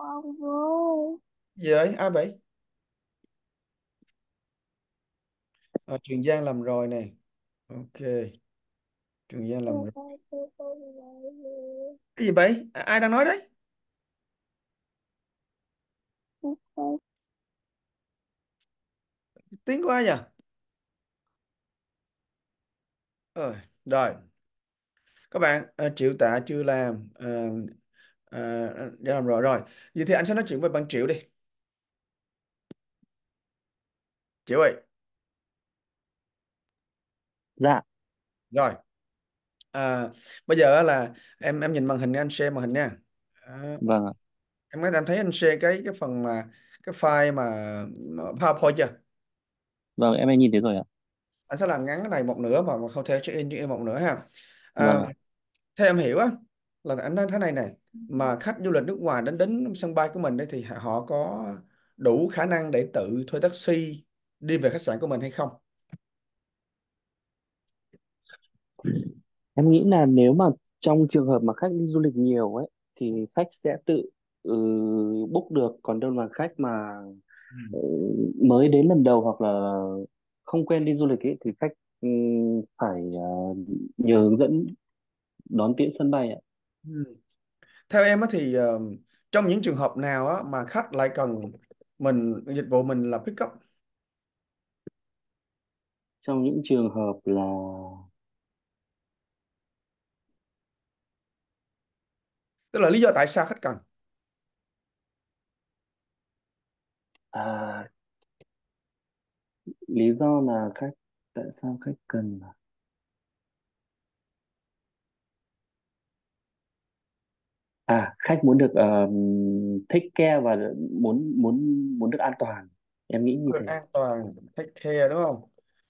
Con vô. Gì vậy? Ai vậy? À, ờ, Trường Giang làm rồi này Ok. Trường Giang làm rồi. Cái gì vậy? À, ai đang nói đấy? Tiếng của ai nhỉ? Ờ, rồi. Các bạn, à, Triệu Tạ chưa làm. À, à, ờ, đã làm rõ rồi vậy thì anh sẽ nói chuyện với bạn Triệu đi Triệu ơi dạ rồi à, bây giờ là em em nhìn màn hình anh share màn hình nha à, vâng ạ em em thấy anh share cái cái phần mà cái file mà PowerPoint chưa vâng em đã nhìn thấy rồi ạ anh sẽ làm ngắn cái này một nửa và không thể check in check in một nửa ha à, vâng ạ. theo em hiểu á là anh nói thế này này ừ. mà khách du lịch nước ngoài đến đến sân bay của mình đấy thì họ có đủ khả năng để tự thuê taxi đi về khách sạn của mình hay không Em nghĩ là nếu mà trong trường hợp mà khách đi du lịch nhiều ấy thì khách sẽ tự ừ, book được còn đâu mà khách mà ừ. ừ, mới đến lần đầu hoặc là không quen đi du lịch ấy thì khách ừ, phải ờ, nhờ hướng dẫn đón tiễn sân bay ạ. Ừm. Theo em á thì, ờ, trong những trường hợp nào á mà khách lại cần mình dịch vụ mình là pick up? trong những trường hợp là Tức là lý do tại sao khách cần? à, lý do là khách tại sao khách cần à? À, khách muốn được ờm, take care và muốn muốn muốn được an toàn. Em nghĩ như Được thế. an toàn take care đúng không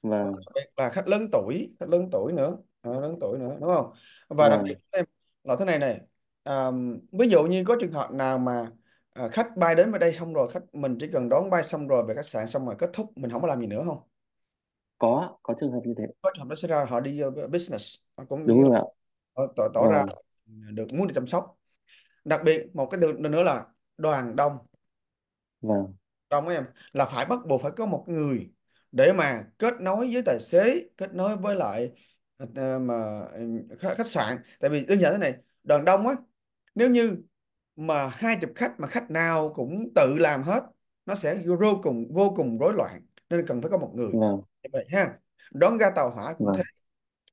và và vâng. là khách lớn tuổi khách lớn tuổi nữa à, lớn tuổi nữa đúng không và đặc vâng. biệt biệt em là thế này này à, ví dụ như có trường hợp nào mà à, khách bay đến bên đây xong rồi khách mình chỉ cần đón bay xong rồi về khách sạn xong rồi kết thúc mình không có làm gì nữa không có có trường hợp như thế. có trường hợp đó xảy ra họ đi uh, business họ cũng Đúng rồi ạ. tỏ, tỏ tỏ ra Vâng. được muốn được chăm sóc đặc biệt một cái điều nữa là đoàn đông vâng đông em là phải bắt buộc phải có một người để mà kết nối với tài xế kết nối với lại ờ, mà khách sạn tại vì đơn giản thế này đoàn đông á nếu như mà hai chục khách mà khách nào cũng tự làm hết nó sẽ vô cùng vô cùng rối loạn nên cần phải có một người yeah. Vâng. vậy ha đón ga tàu hỏa cũng vâng. thế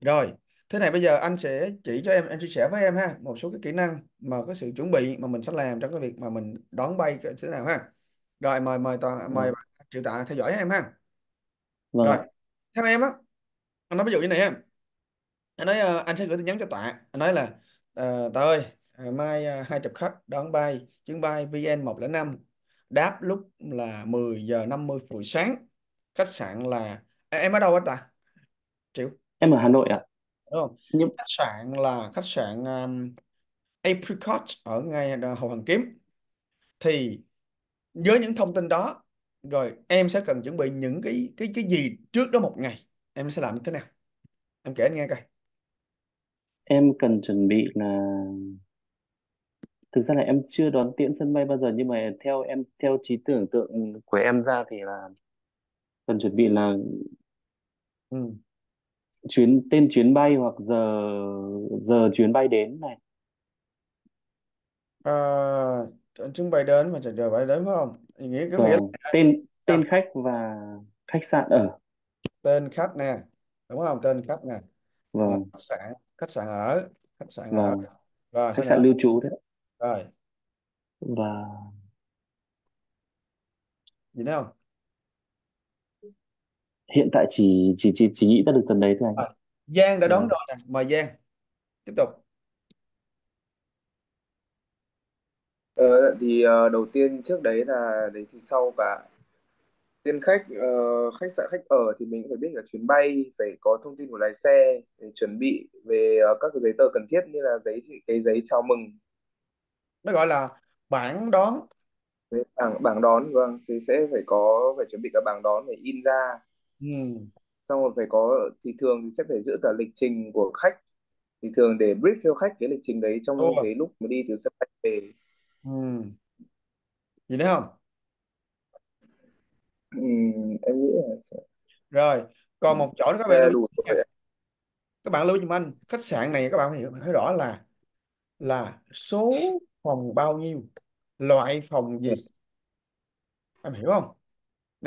rồi thế này bây giờ anh sẽ chỉ cho em em chia sẻ với em ha một số cái kỹ năng mà cái sự chuẩn bị mà mình sẽ làm trong cái việc mà mình đón bay thế nào ha rồi mời mời toàn ừ. mời vâng. triệu tạ theo dõi em ha vâng. rồi theo em á anh nói ví dụ như này em anh nói uh, anh sẽ gửi tin nhắn cho tạ anh nói là uh, tạ ơi à, mai uh, hai chục khách đón bay chuyến bay vn 105 đáp lúc là 10 giờ 50 buổi sáng khách sạn là em ở đâu anh tạ triệu em ở Hà Nội ạ à? đúng không nhưng khách sạn là khách sạn um, Apricot ở ngay uh, Hồ Hoàn Kiếm thì với những thông tin đó rồi em sẽ cần chuẩn bị những cái cái cái gì trước đó một ngày em sẽ làm như thế nào em kể anh nghe coi em cần chuẩn bị là thực ra là em chưa đón tiễn sân bay bao giờ nhưng mà theo em theo trí tưởng tượng của em ra thì là cần chuẩn bị là ừ chuyến tên chuyến bay hoặc giờ giờ chuyến bay đến này à, chuyến bay đến mà chờ bay đến phải không nghĩa có nghĩa vâng là tên tên dạ. khách và khách sạn ở tên khách nè đúng không tên khách nè Rồi, vâng khách sạn khách sạn ở khách sạn ở vâng rồi khách thế sạn lưu trú đấy rồi và gì nữa không hiện tại chỉ chỉ chỉ chỉ nghĩ ra được tuần đấy thôi anh. Rồi, ờ, Giang đã đón ờ. rồi nè, mời Giang tiếp tục. Ờ, thì ờ, đầu tiên trước đấy là đấy thì sau cả tiên khách ờ, khách sạn khách ở thì mình phải biết là chuyến bay phải có thông tin của lái xe để chuẩn bị về ờ, các cái giấy tờ cần thiết như là giấy cái giấy chào mừng Nó gọi là bảng đón. bảng bảng đón vâng thì sẽ phải có phải chuẩn bị cả bảng đón để in ra Ừm, xong rồi phải có thì thường thì sẽ phải giữ cả lịch trình của khách. Thì thường để brief cho khách cái lịch trình đấy trong Đúng rồi. cái lúc mà đi từ sân bay về. Ừm, gì nữa không? Ừ, em nghĩ là Rồi, còn ừ. một chỗ nữa các bạn là lưu đủ ý nha. rồi. Các bạn lưu giùm anh, khách sạn này các bạn phải hiểu, hiểu rõ là là số phòng bao nhiêu, loại phòng gì, em hiểu không?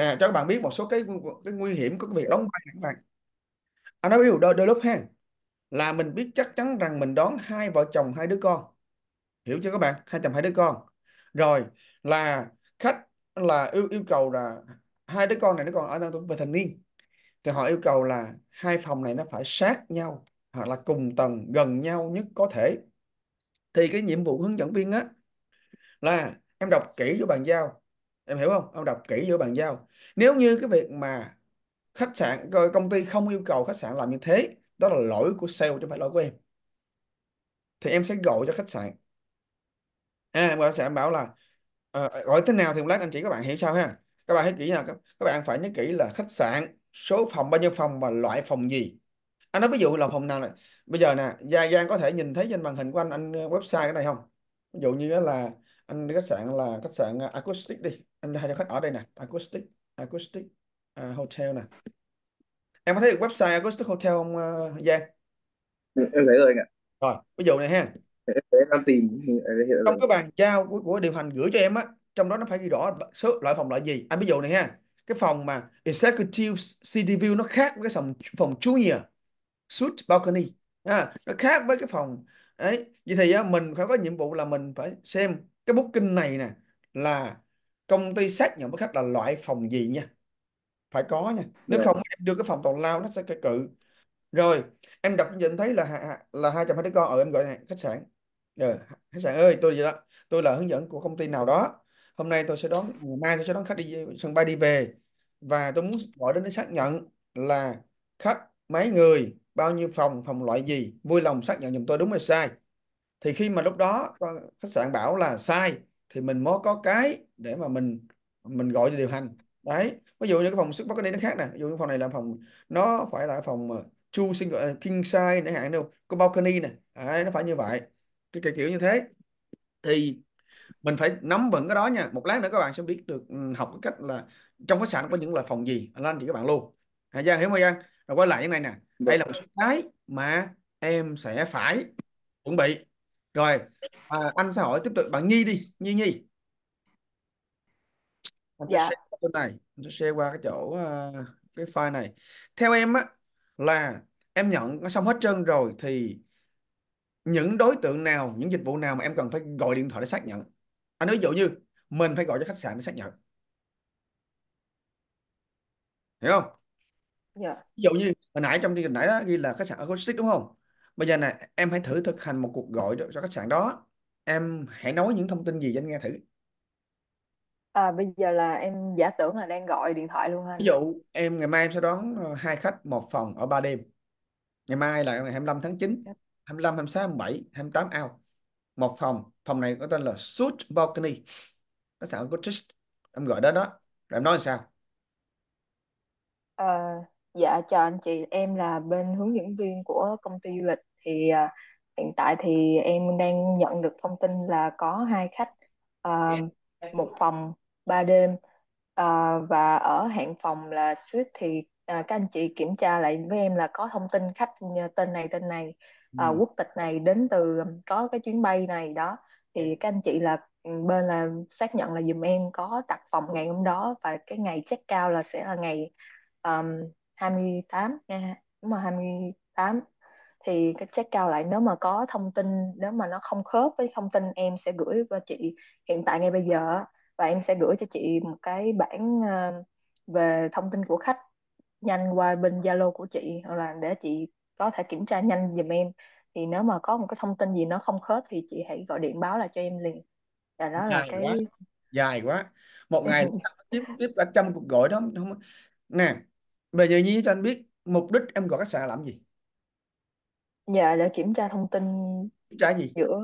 nè cho các bạn biết một số cái cái nguy hiểm của cái việc đóng vai này các bạn anh nói ví dụ đôi, đôi lúc ha là mình biết chắc chắn rằng mình đón hai vợ chồng hai đứa con hiểu chưa các bạn hai chồng hai đứa con rồi là khách là yêu yêu cầu là hai đứa con này nó còn ở trong tuổi về thành niên thì họ yêu cầu là hai phòng này nó phải sát nhau hoặc là cùng tầng gần nhau nhất có thể thì cái nhiệm vụ hướng dẫn viên á là em đọc kỹ cho bàn giao em hiểu không ông đọc kỹ giữa bàn giao nếu như cái việc mà khách sạn công ty không yêu cầu khách sạn làm như thế đó là lỗi của sale chứ không phải lỗi của em thì em sẽ gọi cho khách sạn à, em sẽ bảo là à, gọi thế nào thì lát anh chỉ các bạn hiểu sao ha các bạn hãy kỹ nha. các, các bạn phải nhớ kỹ là khách sạn số phòng bao nhiêu phòng và loại phòng gì anh nói ví dụ là phòng nào này bây giờ nè gia Giang có thể nhìn thấy trên màn hình của anh anh ờ, website cái này không ví dụ như là anh đến khách sạn là khách sạn à, acoustic đi anh hay cho khách ở đây nè acoustic acoustic uh, hotel nè em có thấy được website acoustic hotel không uh, Giang em thấy rồi anh ạ rồi ví dụ này ha để em tìm trong cái bàn giao của, của điều hành gửi cho em á trong đó nó phải ghi rõ số loại phòng loại gì anh ví dụ này ha cái phòng mà executive city view nó khác với cái phòng phòng junior suite balcony à, nó khác với cái phòng ấy vậy thì á, mình phải có nhiệm vụ là mình phải xem cái booking này nè là công ty xác nhận với khách là loại phòng gì nha phải có nha nếu yeah. Dạ. không em đưa cái phòng tào lao nó sẽ cái cự rồi em đọc nhận thấy là là hai trăm hai đứa con ở ừ, em gọi này khách sạn rồi ừ, khách sạn ơi tôi gì đó tôi là hướng dẫn của công ty nào đó hôm nay tôi sẽ đón ngày mai tôi sẽ đón khách đi sân bay đi về và tôi muốn gọi đến để xác nhận là khách mấy người bao nhiêu phòng phòng loại gì vui lòng xác nhận dùm tôi đúng hay sai thì khi mà lúc đó khách sạn bảo là sai thì mình mới có cái để mà mình mình gọi cho điều hành đấy ví dụ như cái phòng sức bắc nó khác nè ví dụ như phòng này là phòng nó phải là phòng ờ, chu single ờ, king size để hạn đâu có balcony nè đấy, nó phải như vậy cái kiểu, kiểu như thế thì mình phải nắm vững cái đó nha một lát nữa các bạn sẽ biết được ừ, học cái cách là trong khách sạn có những loại phòng gì anh chỉ các bạn luôn Hà Giang hiểu không Giang rồi quay lại như này nè đây là một cái mà em sẽ phải chuẩn bị rồi à, anh sẽ hỏi tiếp tục bạn Nhi đi Nhi Nhi anh sẽ dạ. share này anh sẽ share qua cái chỗ uh, cái file này theo em á là em nhận nó xong hết trơn rồi thì những đối tượng nào những dịch vụ nào mà em cần phải gọi điện thoại để xác nhận anh nói ví dụ như mình phải gọi cho khách sạn để xác nhận hiểu không dạ. ví dụ như hồi nãy trong chương trình nãy đó ghi là khách sạn acoustic đúng không bây giờ nè em hãy thử thực hành một cuộc gọi cho khách sạn đó em hãy nói những thông tin gì cho anh nghe thử À, bây giờ là em giả tưởng là đang gọi điện thoại luôn anh. ví dụ em ngày mai em sẽ đón ờ, hai khách một phòng ở ba đêm ngày mai là ngày 25 tháng 9 25 26 27 28 out một phòng phòng này có tên là suit Balcony khách sạn có Trish em gọi đó đó rồi em nói làm sao Ờ, dạ chào anh chị, em là bên hướng dẫn viên của công ty du lịch thì uh, hiện tại thì em đang nhận được thông tin là có hai khách uh, một phòng ba đêm uh, và ở hạng phòng là suite thì uh, các anh chị kiểm tra lại với em là có thông tin khách tên này tên này uh, quốc tịch này đến từ có cái chuyến bay này đó thì dạ. các anh chị là ừ, bên là xác nhận là dùm em có đặt phòng ngày hôm đó và cái ngày check out là sẽ là ngày um, 28 nha đúng rồi 28 thì cái check cao lại nếu mà có thông tin nếu mà nó không khớp với thông tin em sẽ gửi cho chị hiện tại ngay bây giờ và em sẽ gửi cho chị một cái bản ờ, về thông tin của khách nhanh qua bên Zalo của chị hoặc là để chị có thể kiểm tra nhanh giùm em thì nếu mà có một cái thông tin gì nó không khớp thì chị hãy gọi điện báo lại cho em liền và đó dài là cái quá. dài quá một ngày tiếp tiếp cả trăm cuộc gọi đó không nè bây giờ nhi cho anh biết mục đích em gọi khách sạn làm gì Dạ để kiểm tra thông tin Kiểm tra gì? giữa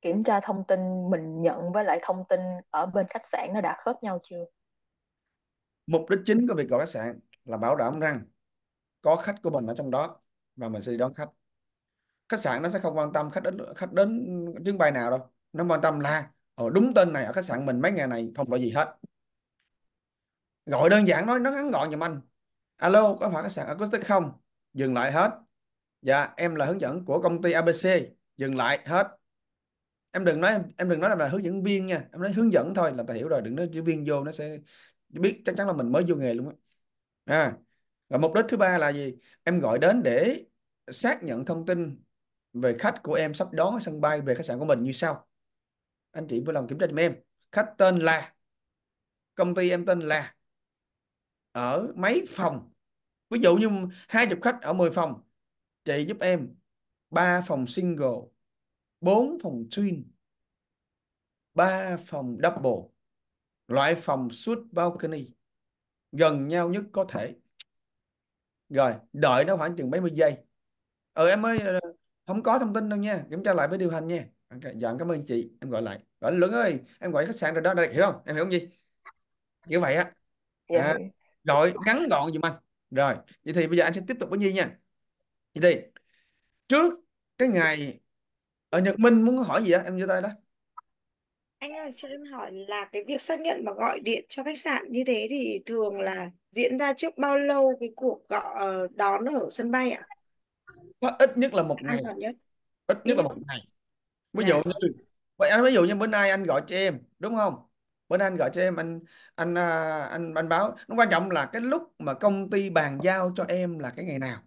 kiểm tra thông tin mình nhận với lại thông tin ở bên khách sạn nó đã khớp nhau chưa? Mục đích chính của việc gọi khách sạn là bảo đảm rằng có khách của mình ở trong đó và mình sẽ đi đón khách. Khách sạn nó sẽ không quan tâm khách đến khách đến chuyến bay nào đâu. Nó quan tâm là ở đúng tên này ở khách sạn mình mấy ngày này phòng gọi gì hết. Gọi đơn giản nói nó ngắn gọn giùm anh. Alo, có phải khách sạn acoustic không? Dừng lại hết dạ em là hướng dẫn của công ty ABC dừng lại hết em đừng nói em đừng nói là hướng dẫn viên nha em nói hướng dẫn thôi là ta hiểu rồi đừng nói chữ viên vô nó sẽ biết chắc chắn là mình mới vô nghề luôn á à và mục đích thứ ba là gì em gọi đến để xác nhận thông tin về khách của em sắp đón ở sân bay về khách sạn của mình như sau anh chị vui lòng kiểm tra giùm em khách tên là công ty em tên là ở mấy phòng ví dụ như hai chục khách ở 10 phòng chị giúp em 3 phòng single 4 phòng twin 3 phòng double loại phòng suite balcony gần nhau nhất có thể rồi đợi nó khoảng chừng mấy mươi giây ừ em ơi ờ, không có thông tin đâu nha kiểm tra lại với điều hành nha okay, dạ cảm ơn chị em gọi lại gọi lớn ơi em gọi khách sạn rồi đó đây, hiểu không em hiểu không gì như vậy á dạ. à, gọi ngắn gọn dùm anh rồi vậy thì bây giờ anh sẽ tiếp tục với nhi nha Vậy thì trước cái ngày ở ờ, Nhật Minh muốn hỏi gì á em giơ tay đó Anh ơi, cho em hỏi là cái việc xác nhận và gọi điện cho khách sạn như thế thì thường là diễn ra trước bao lâu cái cuộc gọi ờ, đón ở sân bay ạ? Có ít nhất là một An ngày toàn nhất. ít nhất là một ngày ví dạ. dụ như vậy anh ví dụ như bữa nay anh gọi cho em đúng không bữa nay anh gọi cho em anh anh à, anh anh báo nó quan trọng là cái lúc mà công ty bàn giao cho em là cái ngày nào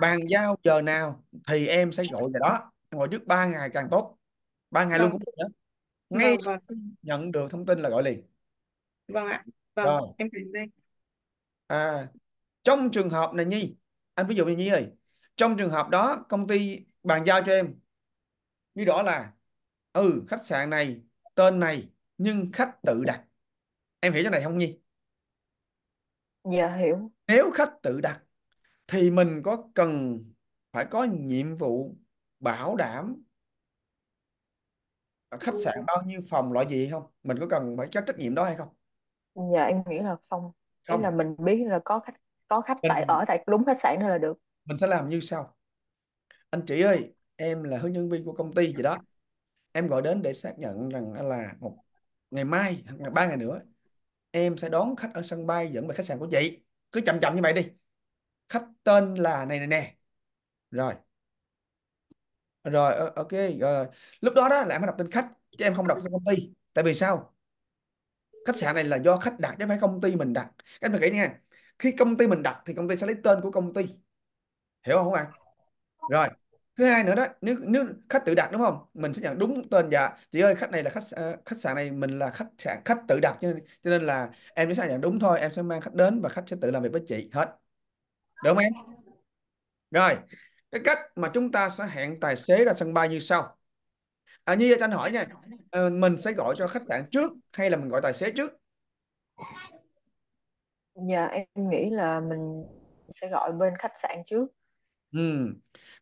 bàn giao giờ nào thì em sẽ gọi giờ đó ngồi trước 3 ngày càng tốt 3 ngày vâng. luôn cũng được ngay vâng, vâng. nhận được thông tin là gọi liền vâng ạ vâng rồi. em đây à trong trường hợp này Nhi anh ví dụ như Nhi ơi trong trường hợp đó công ty bàn giao cho em ghi rõ là ừ khách sạn này tên này nhưng khách tự đặt em hiểu chỗ này không Nhi dạ hiểu nếu khách tự đặt thì mình có cần phải có nhiệm vụ bảo đảm khách sạn ừ. bao nhiêu phòng loại gì không mình có cần phải có trách nhiệm đó hay không dạ anh nghĩ là không ý là mình biết là có khách có khách tại ở tại đúng khách sạn đó là được mình sẽ làm như sau anh chị ơi em là hướng nhân viên của công ty gì đó em gọi đến để xác nhận rằng là một ngày mai hoặc ba ngày nữa em sẽ đón khách ở sân bay dẫn về khách sạn của chị cứ chậm chậm như vậy đi khách tên là này này nè rồi rồi ờ, ok rồi lúc đó đó là em phải đọc tên khách chứ em không đọc tên công ty tại vì sao khách sạn này là do khách đặt chứ phải công ty mình đặt các bạn nghĩ nha khi công ty mình đặt thì công ty sẽ lấy tên của công ty hiểu không ạ rồi thứ hai nữa đó nếu nếu khách tự đặt đúng không mình sẽ nhận đúng tên dạ chị ơi khách này là khách ờ, khách sạn này mình là khách sạn khách tự đặt cho nên, cho nên là em sẽ nhận đúng thôi em sẽ mang khách đến và khách sẽ tự làm việc với chị hết được không em rồi cái cách mà chúng ta sẽ hẹn tài xế ra sân bay như sau à, như anh hỏi nha ờ, mình sẽ gọi cho khách sạn trước hay là mình gọi tài xế trước dạ em nghĩ là mình sẽ gọi bên khách sạn trước ừ.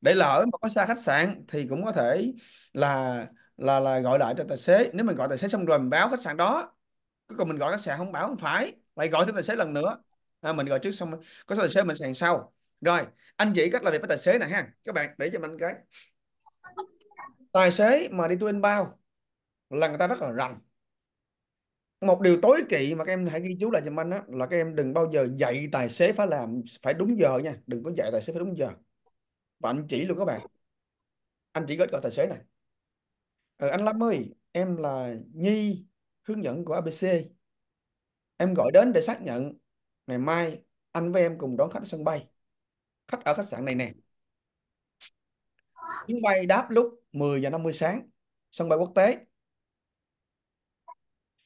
để lỡ mà có xa khách sạn thì cũng có thể là là là gọi lại cho tài xế nếu mình gọi tài xế xong rồi mình báo khách sạn đó cuối cùng mình gọi khách sạn không báo không phải lại gọi thêm tài xế lần nữa à, mình gọi trước xong có số tài xế mình sàn sau rồi anh chỉ cách làm việc với tài xế này ha các bạn để cho mình cái tài xế mà đi tour bao là người ta rất là rành một điều tối kỵ mà các em hãy ghi chú lại cho mình đó, là các em đừng bao giờ dạy tài xế phải làm phải đúng giờ nha đừng có dạy tài xế phải đúng giờ và anh chỉ luôn các bạn anh chỉ gọi tài xế này ừ, anh Lâm ơi em là Nhi hướng dẫn của ABC em gọi đến để xác nhận ngày mai anh với em cùng đón khách sân bay khách ở khách sạn này nè chuyến bay đáp lúc 10 giờ 50 sáng sân bay quốc tế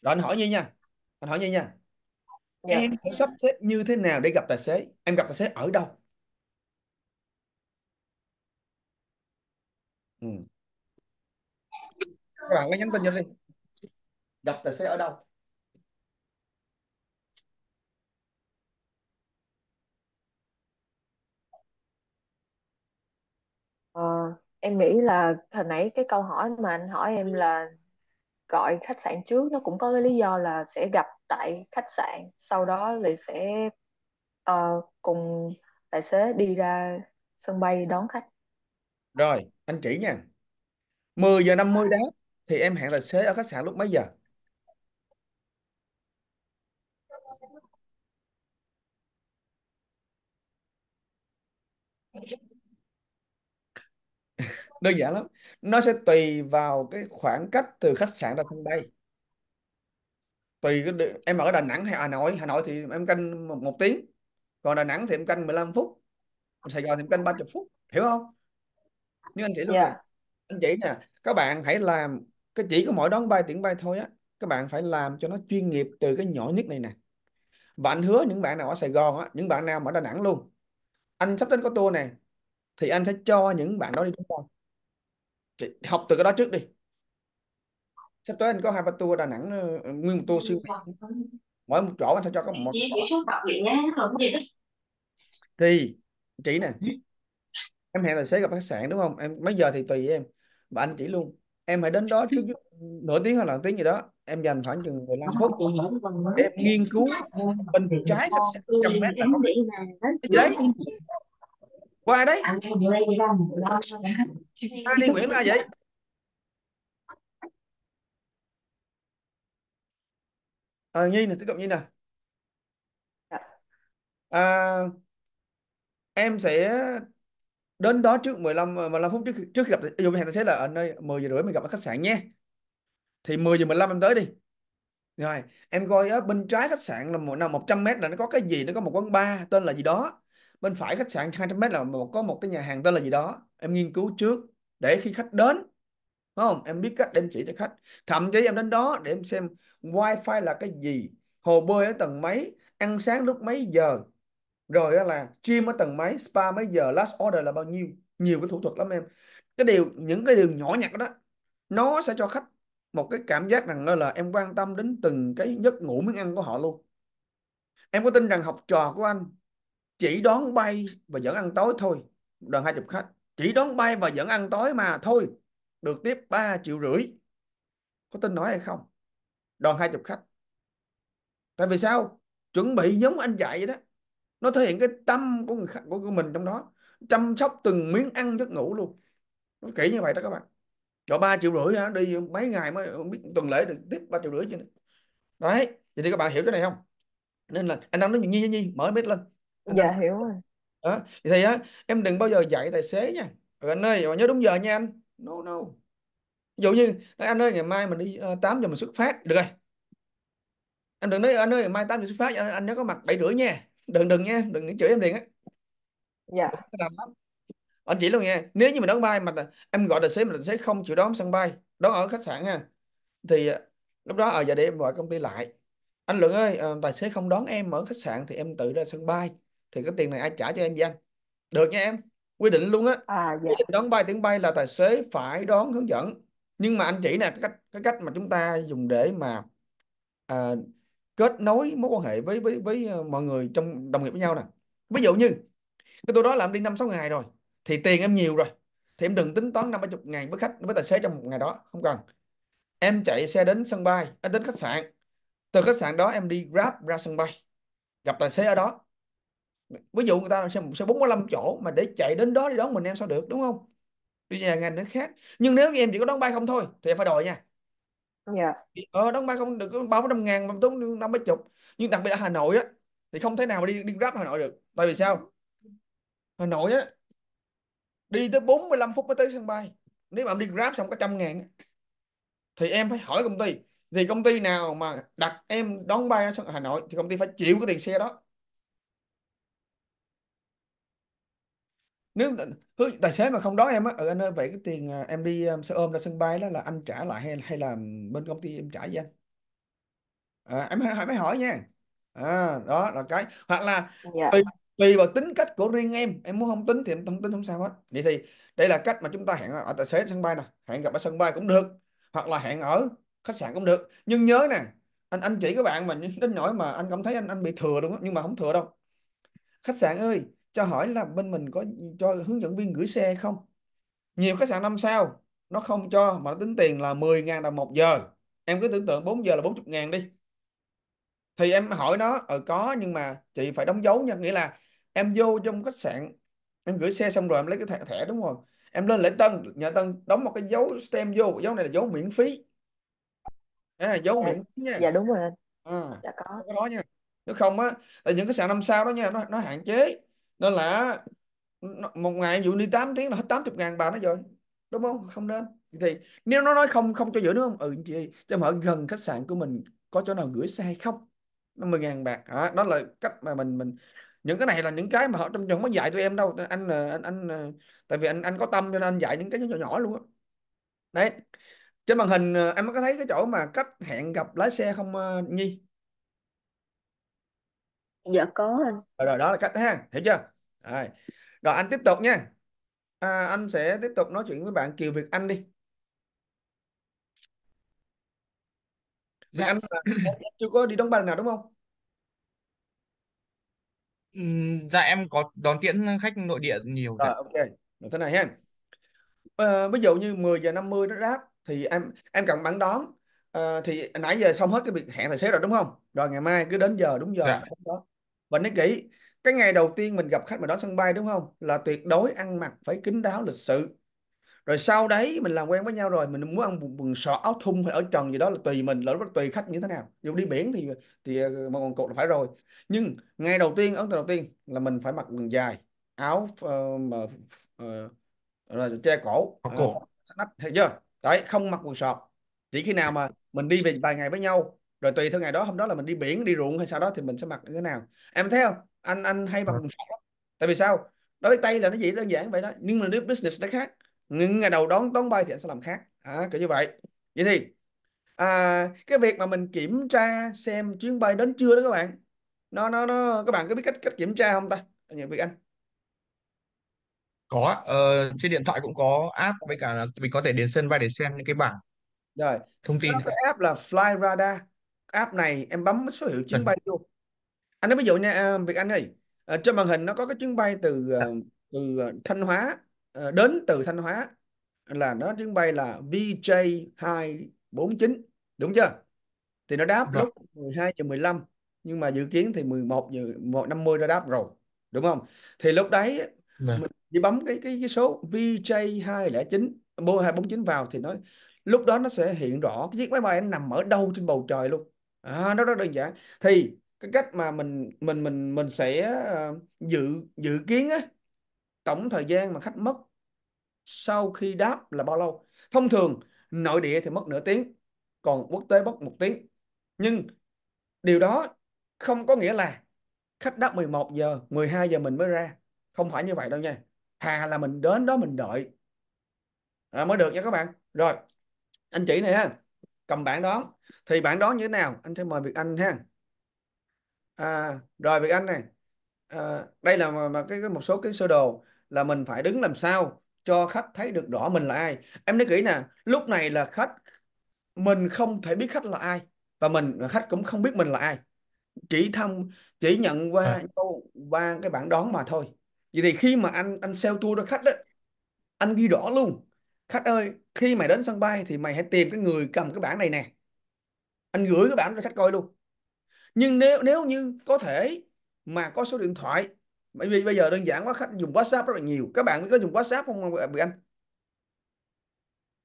rồi anh hỏi như nha anh hỏi như nha dạ. em phải sắp xếp như thế nào để gặp tài xế em gặp tài xế ở đâu ừ. các bạn có nhắn tin cho đi gặp tài xế ở đâu Ờ, em nghĩ là hồi nãy cái câu hỏi mà anh hỏi em là gọi khách sạn trước nó cũng có cái lý do là sẽ gặp tại khách sạn sau đó thì sẽ ờ, cùng tài xế đi ra sân bay đón khách Rồi, anh chỉ nha. 10 giờ 50 đó thì em hẹn tài xế ở khách sạn lúc mấy giờ? đơn giản lắm nó sẽ tùy vào cái khoảng cách từ khách sạn ra sân bay tùy cái địa- em ở Đà Nẵng hay Hà Nội Hà Nội thì em canh một, một tiếng còn Đà Nẵng thì em canh 15 phút Sài Gòn thì em canh 30 phút hiểu không nhưng anh chị lúc nè dạ anh chị nè các bạn hãy làm cái chỉ có mỗi đón bay tiếng bay thôi á các bạn phải làm cho nó chuyên nghiệp từ cái nhỏ nhất này nè và anh hứa những bạn nào ở Sài Gòn á những bạn nào ở Đà Nẵng luôn anh sắp đến có tour này thì anh sẽ cho những bạn đó đi đón bay học từ cái đó trước đi sắp tới anh có hai ba tour Đà Nẵng ờ, nguyên một tour siêu mỗi một chỗ anh sẽ cho có một thì chỉ nè em hẹn tài xế gặp khách sạn đúng không em mấy giờ thì tùy em và anh chỉ luôn em hãy đến đó trước nửa tiếng hoặc là tiếng gì đó em dành khoảng chừng 15 phút để em nghiên cứu bên trái khách sạn trăm mét là có cái qua đấy à, ai ừ. đi Nguyễn ra vậy à, Nhi này tiếp tục Nhi nè dạ. à, em sẽ đến đó trước 15 15 ờ, phút trước trước khi gặp dù hẹn tôi thấy là ở nơi 10 giờ rưỡi mình gặp ở khách sạn nhé thì 10 giờ 15 em tới đi rồi em coi ở bên trái khách sạn là một năm 100 mét là nó có cái gì nó có một quán bar tên là gì đó bên phải khách sạn 200 mét là một có một cái nhà hàng tên là gì đó em nghiên cứu trước để khi khách đến đúng không em biết cách để em chỉ cho khách thậm chí em đến đó để em xem wifi là cái gì hồ bơi ở tầng mấy ăn sáng lúc mấy giờ rồi là gym ở tầng mấy spa mấy giờ last order là bao nhiêu nhiều cái thủ thuật lắm em cái điều những cái điều nhỏ nhặt đó nó sẽ cho khách một cái cảm giác rằng là em quan tâm đến từng cái giấc ngủ miếng ăn của họ luôn em có tin rằng học trò của anh chỉ đón bay và dẫn ăn tối thôi đoàn 20 khách chỉ đón bay và dẫn ăn tối mà thôi được tiếp 3 triệu rưỡi có tin nói hay không đoàn 20 khách tại vì sao chuẩn bị giống anh chạy vậy đó nó thể hiện cái tâm của người khách, của mình trong đó chăm sóc từng miếng ăn giấc ngủ luôn nó kỹ như vậy đó các bạn rồi ba triệu rưỡi hả đi mấy ngày mới biết tuần lễ được tiếp ba triệu rưỡi chứ đấy vậy thì các bạn hiểu cái này không nên là anh đang nói như nhi như mở mic lên anh dạ hiểu rồi đó thì, thì á em đừng bao giờ dạy tài xế nha ừ, anh ơi nhớ đúng giờ nha anh no no ví dụ như anh ơi ngày mai mình đi uh, ờ, 8 giờ mình xuất phát được rồi anh đừng nói anh ơi ngày mai 8 giờ xuất phát anh, anh nhớ có mặt 7 rưỡi nha đừng đừng nha đừng, đừng chửi em liền á dạ anh chỉ luôn nha nếu như mình đón bay mà em gọi tài xế mà tài xế không chịu đón sân bay đón ở khách sạn ha thì ờ, lúc đó ở ờ, giờ để em gọi công ty lại anh Lượng ơi tài xế không đón em ở khách sạn thì em tự ra sân bay thì cái tiền này ai trả cho em anh được nha em quy định luôn á à, dạ. quy định đón bay tiếng bay là tài xế phải đón hướng dẫn nhưng mà anh chỉ nè cái cách cái cách mà chúng ta dùng để mà à, kết nối mối quan hệ với với với ờ, mọi người trong đồng nghiệp với nhau nè ví dụ như cái tôi đó làm đi năm sáu ngày rồi thì tiền em nhiều rồi thì em đừng tính toán năm ba chục ngàn với khách với tài xế trong một ngày đó không cần em chạy xe đến sân bay đến khách sạn từ khách sạn đó em đi grab ra sân bay gặp tài xế ở đó ví dụ người ta xe, xe 45 chỗ mà để chạy đến đó đi đón mình em sao được đúng không đi nhà ngành nó khác nhưng nếu như em chỉ có đón bay không thôi thì em phải đòi nha dạ ờ đón bay không được ba mươi năm ngàn mà tốn năm mấy chục nhưng đặc biệt ở Hà Nội á thì không thể nào mà đi đi grab Hà Nội được tại vì sao Hà Nội á đi tới 45 phút mới tới sân bay nếu mà em đi grab xong có trăm ngàn thì em phải hỏi công ty thì công ty nào mà đặt em đón bay ở Hà Nội thì công ty phải chịu cái tiền xe đó nếu tài xế mà không đón em á ừ anh ơi vậy cái tiền à, em đi à, xe ôm ra sân bay đó là anh trả lại hay hay là bên công ty em trả với anh à, em hãy mới hỏi nha à, đó là cái hoặc là dạ tùy tùy vào tính cách của riêng em em muốn không tính thì em không tính không sao hết vậy thì đây là cách mà chúng ta hẹn ở tài xế sân bay nè hẹn gặp ở sân bay cũng được hoặc là hẹn ở khách sạn cũng được nhưng nhớ nè anh anh chỉ các bạn mà đến nỗi mà anh cảm thấy anh anh bị thừa đúng không nhưng mà không thừa đâu khách sạn ơi cho hỏi là bên mình có cho hướng dẫn viên gửi xe không nhiều khách sạn năm sao nó không cho mà nó tính tiền là 10.000 đồng một giờ em cứ tưởng tượng 4 giờ là 40 ngàn đi thì em hỏi nó ở ờ, có nhưng mà chị phải đóng dấu nha nghĩa là em vô trong khách sạn em gửi xe xong rồi em lấy cái thẻ, thẻ đúng không em lên lễ tân nhà tân đóng một cái dấu stem vô dấu này là dấu miễn phí à, dấu dạ, miễn phí nha dạ đúng rồi anh à, dạ có cái đó nha nếu không á là những cái sạn năm sao đó nha nó nó hạn chế nó là một ngày ví dụ đi 8 tiếng là hết 80 ngàn bà nó rồi đúng không không nên thì nếu nó nói không không cho giữ đúng không ừ chị cho mở gần khách sạn của mình có chỗ nào gửi xe hay không 50 ngàn bạc à, đó là cách mà mình mình những cái này là những cái mà họ trong trường mới dạy tụi em đâu ờ, anh anh anh ờ, tại vì anh anh có tâm cho nên anh dạy những cái nhỏ nhỏ luôn á đấy trên màn hình ờ, em có thấy cái chỗ mà cách hẹn gặp lái xe không Nhi dạ có anh rồi, rồi đó là cách ha hiểu chưa rồi. Rồi anh tiếp tục nha. À, anh sẽ tiếp tục nói chuyện với bạn Kiều Việt Anh đi. dạ. Anh à, chưa có đi đóng bằng nào đúng không? dạ em có đón tiễn khách nội địa nhiều. Rồi, ok. Rồi thế này ha. À, ờ, ví dụ như 10 giờ 50 nó ráp thì em em cần bạn đón à, thì nãy giờ xong hết cái việc hẹn tài xế rồi đúng không? Rồi ngày mai cứ đến giờ đúng giờ dạ. đó. Và nói kỹ cái ngày đầu tiên mình gặp khách mà đó sân bay đúng không là tuyệt đối ăn mặc phải kín đáo lịch sự rồi sau đấy mình làm quen với nhau rồi mình muốn ăn quần vùng sọ áo thun hay ở trần gì đó là tùy mình là tùy khách như thế nào dù đi biển thì thì ờ, một quần cột là phải rồi nhưng ngày đầu tiên ấn tượng đầu tiên là mình phải mặc quần dài áo uh, mà uh, là che cổ uh, à, nách thấy chưa đấy không mặc quần sọt chỉ khi nào mà mình đi về vài ngày với nhau rồi tùy theo ngày đó hôm đó là mình đi biển đi ruộng hay sau đó thì mình sẽ mặc như thế nào em thấy không anh anh hay bằng phật ờ. lắm tại vì sao đối với tay là nó dễ đơn giản vậy đó nhưng mà nếu business nó khác những ngày đầu đón đón bay thì anh sẽ làm khác à, kiểu như vậy vậy thì à, cái việc mà mình kiểm tra xem chuyến bay đến chưa đó các bạn nó nó nó các bạn có biết cách cách kiểm tra không ta nhờ Việt Anh có uh, trên điện thoại cũng có app với cả là mình có thể đến sân bay để xem những cái bảng rồi thông tin cái app là Fly Radar app này em bấm số hiệu chuyến bay vô anh nói ví dụ nha à, việc Anh ơi à, trên màn hình nó có cái chuyến bay từ à, dạ. từ Thanh Hóa đến từ Thanh Hóa là nó chuyến bay là VJ249 đúng chưa thì nó đáp dạ. lúc 12 giờ 15 nhưng mà dự kiến thì 11 giờ 150 nó đáp rồi đúng không thì lúc đấy dạ. mình chỉ bấm cái cái cái số VJ209 249 vào thì nó lúc đó nó sẽ hiện rõ cái chiếc máy bay nó nằm ở đâu trên bầu trời luôn à, nó rất đơn giản thì cái cách mà mình mình mình mình sẽ ờ, dự dự kiến á tổng thời gian mà khách mất sau khi đáp là bao lâu thông thường nội địa thì mất nửa tiếng còn quốc tế mất một tiếng nhưng điều đó không có nghĩa là khách đáp 11 giờ 12 giờ mình mới ra không phải như vậy đâu nha hà là mình đến đó mình đợi là mới được nha các bạn rồi anh chị này ha cầm bản đó thì bản đó như thế nào anh sẽ mời việt anh ha à, rồi Việt Anh này à, đây là mà, mà cái, cái một số cái sơ đồ là mình phải đứng làm sao cho khách thấy được rõ mình là ai em nói kỹ nè lúc này là khách mình không thể biết khách là ai và mình khách cũng không biết mình là ai chỉ thông chỉ nhận qua à. qua cái bảng đón mà thôi vậy thì khi mà anh anh sell tour cho khách đó anh ghi rõ luôn khách ơi khi mày đến sân bay thì mày hãy tìm cái người cầm cái bảng này nè anh gửi cái bảng cho khách coi luôn nhưng nếu nếu như có thể mà có số điện thoại bởi vì bây giờ đơn giản quá khách dùng WhatsApp rất là nhiều các bạn có dùng WhatsApp không anh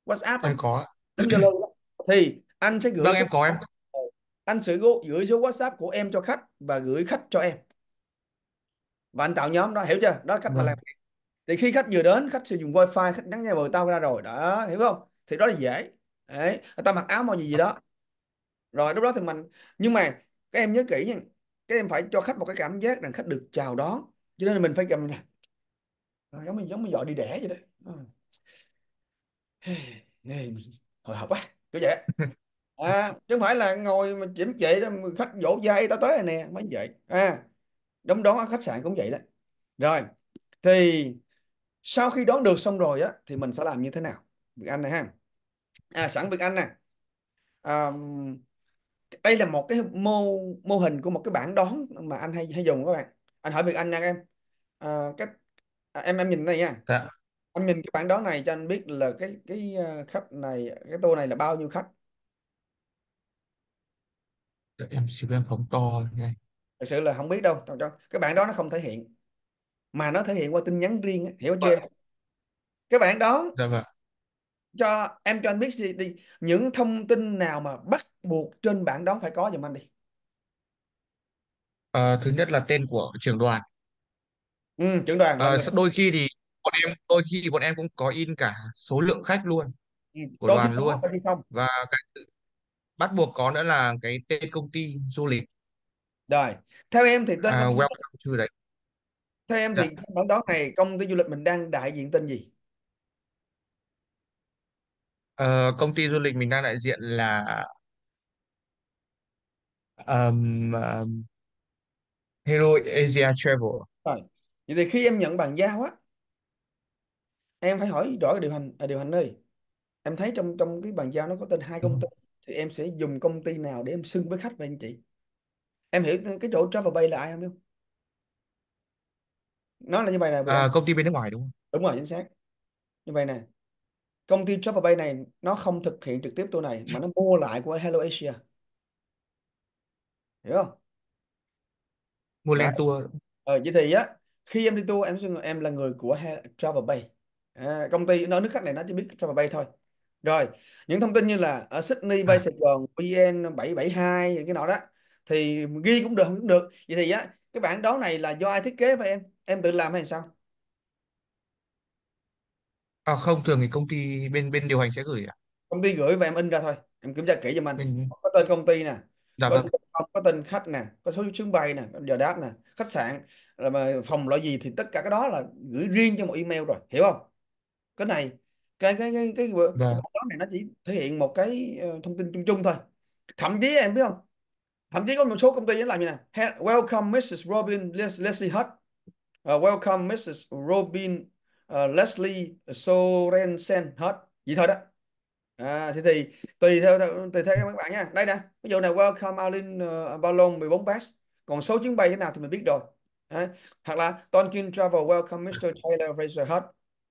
WhatsApp anh à? có thì anh sẽ gửi vâng em có em anh sẽ gửi số WhatsApp của em cho khách và gửi khách cho em và anh tạo nhóm đó hiểu chưa đó là cách vâng. mà làm thì khi khách vừa đến khách sẽ dùng wifi khách nhắn nghe bờ tao ra rồi đó hiểu không thì đó là dễ đấy tao mặc áo màu gì gì đó rồi lúc đó thì mình nhưng mà các em nhớ kỹ nha các em phải cho khách một cái cảm giác rằng khách được chào đón cho nên là mình phải cầm nè giống như giống như dọn đi đẻ vậy đó ừ. nghe hồi hộp quá cứ vậy à, chứ không phải là ngồi mà chiếm chị khách vỗ dây tao tới rồi nè mới vậy à đóng đón ở khách sạn cũng vậy đó rồi thì sau khi đón được xong rồi á thì mình sẽ làm như thế nào việc Anh này ha à, sẵn việc Anh nè à, đây là một cái mô mô hình của một cái bảng đón mà anh hay hay dùng các bạn anh hỏi việc anh nha các em à, cách à, em em nhìn này nha dạ. anh nhìn cái bảng đón này cho anh biết là cái cái ờ, khách này cái tour này là bao nhiêu khách Để em xin em phóng to ngay thật sự là không biết đâu cho cái bảng đó nó không thể hiện mà nó thể hiện qua tin nhắn riêng hiểu chưa vâng. cái bảng đó dạ vâng. cho em cho anh biết đi, đi những thông tin nào mà bắt buộc trên bảng đón phải có dùm anh đi à, thứ nhất là tên của trưởng đoàn ừ, trưởng đoàn à, đôi khi thì bọn em đôi khi thì bọn em cũng có in cả số lượng khách luôn ừ, của đoàn luôn không và cái bắt buộc có nữa là cái tên công ty du lịch rồi theo em thì tên à, welcome to đấy theo em dạ. thì bản đó này công ty du lịch mình đang đại diện tên gì Ờ, công ty du lịch mình đang đại diện là um, um, Hero Asia Travel rồi vậy thì khi em nhận bàn giao á em phải hỏi rõ cái điều hành à, điều hành đây, em thấy trong trong cái bàn giao nó có tên hai công ừ. ty thì em sẽ dùng công ty nào để em xưng với khách và anh chị em hiểu cái chỗ travel bay là ai không không nó là như vậy nè Bùi Anh. à, công ty bên nước ngoài đúng không đúng rồi chính xác như vậy nè công ty travel bay này nó không thực hiện trực tiếp tour này mà nó mua lại của Hello Asia hiểu không mua Đấy. len tour ờ, vậy thì á khi em đi tour em sẽ em là người của Ha- Travel Bay à, công ty ở nước khác này nó chỉ biết Travel Bay thôi rồi những thông tin như là ở Sydney Bay à. Sài Gòn VN772 những cái nọ đó thì ghi cũng được không cũng được vậy thì á cái bản đó này là do ai thiết kế vậy em em tự làm hay sao à không thường thì công ty bên bên điều hành sẽ gửi ạ công ty gửi và em in ra thôi em kiểm tra kỹ cho mình bên có tên công ty nè dạ có vâng tên có tên khách nè có số chuyến bay nè giờ đáp nè khách sạn rồi mà phòng loại gì thì tất cả cái đó là gửi riêng cho một email rồi hiểu không cái này cái cái cái cái dạ báo cáo này nó chỉ thể hiện một cái ờ, thông tin chung chung thôi thậm chí em biết không thậm chí có một số công ty nó làm như này "Hey, welcome Mrs. Robin Les- Leslie Hutt Uh, ờ, welcome Mrs. Robin uh, Leslie Sorensen Hutt vậy thôi đó À, thì thì tùy theo tùy theo các bạn nha. Đây nè, ví dụ này welcome Alin uh, ờ, Ballon 14 pass. Còn số chuyến bay thế nào thì mình biết rồi. Đấy. Hoặc là Tonkin Travel welcome Mr. Taylor Fraser Hut.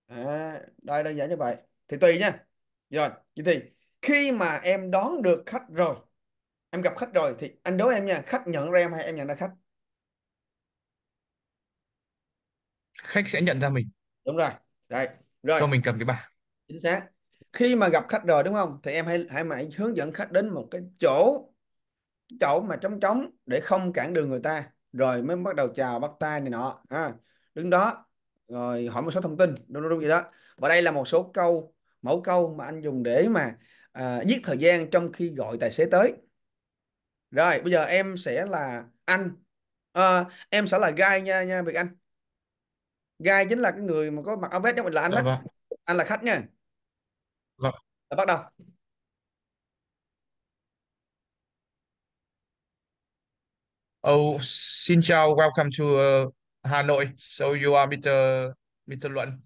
À, đây đơn giản như vậy. Thì tùy nha. Rồi, vậy thì khi mà em đón được khách rồi, em gặp khách rồi thì anh đố em nha, khách nhận ra em hay em nhận ra khách? khách sẽ nhận ra mình Đúng rồi. đây Rồi, cho mình cầm cái bảng chính xác khi mà gặp khách rồi đúng không thì em hãy hãy mãi hướng dẫn khách đến một cái chỗ chỗ mà trống trống để không cản đường người ta rồi mới bắt đầu chào bắt tay này nọ ha đứng đó rồi hỏi một số thông tin đúng đúng, gì đó và đây là một số câu mẫu câu mà anh dùng để mà à, giết thời gian trong khi gọi tài xế tới rồi bây giờ em sẽ là anh à, em sẽ là gai nha nha Việt Anh gai chính là cái người mà có mặt áo vest đó mình là anh dạ đó vâng. anh là khách nha bắt đầu. Oh, xin chào, welcome to uh, Hanoi. So you are Mr. Mr. Luận.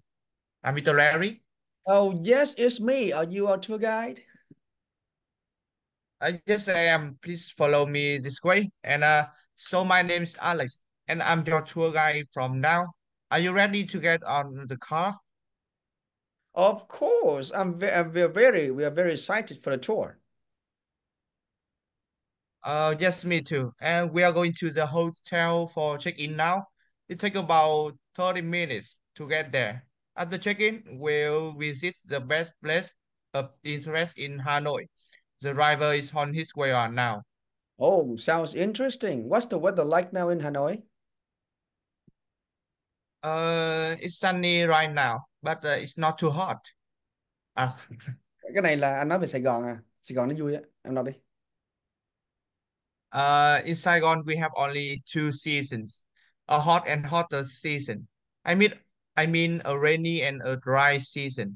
I'm Mr. Larry. Oh, yes, it's me. Are you our tour guide? I uh, yes, I am. Please follow me this way. And uh, so my name is Alex, and I'm your tour guide from now. Are you ready to get on the car? Of course, I'm, i we're very we are very excited for the tour. Uh, yes, me too. And we are going to the hotel for check-in now. It takes about 30 minutes to get there. At the check-in, we'll visit the best place of interest in Hanoi. The driver is on his way on now. Oh, sounds interesting. What's the weather like now in Hanoi? Uh, it's sunny right now but uh, it's not too hot à. Ah. cái này là anh nói về Sài Gòn à Sài Gòn nó vui á em đọc đi uh, in Saigon we have only two seasons a hot and hotter season I mean I mean a rainy and a dry season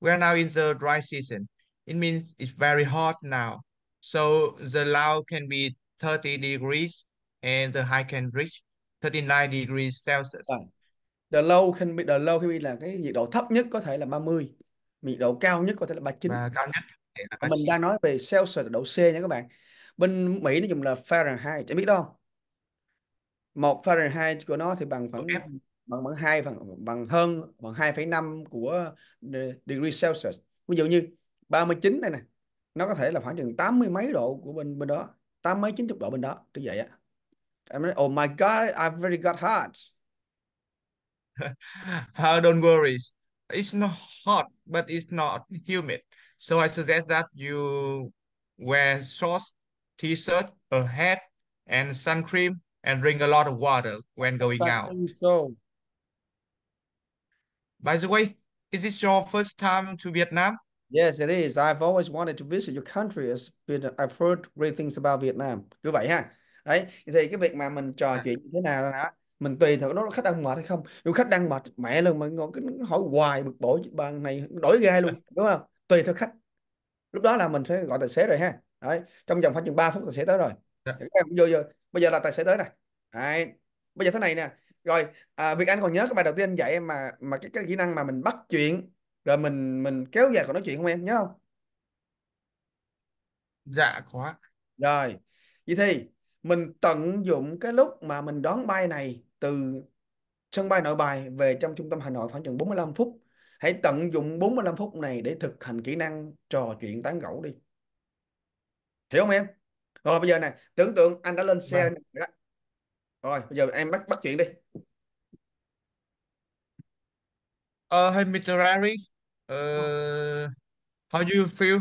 we are now in the dry season it means it's very hot now so the low can be 30 degrees and the high can reach 39 degrees Celsius. À. the lâu khi bị the lâu khi bị là cái nhiệt độ thấp nhất có thể là 30 nhiệt độ cao nhất có thể là 39 và cao nhất là 39. mình đang nói về Celsius độ C nha các bạn bên Mỹ nó dùng là Fahrenheit chẳng biết đâu không? một Fahrenheit của nó thì bằng khoảng okay. bằng bằng hai bằng bằng hơn bằng 2,5 của degree Celsius ví dụ như 39 này nè nó có thể là khoảng chừng 80 mấy độ của bên bên đó tám mấy chín chục độ bên đó như vậy á em nói oh my god I'm very got hot uh, don't worry. It's not hot, but it's not humid. So I suggest that you wear shorts, t-shirt, a hat, and sun cream, and drink a lot of water when going but out. So. By the way, is this your first time to Vietnam? Yes, it is. I've always wanted to visit your country. It's been, I've heard great things about Vietnam. Như vậy ha. Đấy, thì cái việc mà mình trò chuyện như thế nào đó mình tùy thật đó khách ăn mệt hay không nếu khách đang mệt mẹ lần mà ngồi cái hỏi hoài bực bội bàn này đổi gai luôn đúng không tùy theo khách lúc đó là mình sẽ gọi tài xế rồi ha đấy trong vòng khoảng chừng 3 phút tài xế tới rồi các dạ. vô vô bây giờ là tài xế tới này đấy. bây giờ thế này nè rồi à, việc anh còn nhớ cái bài đầu tiên anh dạy em mà mà cái, cái kỹ năng mà mình bắt chuyện rồi mình mình kéo dài còn nói chuyện không em nhớ không dạ có rồi vậy thì mình tận dụng cái lúc mà mình đón bay này từ sân bay nội bài về trong trung tâm Hà Nội khoảng chừng 45 phút. Hãy tận dụng 45 phút này để thực hành kỹ năng trò chuyện tán gẫu đi. Hiểu không em? Rồi bây giờ này, tưởng tượng anh đã lên xe vâng. đó. Rồi, bây giờ em bắt bắt chuyện đi. Uh, hey Mr. Larry, uh, how do you feel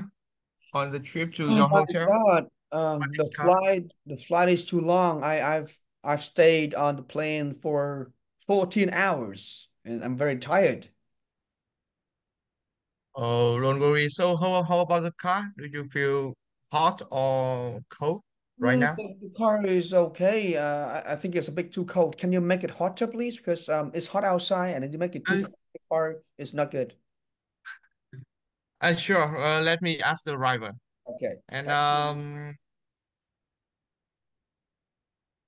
on the trip to oh your hotel? God. Um, the flight, the flight is too long. I, I've I've stayed on the plane for 14 hours and I'm very tired. Oh, don't worry. So how, how about the car? Do you feel hot or cold right mm, now? The, the car is okay. Uh, I, I think it's a bit too cold. Can you make it hotter, please? Because um, it's hot outside and if you make it too I... cold, the car is not good. Uh, sure. Uh, let me ask the driver. Okay. And um,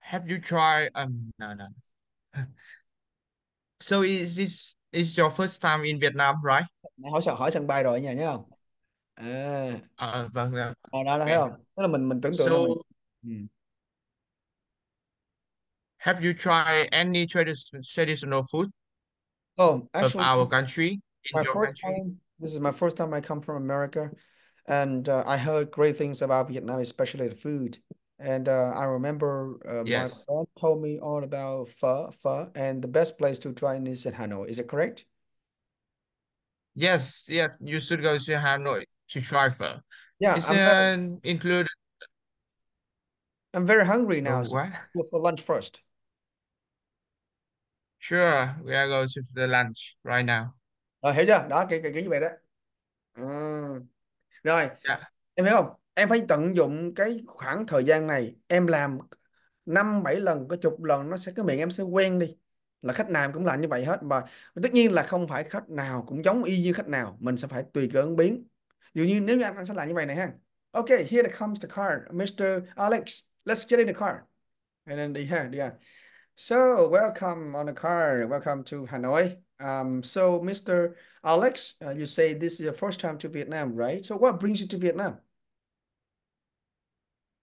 have you tried? Um, no, no. So is this is your first time in Vietnam, right? hỏi sân hỏi sân bay rồi nha nhé không? À, Ờ, vâng, vâng. à đó là thấy không? Tức là mình mình tưởng tượng ra mình So have you tried any traditional food Oh, of our country in my your first country? time. This is my first time I come from America, and uh, I heard great things about Vietnam, especially the food. And uh, I remember uh, yes. my son told me all about pho, pho, and the best place to try it is in Hanoi. Is it correct? Yes, yes, you should go to Hanoi to try pho. Yeah, it's I'm uh, included. I'm very hungry now. Oh, what? So for lunch first. Sure, we are going to the lunch right now. Ờ, hiểu chưa? Đó, kiểu, kiểu như vậy đó. Ừ. Rồi, yeah. em hiểu không? em phải tận dụng cái khoảng thời gian này em làm năm bảy lần có chục lần nó sẽ cái miệng em sẽ quen đi là khách nào cũng làm như vậy hết và tất nhiên là không phải khách nào cũng giống y như khách nào mình sẽ phải tùy cơ ứng biến dụ như nếu như anh, anh sẽ làm như vậy này ha ok here comes the car Mr Alex let's get in the car and then đi ha đi ha so welcome on the car welcome to Hanoi um so Mr Alex uh, you say this is your first time to Vietnam right so what brings you to Vietnam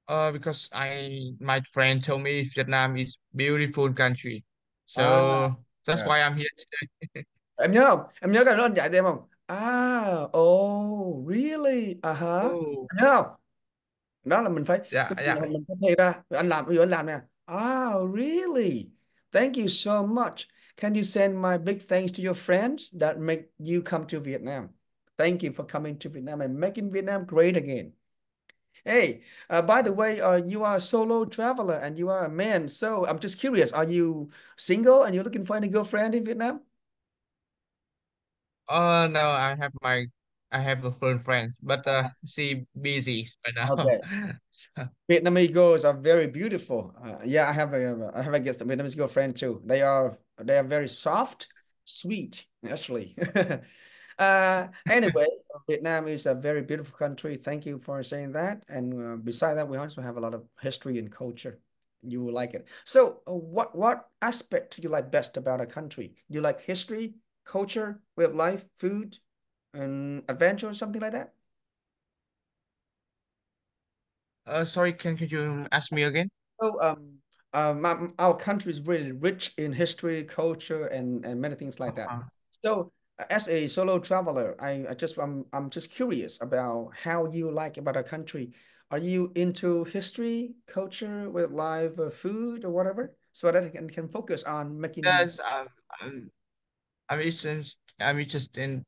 Uh, because I my friend told me Vietnam is beautiful country, so À, that's à. why I'm here today. Em nhớ không? Em nhớ cái đó anh dạy tụi em không? À, oh, really? À hả? Oh, Em nhớ không? Đó là mình phải yeah, dạ, yeah, dạ. này mình phải thi ra. Anh làm, ví dụ anh làm nè. À, really? Thank you so much. Can you send my big thanks to your friends that make you come to Vietnam? Thank you for coming to Vietnam and making Vietnam great again. Hey, uh, by the way, uh, you are a solo traveler and you are a man. So I'm just curious, are you single and you're looking for any girlfriend in Vietnam? Uh, no, I have my I have a few friends, but uh, she busy right now. Okay. so. Vietnamese girls are very beautiful. Uh, yeah, I have a I have a guest Vietnamese girlfriend too. They are they are very soft, sweet, actually. Uh, anyway, Vietnam is a very beautiful country. Thank you for saying that. And uh, beside that, we also have a lot of history and culture. You will like it. So, uh, what what aspect do you like best about a country? Do you like history, culture, way of life, food, and adventure, or something like that? Uh, sorry, can could you ask me again? So, um, um, our country is really rich in history, culture, and and many things like that. -huh. So as a solo traveler, I, I just I'm I'm just curious about how you like about a country. Are you into history, culture, with live uh, food or whatever, so that I can, can focus on making. Yes, I'm, I'm, I'm interested. I'm interested in.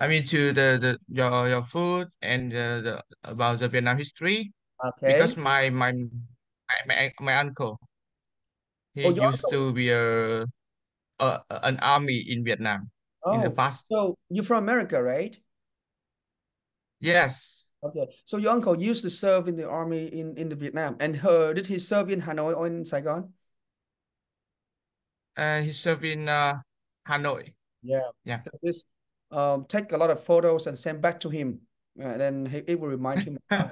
I'm into the, the your your food and the, uh, the about the Vietnam history. Okay. Because my my my my uncle, he oh, used uncle? to be a, a an army in Vietnam oh, in the oh, past. So you're from America, right? Yes. Okay. So your uncle used to serve in the army in, in the Vietnam. And her, did he serve in Hanoi or in Saigon? Uh, he served in uh, Hanoi. Yeah. Yeah. So this, um, take a lot of photos and send back to him. Uh, and then he, it will remind him uh,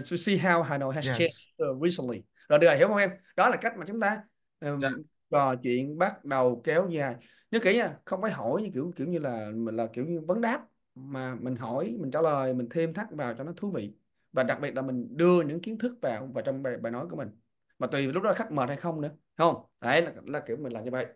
to see how Hanoi has yes. changed uh, recently. Rồi được hiểu không em? Đó là cách mà chúng ta um, yeah. trò chuyện bắt đầu kéo dài nhớ kỹ nha không phải hỏi như kiểu kiểu như là mình là kiểu như vấn đáp mà mình hỏi mình trả lời mình thêm thắt vào cho nó thú vị và đặc biệt là mình đưa những kiến thức vào vào trong bài, bài nói của mình mà tùy lúc đó khách mệt hay không nữa không đấy là, là kiểu mình làm như vậy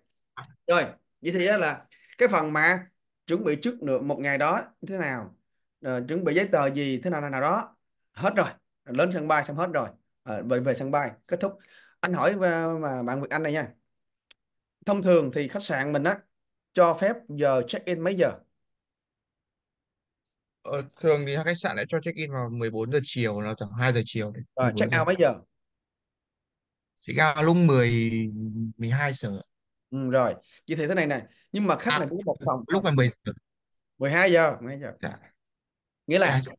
rồi vậy thì là cái phần mà chuẩn bị trước nửa một ngày đó thế nào à, chuẩn bị giấy tờ gì thế nào nào, nào đó hết rồi lên sân bay xong hết rồi à, về về sân bay kết thúc anh hỏi à, mà bạn Việt Anh này nha thông thường thì khách sạn mình á cho phép giờ check in mấy giờ Ờ, thường thì khách sạn lại cho check in vào 14 giờ chiều là tầm 2 giờ chiều đấy, rồi check giờ. out mấy giờ Check out lúc 10 12 giờ. ừ, rồi vậy thì thế này nè nhưng mà khách À, này có một phòng lúc là 10 giờ. 12 giờ 12 giờ Dạ, nghĩa là dạ.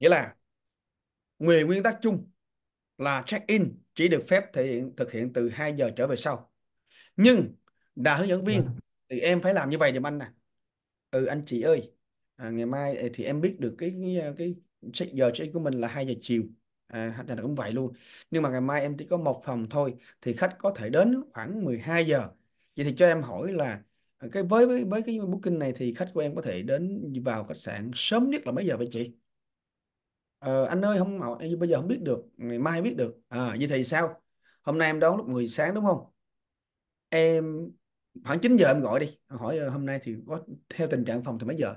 nghĩa là nguyên nguyên tắc chung là check in chỉ được phép thể hiện thực hiện từ 2 giờ trở về sau nhưng đã hướng dẫn viên yeah. Dạ. thì em phải làm như vậy giùm anh nè ừ anh chị ơi à, ngày mai ờ, thì em biết được cái cái, ờ, cái giờ check của mình là 2 giờ chiều à, là cũng vậy luôn nhưng mà ngày mai em chỉ có một phòng thôi thì khách có thể đến khoảng 12 giờ vậy thì cho em hỏi là à, cái với với, với cái booking này thì khách của em có thể đến vào khách sạn sớm nhất là mấy giờ vậy chị ờ, anh ơi không ờ, bây giờ không biết được ngày mai biết được à, vậy thì sao hôm nay em đón lúc 10 sáng đúng không em khoảng 9 giờ em gọi đi hỏi ờ, hôm nay thì có theo tình trạng phòng thì mấy giờ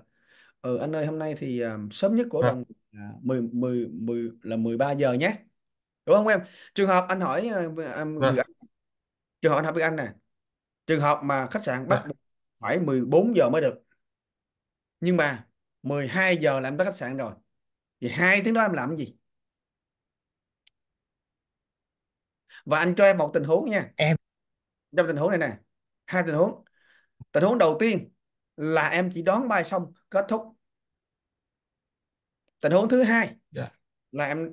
ừ anh ơi hôm nay thì ờ, sớm nhất của À, đoàn là 10, 10, 10 là 13 giờ nhé đúng không em trường hợp anh hỏi ờ, vâng, trường hợp anh hỏi việc anh nè trường hợp mà khách sạn bắt vâng, buộc phải 14 giờ mới được nhưng mà 12 giờ là em tới khách sạn rồi thì hai tiếng đó em làm gì và anh cho em một tình huống nha em trong tình huống này nè hai tình huống tình huống đầu tiên là em chỉ đón bay xong kết thúc tình huống thứ hai yeah. Dạ. là em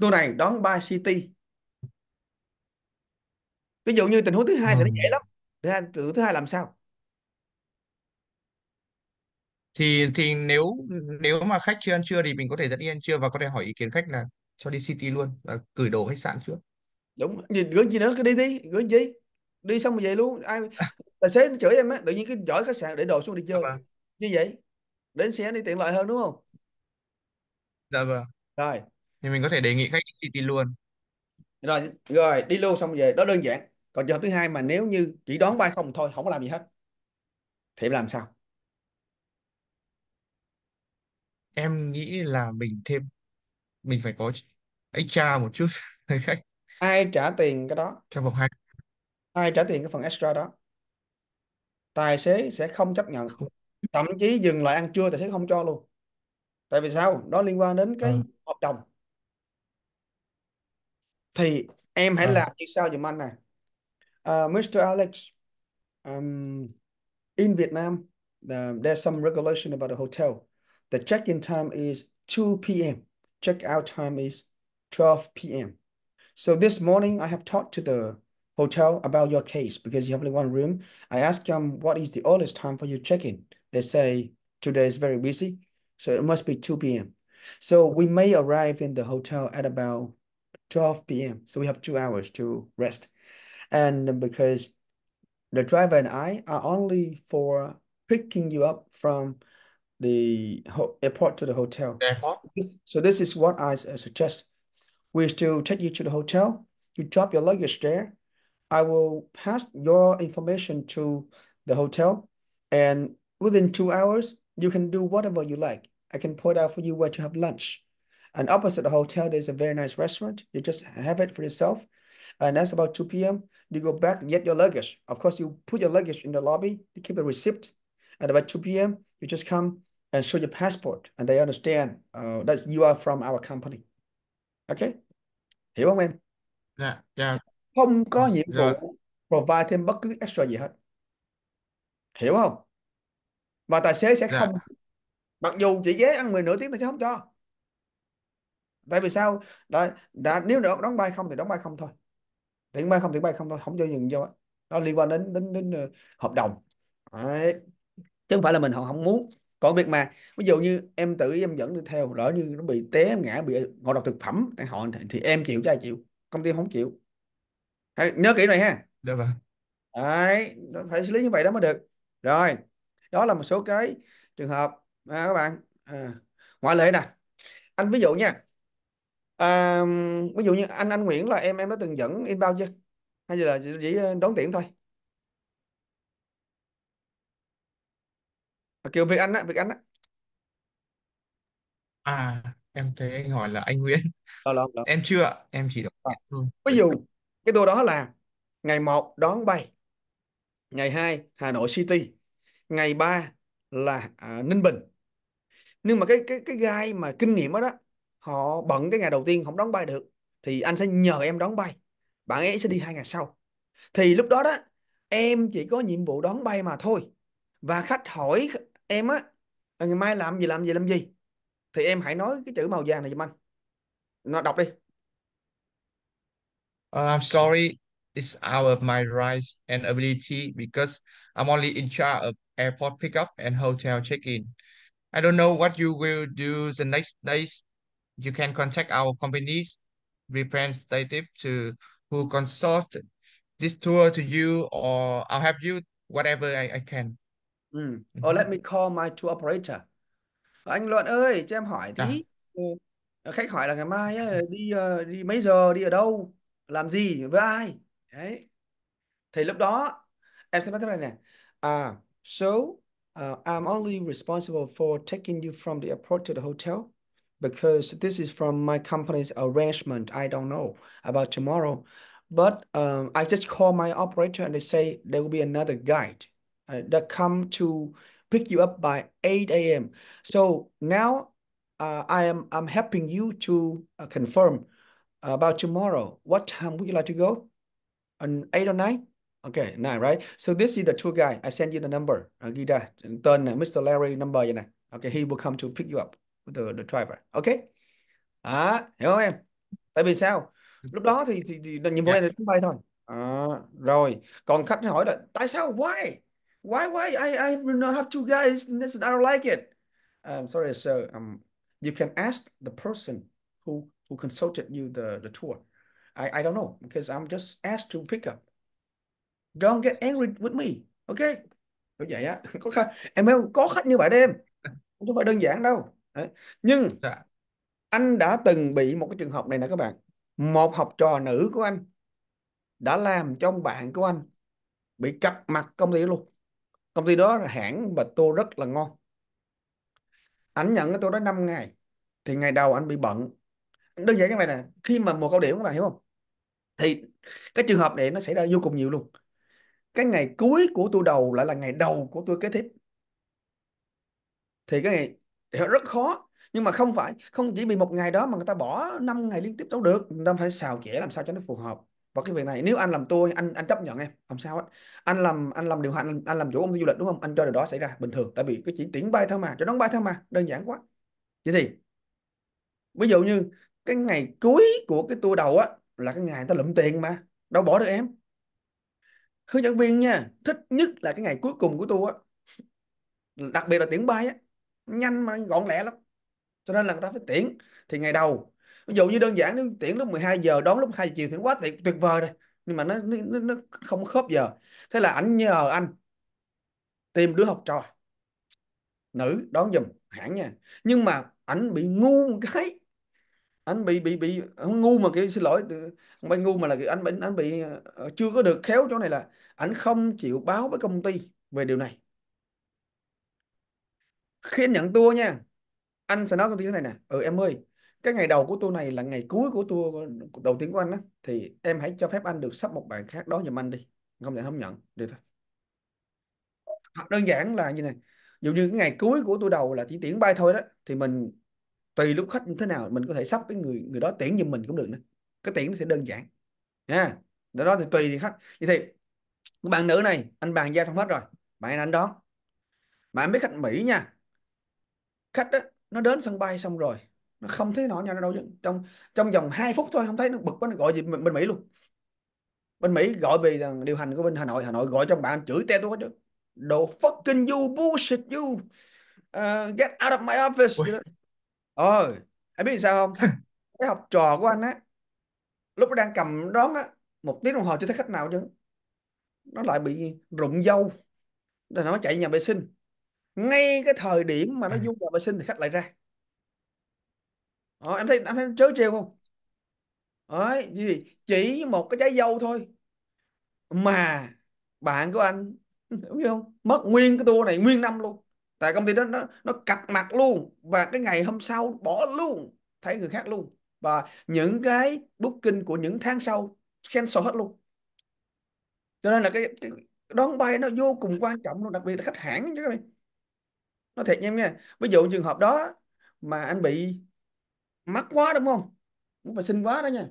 tour này đón bay city ví dụ như tình huống thứ hai thì nó ừ. dễ lắm thứ hai thứ, thứ hai làm sao thì thì nếu nếu mà khách chưa ăn trưa thì mình có thể dẫn đi ăn trưa và có thể hỏi ý kiến khách là cho đi city luôn và gửi đồ khách sạn trước đúng gửi gì nữa cứ đi đi gửi gì đi xong rồi về luôn ai à. tài xế nó chửi em á tự nhiên cái giỏi khách sạn để đồ xuống đi chơi dạ vâng. như vậy đến xe đi tiện lợi hơn đúng không dạ vâng rồi thì mình có thể đề nghị khách đi city luôn rồi rồi đi luôn xong về đó đơn giản còn trường hợp thứ hai mà nếu như chỉ đón bay không thôi không có làm gì hết thì làm sao em nghĩ là mình thêm mình phải có extra một chút với khách ai trả tiền cái đó trong vòng hai ai trả tiền cái phần extra đó tài xế sẽ không chấp nhận thậm chí dừng lại ăn trưa tài xế không cho luôn tại vì sao đó liên quan đến cái à, hợp đồng thì em hãy à, làm như sau dùm anh này uh, à, Mr. Alex um, in Vietnam the, there's some regulation about the hotel the check-in time is 2 pm check-out time is 12 pm so this morning I have talked to the hotel about your case because you have only one room. I ask them, what is the earliest time for you check-in? They say, today is very busy, so it must be 2 p.m. So we may arrive in the hotel at about 12 p.m. So we have two hours to rest. And because the driver and I are only for picking you up from the airport to the hotel. Airport? So this is what I suggest. We still take you to the hotel. You drop your luggage there. I will pass your information to the hotel and within two hours, you can do whatever you like. I can point out for you where to have lunch. And opposite the hotel, there's a very nice restaurant. You just have it for yourself. And that's about 2 p.m. You go back and get your luggage. Of course, you put your luggage in the lobby. You keep the receipt. and about 2 p.m., you just come and show your passport. And they understand uh, that you are from our company. Okay? here we go. yeah, Yeah. không có ờ, nhiệm rồi vụ provide thêm bất cứ extra gì hết hiểu không và tài xế sẽ dạ không mặc dù chỉ ghé ăn 10 nửa tiếng tài xế không cho tại vì sao đã, đã nếu được đóng bay không thì đóng bay không thôi tiếng bay không tiếng bay không thôi không cho dừng vô đó liên quan đến đến đến uh, hợp đồng Đấy. chứ không phải là mình họ không muốn còn việc mà ví dụ như em tự em dẫn đi theo lỡ như nó bị té ngã bị ngộ độc thực phẩm tại họ thì, thì em chịu cho ai chịu công ty không chịu hay, nhớ kỹ này ha được dạ vâng. đấy nó phải xử lý như vậy đó mới được rồi đó là một số cái trường hợp à, các bạn à, ngoại lệ nè anh ví dụ nha à, ví dụ như anh anh Nguyễn là em em đã từng dẫn inbound chưa hay là chỉ đón tiễn thôi Mà kiểu việc anh á việc anh á À, em thấy anh hỏi là anh Nguyễn. Lộn ờ, lộn lộn Em chưa, em chỉ đọc À, thôi. ví dụ cái tour đó là ngày 1 đón bay ngày 2 Hà Nội City ngày 3 là à, Ninh Bình nhưng mà cái cái cái gai mà kinh nghiệm đó, đó họ bận cái ngày đầu tiên không đón bay được thì anh sẽ nhờ em đón bay bạn ấy sẽ đi hai ngày sau thì lúc đó đó em chỉ có nhiệm vụ đón bay mà thôi và khách hỏi em á ờ, ngày mai làm gì làm gì làm gì thì em hãy nói cái chữ màu vàng này giùm anh nó đọc đi Uh, I'm sorry, it's out of my rights and ability because I'm only in charge of airport pickup and hotel check-in. I don't know what you will do the next days. You can contact our company's representative to who consult this tour to you or I'll help you whatever I, I can. Mm. Or mm -hmm. let me call my tour operator. Anh Luận ơi, cho em hỏi tí. À. Khách hỏi là ngày mai đi đi mấy giờ, đi ở đâu? làm gì với ai đấy thì lúc đó em sẽ nói thế này nè. à so uh, I'm only responsible for taking you from the airport to the hotel because this is from my company's arrangement I don't know about tomorrow but um, I just call my operator and they say there will be another guide uh, that come to pick you up by 8 a.m. So now uh, I am I'm helping you to uh, confirm about tomorrow. What time would you like to go? An eight or nine? Okay, nine, right? So this is the tour guide. I send you the number. Uh, ghi ra tên này, Mr. Larry number vậy này. Okay, he will come to pick you up with the, the driver. Okay. À, hiểu không em? Tại vì sao? Lúc đó thì thì, thì nhiệm vụ yeah. em là chuyến bay thôi. À, rồi, còn khách hỏi là tại sao? Why? Why why I I have two guys? I don't like it. I'm um, sorry, sir. Um, you can ask the person who who consulted you the, the tour. I, I don't know because I'm just asked to pick up. Don't get angry with me. Ok. Đúng vậy á. Có khách, em mới có khách như vậy đấy em. Không phải đơn giản đâu. Đấy. Nhưng dạ. anh đã từng bị một cái trường hợp này nè các bạn. Một học trò nữ của anh đã làm cho ông bạn của anh bị cặp mặt công ty luôn. Công ty đó là hãng và tô rất là ngon. Anh nhận cái tô đó 5 ngày. Thì ngày đầu anh bị bận đơn giản như vậy nè khi mà mùa cao điểm các bạn hiểu không thì cái trường hợp này nó xảy ra vô cùng nhiều luôn cái ngày cuối của tour đầu lại là ngày đầu của tour kế tiếp thì cái ngày rất khó nhưng mà không phải không chỉ vì một ngày đó mà người ta bỏ 5 ngày liên tiếp đâu được người ta phải xào chẻ làm sao cho nó phù hợp và cái việc này nếu anh làm tôi anh anh chấp nhận em làm sao á? anh làm anh làm điều hành anh, anh làm chủ công ty du lịch đúng không anh cho điều đó xảy ra bình thường tại vì cái chỉ tiễn bay thôi mà cho đóng bay thôi mà đơn giản quá vậy thì ví dụ như cái ngày cuối của cái tour đầu á là cái ngày người ta lụm tiền mà đâu bỏ được em hướng dẫn viên nha thích nhất là cái ngày cuối cùng của tour á đặc biệt là tiễn bay á nhanh mà gọn lẹ lắm cho nên là người ta phải tiễn thì ngày đầu ví dụ như đơn giản nếu tiễn lúc 12 giờ đón lúc 2 giờ chiều thì nó quá tuyệt tuyệt vời rồi nhưng mà nó nó, nó không khớp giờ thế là ảnh nhờ anh tìm đứa học trò nữ đón giùm hãng nha nhưng mà ảnh bị ngu một cái anh bị bị bị anh ngu mà kiểu xin lỗi không phải ngu mà là anh anh anh bị ờ, ờ, chưa có được khéo chỗ này là anh không chịu báo với công ty về điều này khi anh nhận tour nha anh sẽ nói công ty thế này nè ừ em ơi cái ngày đầu của tour này là ngày cuối của tour đầu tiên của anh á thì em hãy cho phép anh được sắp một bạn khác đó giùm anh đi không thì không nhận được thôi đơn giản là như này dù như cái ngày cuối của tour đầu là chỉ tiễn bay thôi đó thì mình tùy lúc khách như thế nào mình có thể sắp cái người người đó tiễn giùm mình cũng được nữa cái tiễn nó sẽ đơn giản nha đó đó thì tùy thì khách như thế bạn nữ này anh bàn giao xong hết rồi bạn anh đón mà anh biết khách mỹ nha khách đó nó đến sân bay xong rồi nó không thấy nó nhau đâu chứ trong trong vòng 2 phút thôi không thấy nó bực quá nó gọi gì bên, mỹ luôn bên mỹ gọi về điều hành của bên hà nội hà nội gọi cho bạn chửi te tôi có chứ đồ fucking you bullshit you uh, get out of my office ờ anh biết sao không cái học trò của anh á lúc nó đang cầm đón á một tiếng đồng hồ chưa thấy khách nào chứ nó lại bị rụng dâu rồi nó chạy nhà vệ sinh ngay cái thời điểm mà nó à. vô nhà vệ sinh thì khách lại ra Ờ, em thấy anh thấy chớ trêu không? Đấy, gì chỉ một cái trái dâu thôi mà bạn của anh hiểu không? Mất nguyên cái tour này nguyên năm luôn tại công ty đó nó nó cạch mặt luôn và cái ngày hôm sau bỏ luôn thấy người khác luôn và những cái booking của những tháng sau cancel hết luôn cho nên là cái, cái đón bay nó vô cùng quan trọng luôn đặc biệt là khách hàng chứ các bạn nó thiệt nha em nha ví dụ trường hợp đó mà anh bị mắc quá đúng không muốn phải xin quá đó nha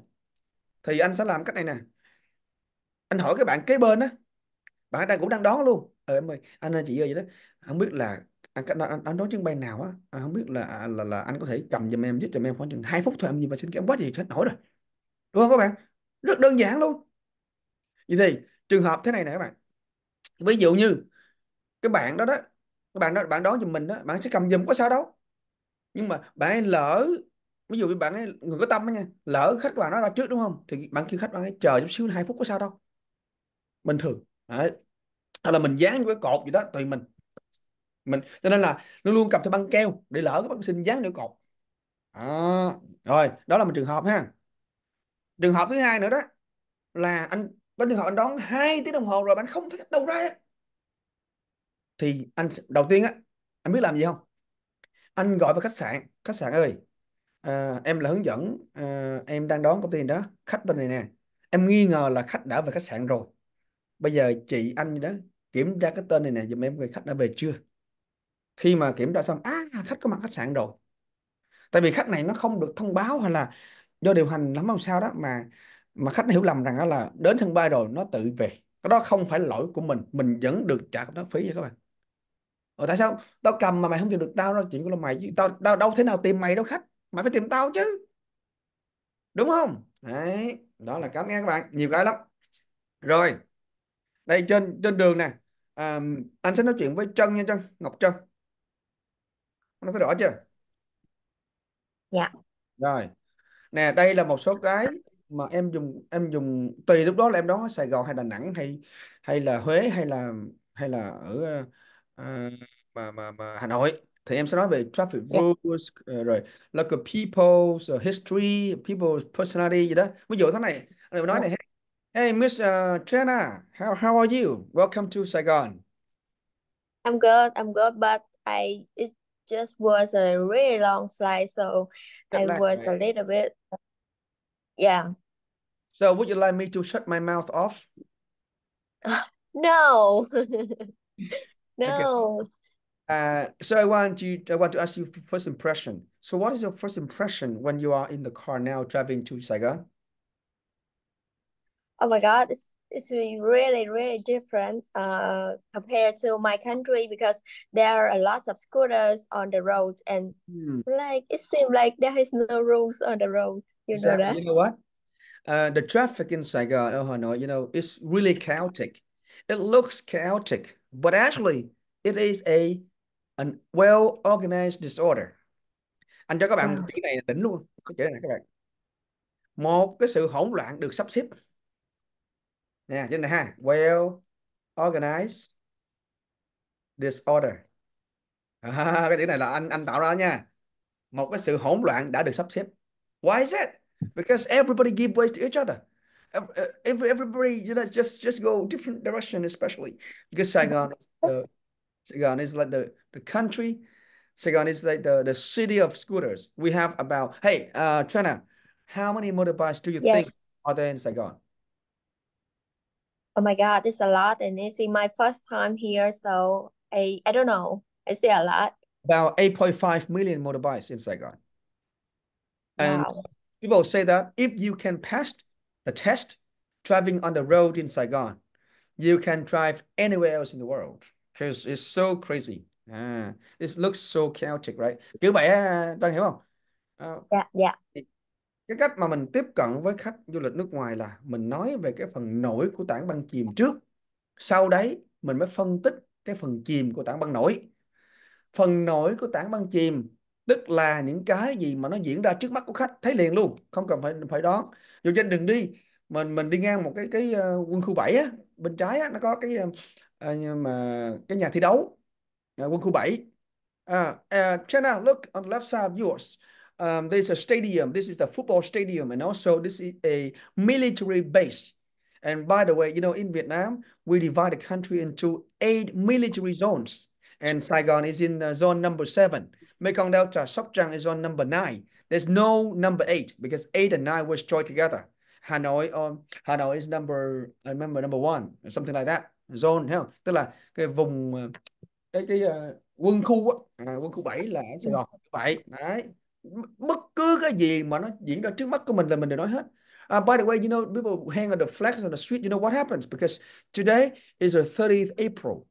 thì anh sẽ làm cách này nè anh hỏi cái bạn kế bên á bạn đang cũng đang đón luôn ờ em ơi anh ơi chị ơi vậy đó không biết là anh à, anh, anh nói những bay nào á anh à, không biết là à, là là anh có thể cầm giùm em giúp cho em khoảng chừng hai phút thôi em nhưng mà xin kém quá gì hết nổi rồi đúng không các bạn rất đơn giản luôn vậy thì trường hợp thế này nè các bạn ví dụ như cái bạn đó đó các bạn đó bạn đó giùm mình đó bạn sẽ cầm giùm có sao đâu nhưng mà bạn ấy lỡ ví dụ như bạn ấy người có tâm đó nha lỡ khách của bạn nó ra trước đúng không thì bạn kêu khách bạn ấy chờ chút xíu hai phút có sao đâu bình thường đấy hoặc là mình dán cái cột gì đó tùy mình mình cho nên là luôn luôn cầm theo băng keo để lỡ các bác sinh dán nửa cột à, rồi đó là một trường hợp ha trường hợp thứ hai nữa đó là anh có trường hợp anh đón 2 tiếng đồng hồ rồi anh không thấy đâu ra thì anh đầu tiên á anh biết làm gì không anh gọi vào khách sạn khách sạn ơi à, em là hướng dẫn à, em đang đón công ty đó khách bên này nè em nghi ngờ là khách đã về khách sạn rồi bây giờ chị anh đó kiểm tra cái tên này nè dùm em người khách đã về chưa khi mà kiểm tra xong à khách có mặt khách sạn rồi tại vì khách này nó không được thông báo hay là do điều hành lắm không sao đó mà mà khách hiểu lầm rằng đó là đến sân bay rồi nó tự về cái đó không phải lỗi của mình mình vẫn được trả công phí vậy các bạn ở tại sao tao cầm mà mày không chịu được tao đâu chuyện của mày chứ tao tao đâu thế nào tìm mày đâu khách mày phải tìm tao chứ đúng không đấy đó là cảm nghe các bạn nhiều cái lắm rồi đây trên trên đường nè à, anh sẽ nói chuyện với trân nha trân ngọc trân nó có rõ chưa dạ rồi nè đây là một số cái mà em dùng em dùng tùy lúc đó là em đón ở Sài Gòn hay Đà Nẵng hay hay là Huế hay là hay là ở uh, mà, mà, mà Hà Nội thì em sẽ nói về traffic dạ. rules uh, rồi local people's uh, history people's personality gì đó ví dụ thế này anh nói dạ. này hey, hey Miss uh, ờ, Trina how how are you welcome to Sài Gòn I'm good I'm good but I it's just was a really long flight, so Good I luck, was a little bit, yeah. So would you like me to shut my mouth off? no, no. Okay. Uh, so I want you. I want to ask you first impression. So what is your first impression when you are in the car now driving to Saigon? Oh my God, it's it's really really different uh, compared to my country because there are a lot of scooters on the road and mm. like it seems like there is no rules on the road you know that you know what uh, the traffic in Saigon oh no, you know it's really chaotic it looks chaotic but actually it is a an well organized disorder anh cho các bạn một chữ này là luôn có chữ này các bạn một cái sự hỗn loạn được sắp xếp nha trên này ha well organized disorder à, cái chữ này là anh anh tạo ra nha một cái sự hỗn loạn đã được sắp xếp why is that because everybody give way to each other every, everybody you know just just go different direction especially because Saigon is the Saigon is like the the country Saigon is like the the city of scooters we have about hey uh China how many motorbikes do you yes. think are there in Saigon oh my god, it's a lot, and it's my first time here, so I I don't know. I see a lot. About 8.5 million motorbikes in Saigon. And wow. people say that if you can pass the test driving on the road in Saigon, you can drive anywhere else in the world because it's so crazy. Yeah, it looks so chaotic, right? Kiểu vậy á, Uh, yeah, yeah. cái cách mà mình tiếp cận với khách du lịch nước ngoài là mình nói về cái phần nổi của tảng băng chìm trước sau đấy mình mới phân tích cái phần chìm của tảng băng nổi phần nổi của tảng băng chìm tức là những cái gì mà nó diễn ra trước mắt của khách thấy liền luôn không cần phải phải đón dù trên đường đi mình mình đi ngang một cái cái ờ, quân khu 7 á, bên trái á, nó có cái à, mà cái nhà thi đấu à, quân khu 7 à, uh, China look on the left side of yours um, there's a stadium. This is the football stadium, and also this is a military base. And by the way, you know, in Vietnam, we divide the country into eight military zones. And Saigon is in uh, zone number seven. Mekong Delta, Sóc Trăng is on number nine. There's no number eight because eight and nine was joined together. Hanoi, um, Hanoi is number, I remember number one, or something like that. Zone, hell, tức là cái vùng, cái cái uh, quân khu, quân khu 7 là Sài Gòn, 7, đấy, bất cứ cái gì mà nó diễn ra trước mắt của mình là mình đều nói hết Uh, by the way, you know, people hang on the flags on the street. You know what happens? Because today is the 30th April.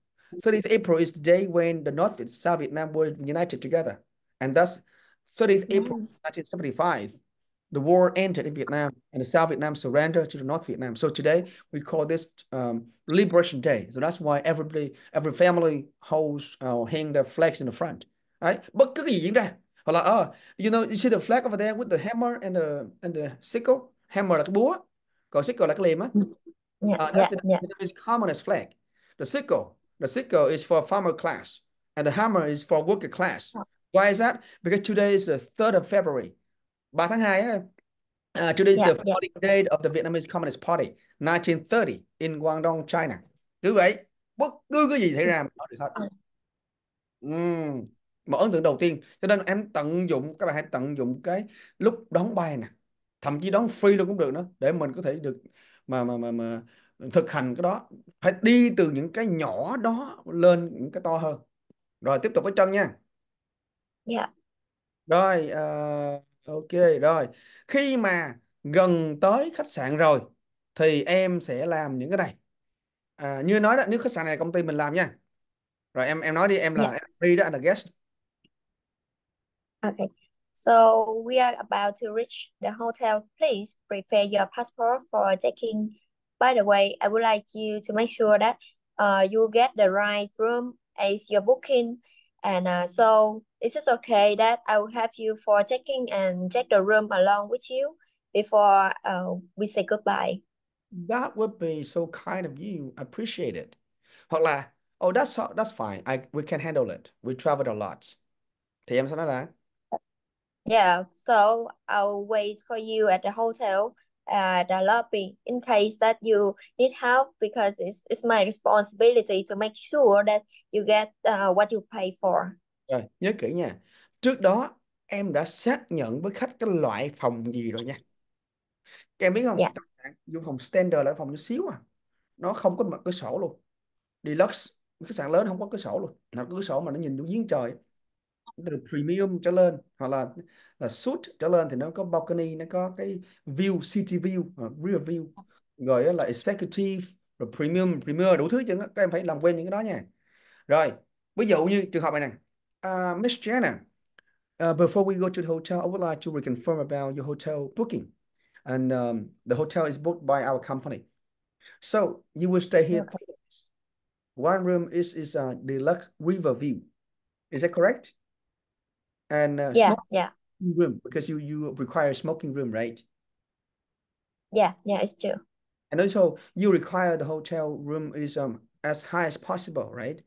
30th April is the day when the North and South Vietnam were united together. And thus, 30th yes. April 1975, the war ended in Vietnam and the South Vietnam surrendered to the North Vietnam. So today we call this um, Liberation Day. So that's why everybody, every family holds or uh, hang their flags in the front. Right? Bất cứ cái gì diễn ra, hoặc là uh, you know you see the flag over there with the hammer and the and the sickle hammer là cái búa còn sickle là cái liềm á yeah, ừ. dạ, uh, yeah, dạ, yeah. Dạ. the common as flag the sickle the sickle is for farmer class and the hammer is for worker class why is that because today is the 3rd of February 3 tháng 2 á Uh, today is yeah, the 40th yeah. day of the Vietnamese Communist Party, 1930 in Guangdong, China. Cứ vậy, bất cứ cái gì xảy ra mình được hết. Mm mà ấn tượng đầu tiên cho nên em tận dụng các bạn hãy tận dụng cái lúc đón bay nè thậm chí đón free luôn cũng được nữa để mình có thể được mà mà mà mà thực hành cái đó phải đi từ những cái nhỏ đó lên những cái to hơn rồi tiếp tục với chân nha dạ rồi uh, ok rồi khi mà gần tới khách sạn rồi thì em sẽ làm những cái này à, như nói đó nếu khách sạn này công ty mình làm nha rồi em em nói đi em là yeah. Dạ. đi đó anh là guest Okay, so we are about to reach the hotel. Please prepare your passport for checking. By the way, I would like you to make sure that uh, you get the right room as your booking. And uh, so is it okay that I will have you for checking and take the room along with you before uh, we say goodbye? That would be so kind of you. I appreciate it. Hola. oh, that's, that's fine. I, we can handle it. We traveled a lot. Thì Yeah, so I'll wait for you at the hotel, at uh, the lobby, in case that you need help because it's, it's my responsibility to make sure that you get uh, what you pay for. Rồi, nhớ kỹ nha. Trước đó em đã xác nhận với khách cái loại phòng gì rồi nha. Các em biết không? Yeah. Dạ. Vô phòng standard là phòng nó xíu à. Nó không có mặt cửa sổ luôn. Deluxe, khách sạn lớn không có cửa sổ luôn. Nó có cửa sổ mà nó nhìn xuống giếng trời từ premium trở lên hoặc là là suite trở lên thì nó có balcony nó có cái view city view uh, rear view rồi là executive rồi premium premier đủ thứ chứ các em phải làm quen những cái đó nha rồi ví dụ như trường hợp này nè uh, Miss Jenna uh, à, before we go to the hotel I would like to reconfirm about your hotel booking and um, the hotel is booked by our company so you will stay here yeah. one room is is a deluxe river view is that correct and uh, yeah, yeah, room because you you require smoking room, right? Yeah, yeah, it's true. And also, you require the hotel room is um as high as possible, right?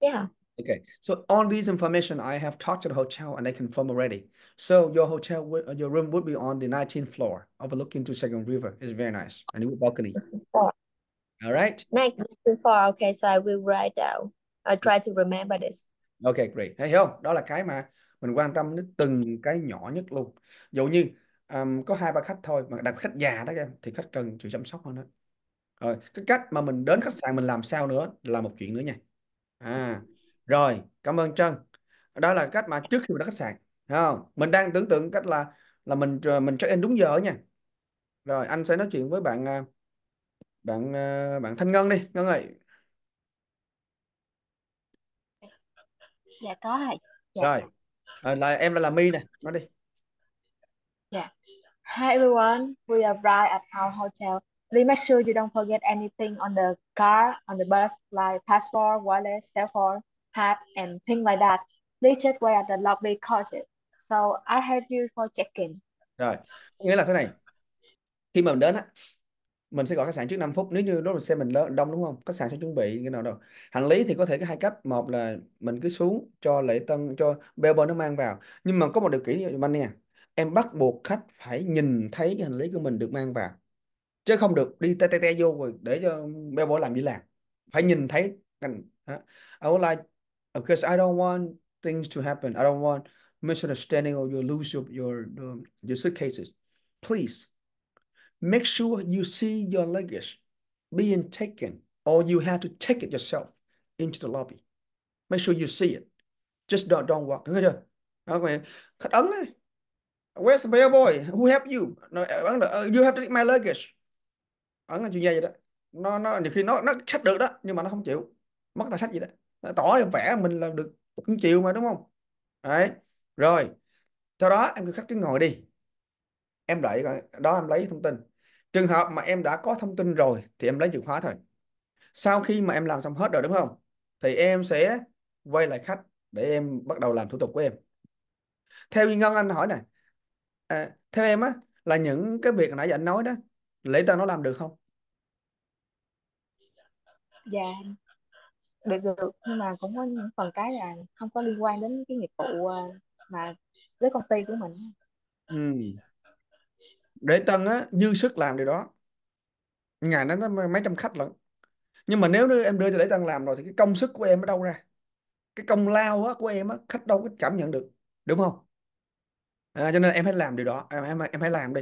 Yeah. Okay, so all these information I have talked to the hotel and they confirm already. So your hotel, uh, your room would be on the 19th floor, overlooking to Second River. It's very nice, and it will balcony. Four. All right. Next floor. Okay, so I will write down. I uh, try to remember this. ok great thấy không đó là cái mà mình quan tâm đến từng cái nhỏ nhất luôn dụ như um, có hai ba khách thôi mà đặt khách già đó em thì khách cần sự chăm sóc hơn đó rồi cái cách mà mình đến khách sạn mình làm sao nữa là một chuyện nữa nha à rồi cảm ơn trân đó là cách mà trước khi mình đến khách sạn Thấy không mình đang tưởng tượng cách là là mình ờ, mình cho in đúng giờ nha rồi anh sẽ nói chuyện với bạn ờ, bạn ờ, bạn Thanh Ngân đi Ngân ơi dạ có thầy dạ. rồi à, là em là là mi nè nói đi yeah. Dạ. hi everyone we arrive at our hotel please make sure you don't forget anything on the car on the bus like passport wallet cell phone hat and thing like that please check wait at the lobby cottage so I help you for check-in rồi nghĩa là thế này khi mà mình đến á mình sẽ gọi khách sạn trước 5 phút nếu như đó là xe mình lớn đông đúng không khách sạn sẽ chuẩn bị cái nào đâu hành lý thì có thể có hai cách một là mình cứ xuống cho lễ tân cho Bellboy nó mang vào nhưng mà có một điều kiện anh nha em bắt buộc khách phải nhìn thấy cái hành lý của mình được mang vào chứ không được đi te te te vô rồi để cho Bellboy làm gì làm phải nhìn thấy anh I would like because I don't want things to happen I don't want misunderstanding or you lose your your, your suitcases please make sure you see your luggage being taken or you have to take it yourself into the lobby. Make sure you see it. Just don't, don't walk. Thấy chưa? Đó, thật ấm Where's the boy? Who help you? No, ờ, ờ, you have to take my luggage. Ấn là chuyện gì vậy đó. Nó, nó, nhiều khi nó, nó sách được đó, nhưng mà nó không chịu. Mất tài sách gì đó. Nó tỏ vẻ mình là được cũng chịu mà đúng không? Đấy. Rồi. Sau đó em cứ khách cứ ngồi đi. Em đợi đó em lấy thông tin trường hợp mà em đã có thông tin rồi thì em lấy chìa khóa thôi sau khi mà em làm xong hết rồi đúng không thì em sẽ quay lại khách để em bắt đầu làm thủ tục của em theo như ngân anh hỏi này à, theo em á là những cái việc nãy giờ anh nói đó lễ tân nó làm được không dạ được được nhưng mà cũng có những phần cái là không có liên quan đến cái nghiệp vụ à, mà với công ty của mình ừ để tân á dư sức làm điều đó ngày nó mấy trăm khách lận nhưng mà nếu em đưa cho để tân làm rồi thì cái công sức của em ở đâu ra cái công lao á của em á khách đâu có cảm nhận được đúng không à, cho nên em hãy làm điều đó em em em hãy làm đi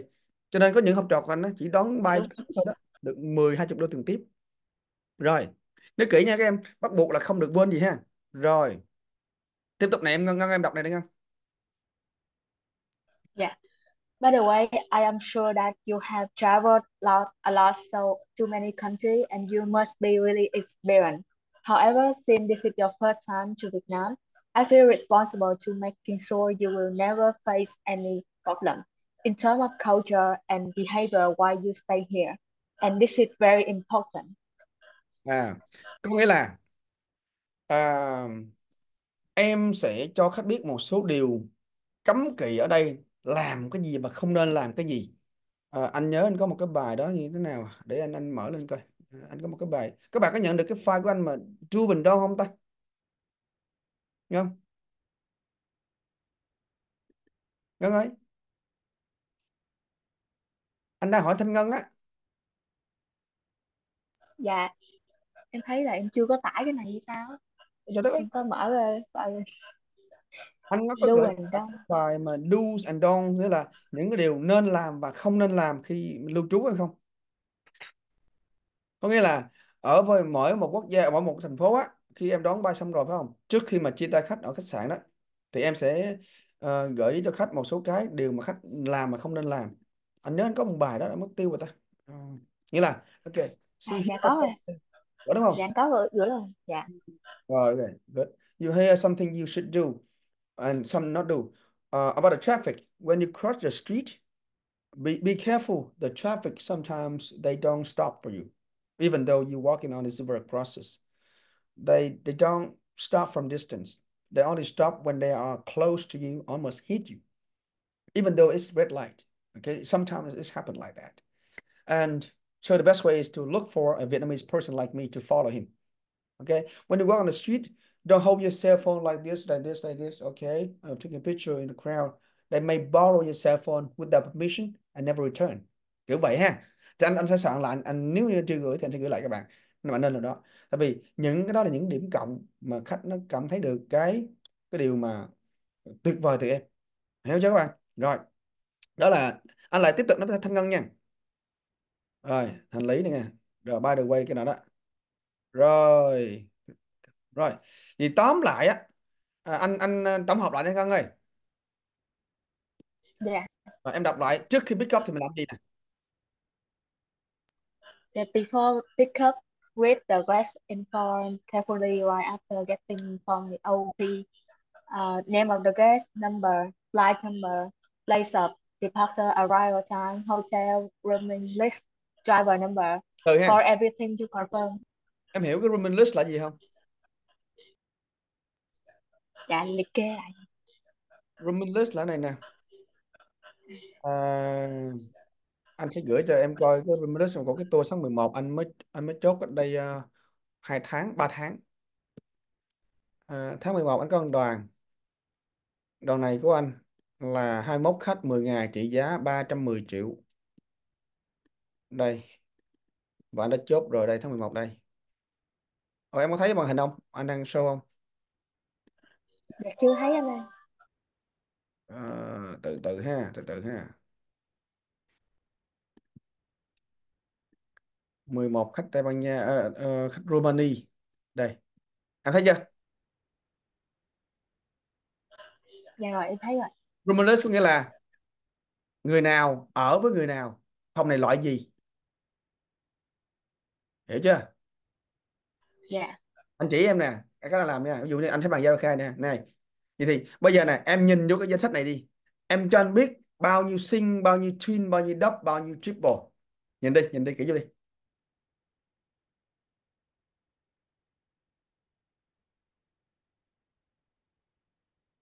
cho nên có những học trò của anh á chỉ đón bay thôi đó được 10 20 đô từng tiếp rồi nếu kỹ nha các em bắt buộc là không được quên gì ha rồi tiếp tục này em ngân ngân em đọc này đi ngân dạ yeah. By the way, I am sure that you have traveled lot, a lot, so too many countries, and you must be really experienced. However, since this is your first time to Vietnam, I feel responsible to making sure you will never face any problem in terms of culture and behavior while you stay here. And this is very important. À, có nghĩa là à, em sẽ cho khách biết một số điều cấm kỵ ở đây làm cái gì và không nên làm cái gì à, anh nhớ anh có một cái bài đó như thế nào để anh anh mở lên coi à, anh có một cái bài các bạn có nhận được cái file của anh mà driven down không ta nghe không ngân ơi anh đang hỏi thanh ngân á dạ em thấy là em chưa có tải cái này hay sao trời đất ơi em có mở rồi ờ, anh có do bài mà do's and don't nghĩa là những cái điều nên làm và không nên làm khi lưu trú hay không có nghĩa là ở với mỗi một quốc gia mỗi một thành phố á khi em đón bay xong rồi phải không trước khi mà chia tay khách ở khách sạn đó thì em sẽ uh, gợi cho khách một số cái điều mà khách làm mà không nên làm anh nhớ anh có một bài đó đã mất tiêu rồi ta ừ. nghĩa là ok à, dạ, dạ có rồi đúng không dạ có rồi rồi dạ rồi ok good you hear something you should do and some not do. Uh, about the traffic, when you cross the street, be, be careful. The traffic, sometimes they don't stop for you, even though you're walking on the zebra crosses. They, they don't stop from distance. They only stop when they are close to you, almost hit you, even though it's red light. Okay, sometimes it's happened like that. And so the best way is to look for a Vietnamese person like me to follow him. Okay, when you walk on the street, Don't hold your cell phone like this, like this, like this. Okay, I'm taking a picture in the crowd. They may borrow your cell phone without permission and never return. Kiểu vậy ha. Thì anh anh sẽ soạn lại. anh, nếu như chưa gửi thì anh sẽ gửi lại các bạn. Nên bạn nên là đó. Tại vì những cái đó là những điểm cộng mà khách nó cảm thấy được cái cái điều mà tuyệt vời từ em. Hiểu chưa các bạn? Rồi. Đó là anh lại tiếp tục nói thanh ngân nha. Rồi, thành lý này nha. Rồi by the way cái nào đó. Rồi. Rồi thì tóm lại á à, anh anh à, tổng hợp lại nha Ngân ơi dạ và em đọc lại trước khi pick up thì mình làm gì nè that dạ, before pick up read the grass inform carefully right after getting from the OP uh, à, name of the guest number flight number place of departure arrival time hotel rooming list driver number for everything to confirm em hiểu cái rooming list là gì không dạ liệt kê lại list là này nè à, anh sẽ gửi cho em coi cái list của cái tour tháng 11 anh mới anh mới chốt ở đây uh, tháng 3 tháng à, tháng 11 anh có một đoàn đoàn này của anh là 21 khách 10 ngày trị giá 310 triệu đây và anh đã chốt rồi đây tháng 11 đây Ồ, em có thấy màn hình không anh đang show không Dạ chưa thấy anh ơi. À, từ từ ha, từ từ ha. 11 khách Tây Ban Nha ờ, ờ, khách Romani. Đây. Anh thấy chưa? Dạ rồi em thấy rồi. Romanus có nghĩa là người nào ở với người nào. Phòng này loại gì? Hiểu chưa? Dạ. Anh chỉ em nè cái đó làm nha ví dụ như anh thấy bạn giao khai nè này vậy thì bây giờ này em nhìn vô cái danh sách này đi em cho anh biết bao nhiêu sinh bao nhiêu twin bao nhiêu double bao nhiêu triple nhìn đi nhìn đi kỹ vô đi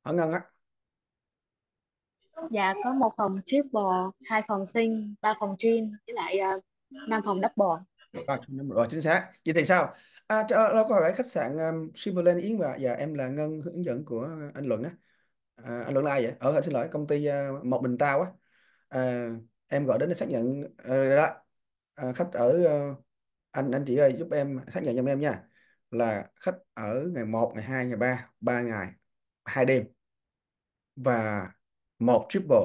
ở ngân á dạ có một phòng triple hai phòng sinh ba phòng twin với lại uh, năm phòng double rồi, rồi chính xác vậy thì sao À, cho, lâu câu hỏi khách sạn um, Shimmerland Yến và dạ em là Ngân hướng dẫn của anh Luận á. À, anh Luận là ai vậy? Ở ờ, xin lỗi công ty uh, à, Mộc Bình Tao á. À, em gọi đến để xác nhận à, đó. À, khách ở uh, anh anh chị ơi giúp em xác nhận giùm em nha là khách ở ngày 1, ngày 2, ngày 3, 3 ngày, 2 đêm và một triple,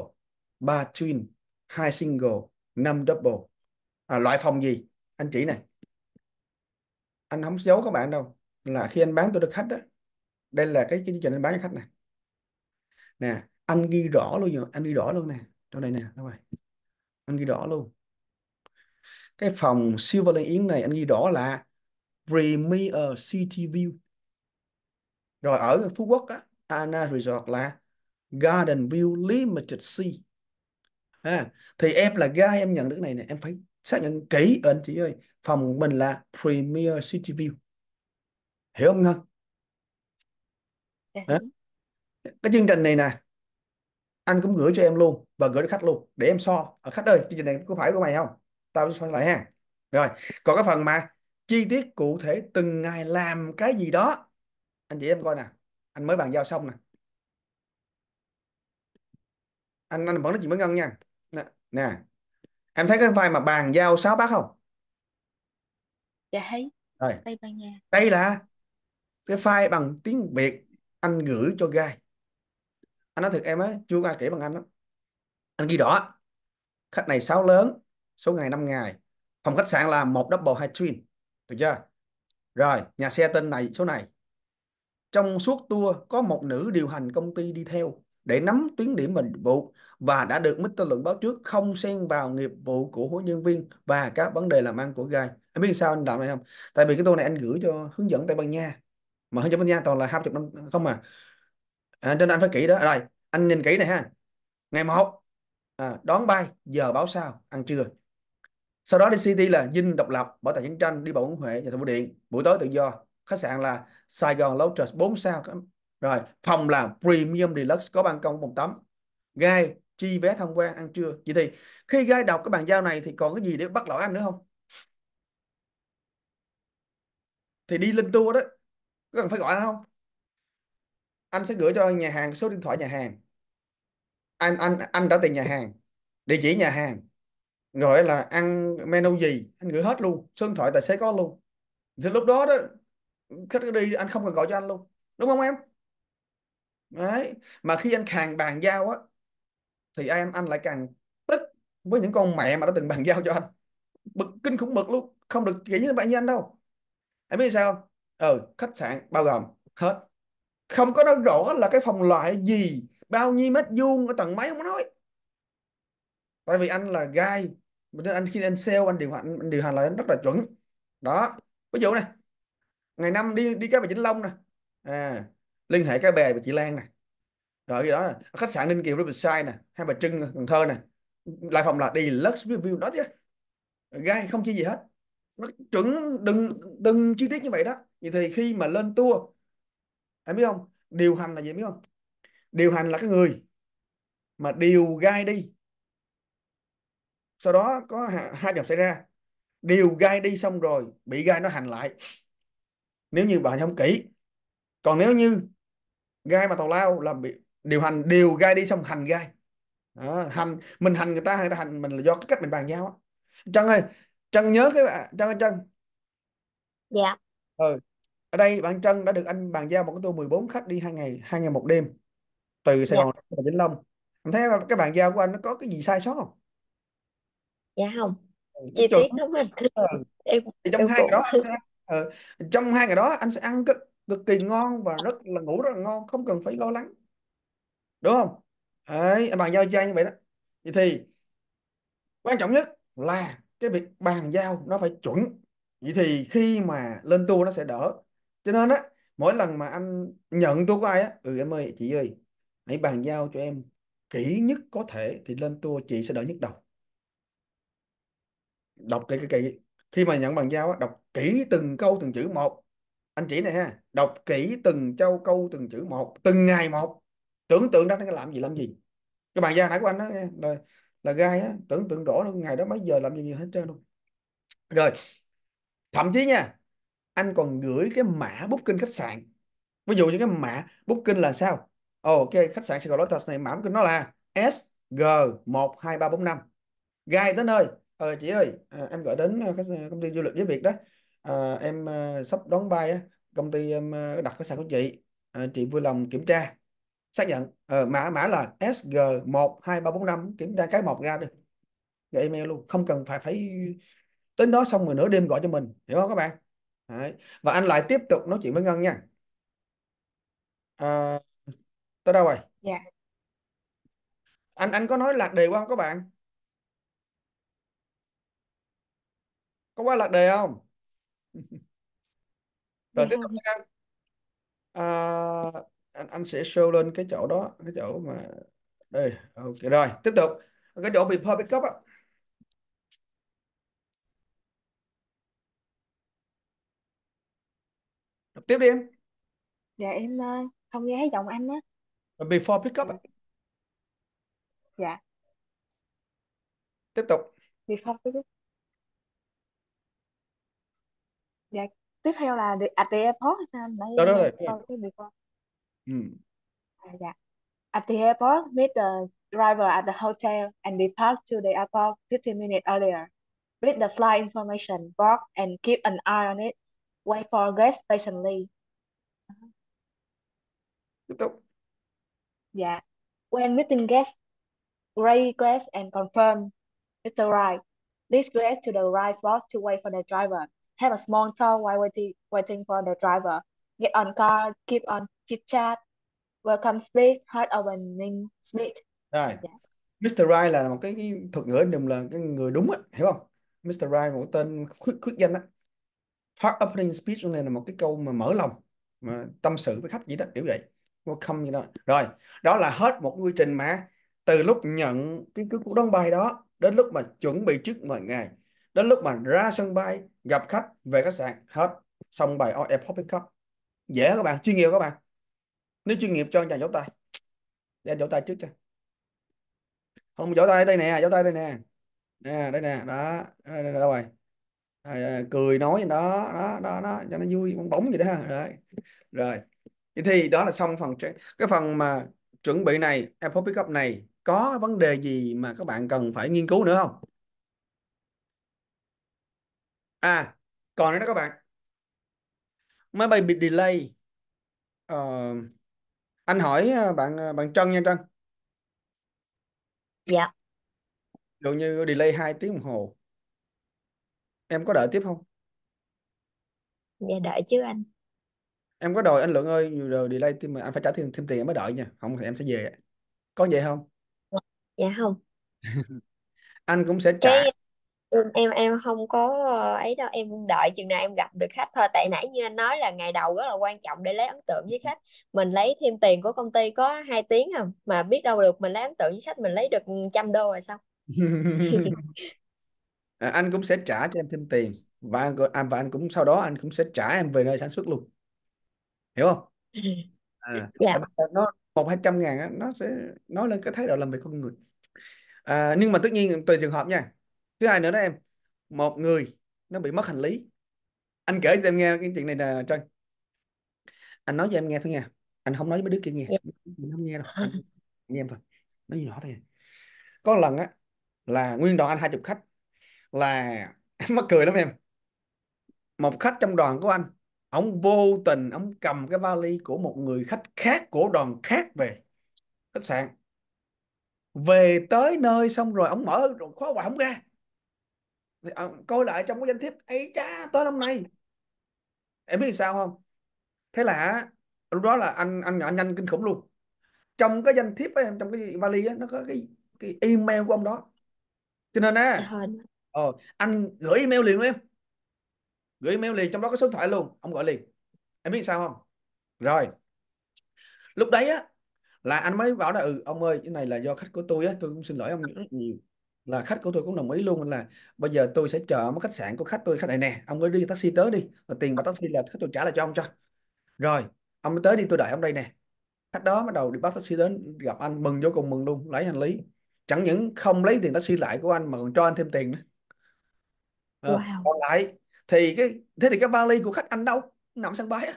ba twin, hai single, năm double. À, loại phòng gì? Anh chị này anh không giấu các bạn đâu là khi anh bán tôi được khách đó đây là cái chương trình anh bán cho khách này nè anh ghi rõ luôn rồi anh ghi rõ luôn nè chỗ này nè các bạn anh ghi rõ luôn cái phòng Silver Lan Yến này anh ghi rõ là Premier City View rồi ở Phú Quốc á Anna Resort là Garden View Limited sea ha à, thì em là ga em nhận được này nè em phải xác nhận kỹ anh chị ơi phòng của mình là Premier City View hiểu không Ngân? Dạ. cái chương trình này nè anh cũng gửi cho em luôn và gửi cho khách luôn để em so à, khách ơi chương trình này có phải của mày không tao so lại ha rồi còn cái phần mà chi tiết cụ thể từng ngày làm cái gì đó anh chị em coi nè anh mới bàn giao xong nè anh anh vẫn nói chuyện với ngân nha nè, nè. em thấy cái file mà bàn giao sáu bác không Dạ thấy. Rồi. Tây Ban Nha. Đây là cái file bằng tiếng Việt anh gửi cho Gai. Anh nói thật em á, chưa ai kể bằng anh lắm. Anh ghi rõ. Khách này 6 lớn, số ngày 5 ngày. Phòng khách sạn là một double hai twin. Được chưa? Rồi, nhà xe tên này, số này. Trong suốt tour có một nữ điều hành công ty đi theo để nắm tuyến điểm mình vụ và đã được Mr. Luận báo trước không xen vào nghiệp vụ của huấn nhân viên và các vấn đề làm ăn của Gai anh biết sao anh làm này không tại vì cái tô này anh gửi cho hướng dẫn Tây Ban Nha mà hướng dẫn Tây Ban Nha toàn là hai chục năm không à. nên anh phải kỹ đó rồi à, anh nhìn kỹ này ha ngày một à, đón bay giờ báo sao ăn trưa sau đó đi city là dinh độc lập bảo tàng chiến tranh đi bảo nguyễn huệ nhà thờ bưu điện buổi tối tự do khách sạn là sài gòn lotus 4 sao rồi phòng là premium deluxe có ban công phòng tắm gai chi vé tham quan ăn trưa vậy thì khi gai đọc cái bàn giao này thì còn cái gì để bắt lỗi anh nữa không thì đi lên tour đó có cần phải gọi anh không anh sẽ gửi cho nhà hàng số điện thoại nhà hàng anh anh anh trả tiền nhà hàng địa chỉ nhà hàng gọi là ăn menu gì anh gửi hết luôn số điện thoại tài xế có luôn thì lúc đó đó khách đi anh không cần gọi cho anh luôn đúng không em đấy mà khi anh càng bàn giao á thì anh anh lại càng tức với những con mẹ mà đã từng bàn giao cho anh bực kinh khủng bực luôn không được kỹ như bạn như anh đâu em biết sao không ừ khách sạn bao gồm hết không có nói rõ là cái phòng loại gì bao nhiêu mét vuông ở tầng mấy không có nói tại vì anh là gai nên anh khi anh sale anh điều hành anh điều hành lại anh rất là chuẩn đó ví dụ này ngày năm đi đi cái bè Vĩnh Long nè à, liên hệ cái bè và chị Lan nè rồi cái đó là khách sạn Ninh Kiều Riverside nè hai bà Trưng Cần Thơ nè lại phòng là Deluxe View đó chứ gai không chi gì hết nó chuẩn đừng đừng chi tiết như vậy đó vậy thì khi mà lên tour em biết không điều hành là gì biết không điều hành là cái người mà điều gai đi sau đó có hai điểm xảy ra điều gai đi xong rồi bị gai nó hành lại nếu như bạn không kỹ còn nếu như gai mà tào lao là bị điều hành điều gai đi xong hành gai đó, hành mình hành người ta hay ta hành mình là do cái cách mình bàn giao á Trân ơi Trân nhớ cái bạn Trân ơi Trân Dạ. ừ. ở đây bạn Trân đã được anh bàn giao một cái tour 14 khách đi hai ngày hai ngày một đêm từ Sài Dạ. Gòn đến Vĩnh Long em thấy không, cái bàn giao của anh nó có cái gì sai sót không Dạ không. ừ. Chi trùng tiết lắm anh. ừ. Em thì trong em hai ngày cũng đó anh sẽ ờ, trong hai ngày đó anh sẽ ăn cực, cực kỳ ngon và rất là ngủ rất là ngon không cần phải lo lắng đúng không đấy em bàn giao cho anh như vậy đó vậy thì quan trọng nhất là cái việc bàn giao nó phải chuẩn vậy thì khi mà lên tour nó sẽ đỡ cho nên á mỗi lần mà anh nhận tour của ai á ừ em ơi chị ơi hãy bàn giao cho em kỹ nhất có thể thì lên tour chị sẽ đỡ nhức đầu đọc cái cái kỹ khi mà nhận bàn giao á, đọc kỹ từng câu từng chữ một anh chỉ này ha đọc kỹ từng châu câu từng chữ một từng ngày một tưởng tượng ra nó làm gì làm gì cái bàn giao nãy của anh đó rồi là gai á tưởng tượng rõ luôn ngày đó mấy giờ làm gì hết trơn luôn rồi thậm chí nha anh còn gửi cái mã booking khách sạn ví dụ như cái mã booking là sao ok khách sạn Sài Gòn Lotus này mã booking nó là SG 12345 gai tới nơi ờ chị ơi à, em gọi đến ờ, khách, công ty du lịch với Việt đó à, em à, sắp đón bay á công ty em đặt khách sạn của chị à, chị vui lòng kiểm tra xác nhận ờ, mã mã là sg một hai ba bốn năm kiểm tra cái một ra được gửi email luôn không cần phải phải tính đó xong rồi nửa đêm gọi cho mình hiểu không các bạn Đấy. và anh lại tiếp tục nói chuyện với ngân nha à, tới đâu rồi yeah. Dạ. anh anh có nói lạc đề qua không các bạn có quá lạc đề không rồi yeah. Dạ tiếp tục nha à, anh anh sẽ show lên cái chỗ đó cái chỗ mà đây ok rồi tiếp tục cái chỗ bị perfect cup á đọc tiếp đi em dạ em ờ, không nghe thấy giọng anh á before pick up dạ tiếp tục before pick dạ tiếp theo là the, at the airport hay sao nãy đó em đó là cái before Mm. Yeah. At the airport, meet the driver at the hotel and depart to the airport 15 minutes earlier. Read the flight information, board, and keep an eye on it. Wait for guests patiently. Tiếp Yeah. When meeting guests, raise guests and confirm it's arrived. Lead guests to the right spot to wait for the driver. Have a small talk while waiting, waiting for the driver. Get on car, keep on chit chat welcome speech heart opening speech rồi yeah. Mr. Right là một cái, cái thuật ngữ đừng là cái người đúng á hiểu không Mr. Right là một tên khuyết, khuyết danh á heart opening speech này là một cái câu mà mở lòng mà tâm sự với khách gì đó kiểu vậy welcome gì đó rồi đó là hết một quy trình mà từ lúc nhận cái cái cuộc đón bài đó đến lúc mà chuẩn bị trước mọi ngày đến lúc mà ra sân bay gặp khách về khách sạn hết xong bài airport pickup dễ các bạn chuyên nghiệp các bạn nếu chuyên nghiệp cho anh chàng vỗ tay để anh vỗ tay trước cho không vỗ tay đây nè vỗ tay đây nè nè đây nè đó đây, đây, đâu rồi à, cười nói đó đó đó đó cho nó vui bóng bóng vậy đó rồi rồi thì đó là xong phần cái phần mà chuẩn bị này Apple Pickup này có vấn đề gì mà các bạn cần phải nghiên cứu nữa không à còn nữa đó các bạn máy bay bị delay uh, anh hỏi ờ, bạn ờ, bạn Trân nha Trân Dạ, dụ như delay 2 tiếng đồng hồ em có đợi tiếp không dạ đợi chứ anh. em có đòi anh Lượng ơi nhiều giờ delay thì anh phải trả thêm thêm tiền em mới đợi nha không thì em sẽ về có vậy không Dạ không. anh cũng sẽ trả Cái em em em không có ờ, ấy đâu em đợi chừng nào em gặp được khách thôi tại nãy như anh nói là ngày đầu rất là quan trọng để lấy ấn tượng với khách mình lấy thêm tiền của công ty có hai tiếng không à, mà biết đâu được mình lấy ấn tượng với khách mình lấy được trăm đô rồi sao à, anh cũng sẽ trả cho em thêm tiền và anh, à, và anh cũng sau đó anh cũng sẽ trả em về nơi sản xuất luôn hiểu không à, dạ. nó một hai trăm ngàn nó sẽ nói lên cái thái độ làm việc con người à, nhưng mà tất nhiên tùy trường hợp nha thứ hai nữa đó em một người nó bị mất hành lý anh kể cho em nghe cái chuyện này là trời anh nói cho em nghe thôi nha anh không nói với mấy đứa kia nghe mình không nghe đâu anh, nghe em thôi nói nhỏ thôi có lần á là nguyên đoàn anh hai chục khách là em mắc cười lắm em một khách trong đoàn của anh ông vô tình ông cầm cái vali của một người khách khác của đoàn khác về khách sạn về tới nơi xong rồi ông mở khóa quà không ra à, coi lại trong cái danh thiếp ấy cha, tới năm nay em biết sao không thế là lúc đó là anh anh nhỏ nhanh kinh khủng luôn trong cái danh thiếp em trong cái vali ấy, nó có cái cái email của ông đó cho nên á dạ ờ, anh gửi email liền luôn em gửi email liền trong đó có số điện thoại luôn ông gọi liền em biết sao không rồi lúc đấy á là anh mới bảo là ừ ông ơi cái này là do khách của tôi á tôi cũng xin lỗi ông rất nhiều là khách của tôi cũng đồng ý luôn là bây giờ tôi sẽ chờ một khách sạn của khách tôi khách này nè ông cứ đi taxi tới đi và tiền và taxi là khách tôi trả lại cho ông cho rồi ông tới đi tôi đợi ông đây nè khách đó bắt đầu đi bắt taxi đến gặp anh mừng vô cùng mừng luôn lấy hành lý chẳng những không lấy tiền taxi lại của anh mà còn cho anh thêm tiền nữa ờ, wow. còn lại thì cái thế thì cái vali của khách anh đâu nằm sân bay á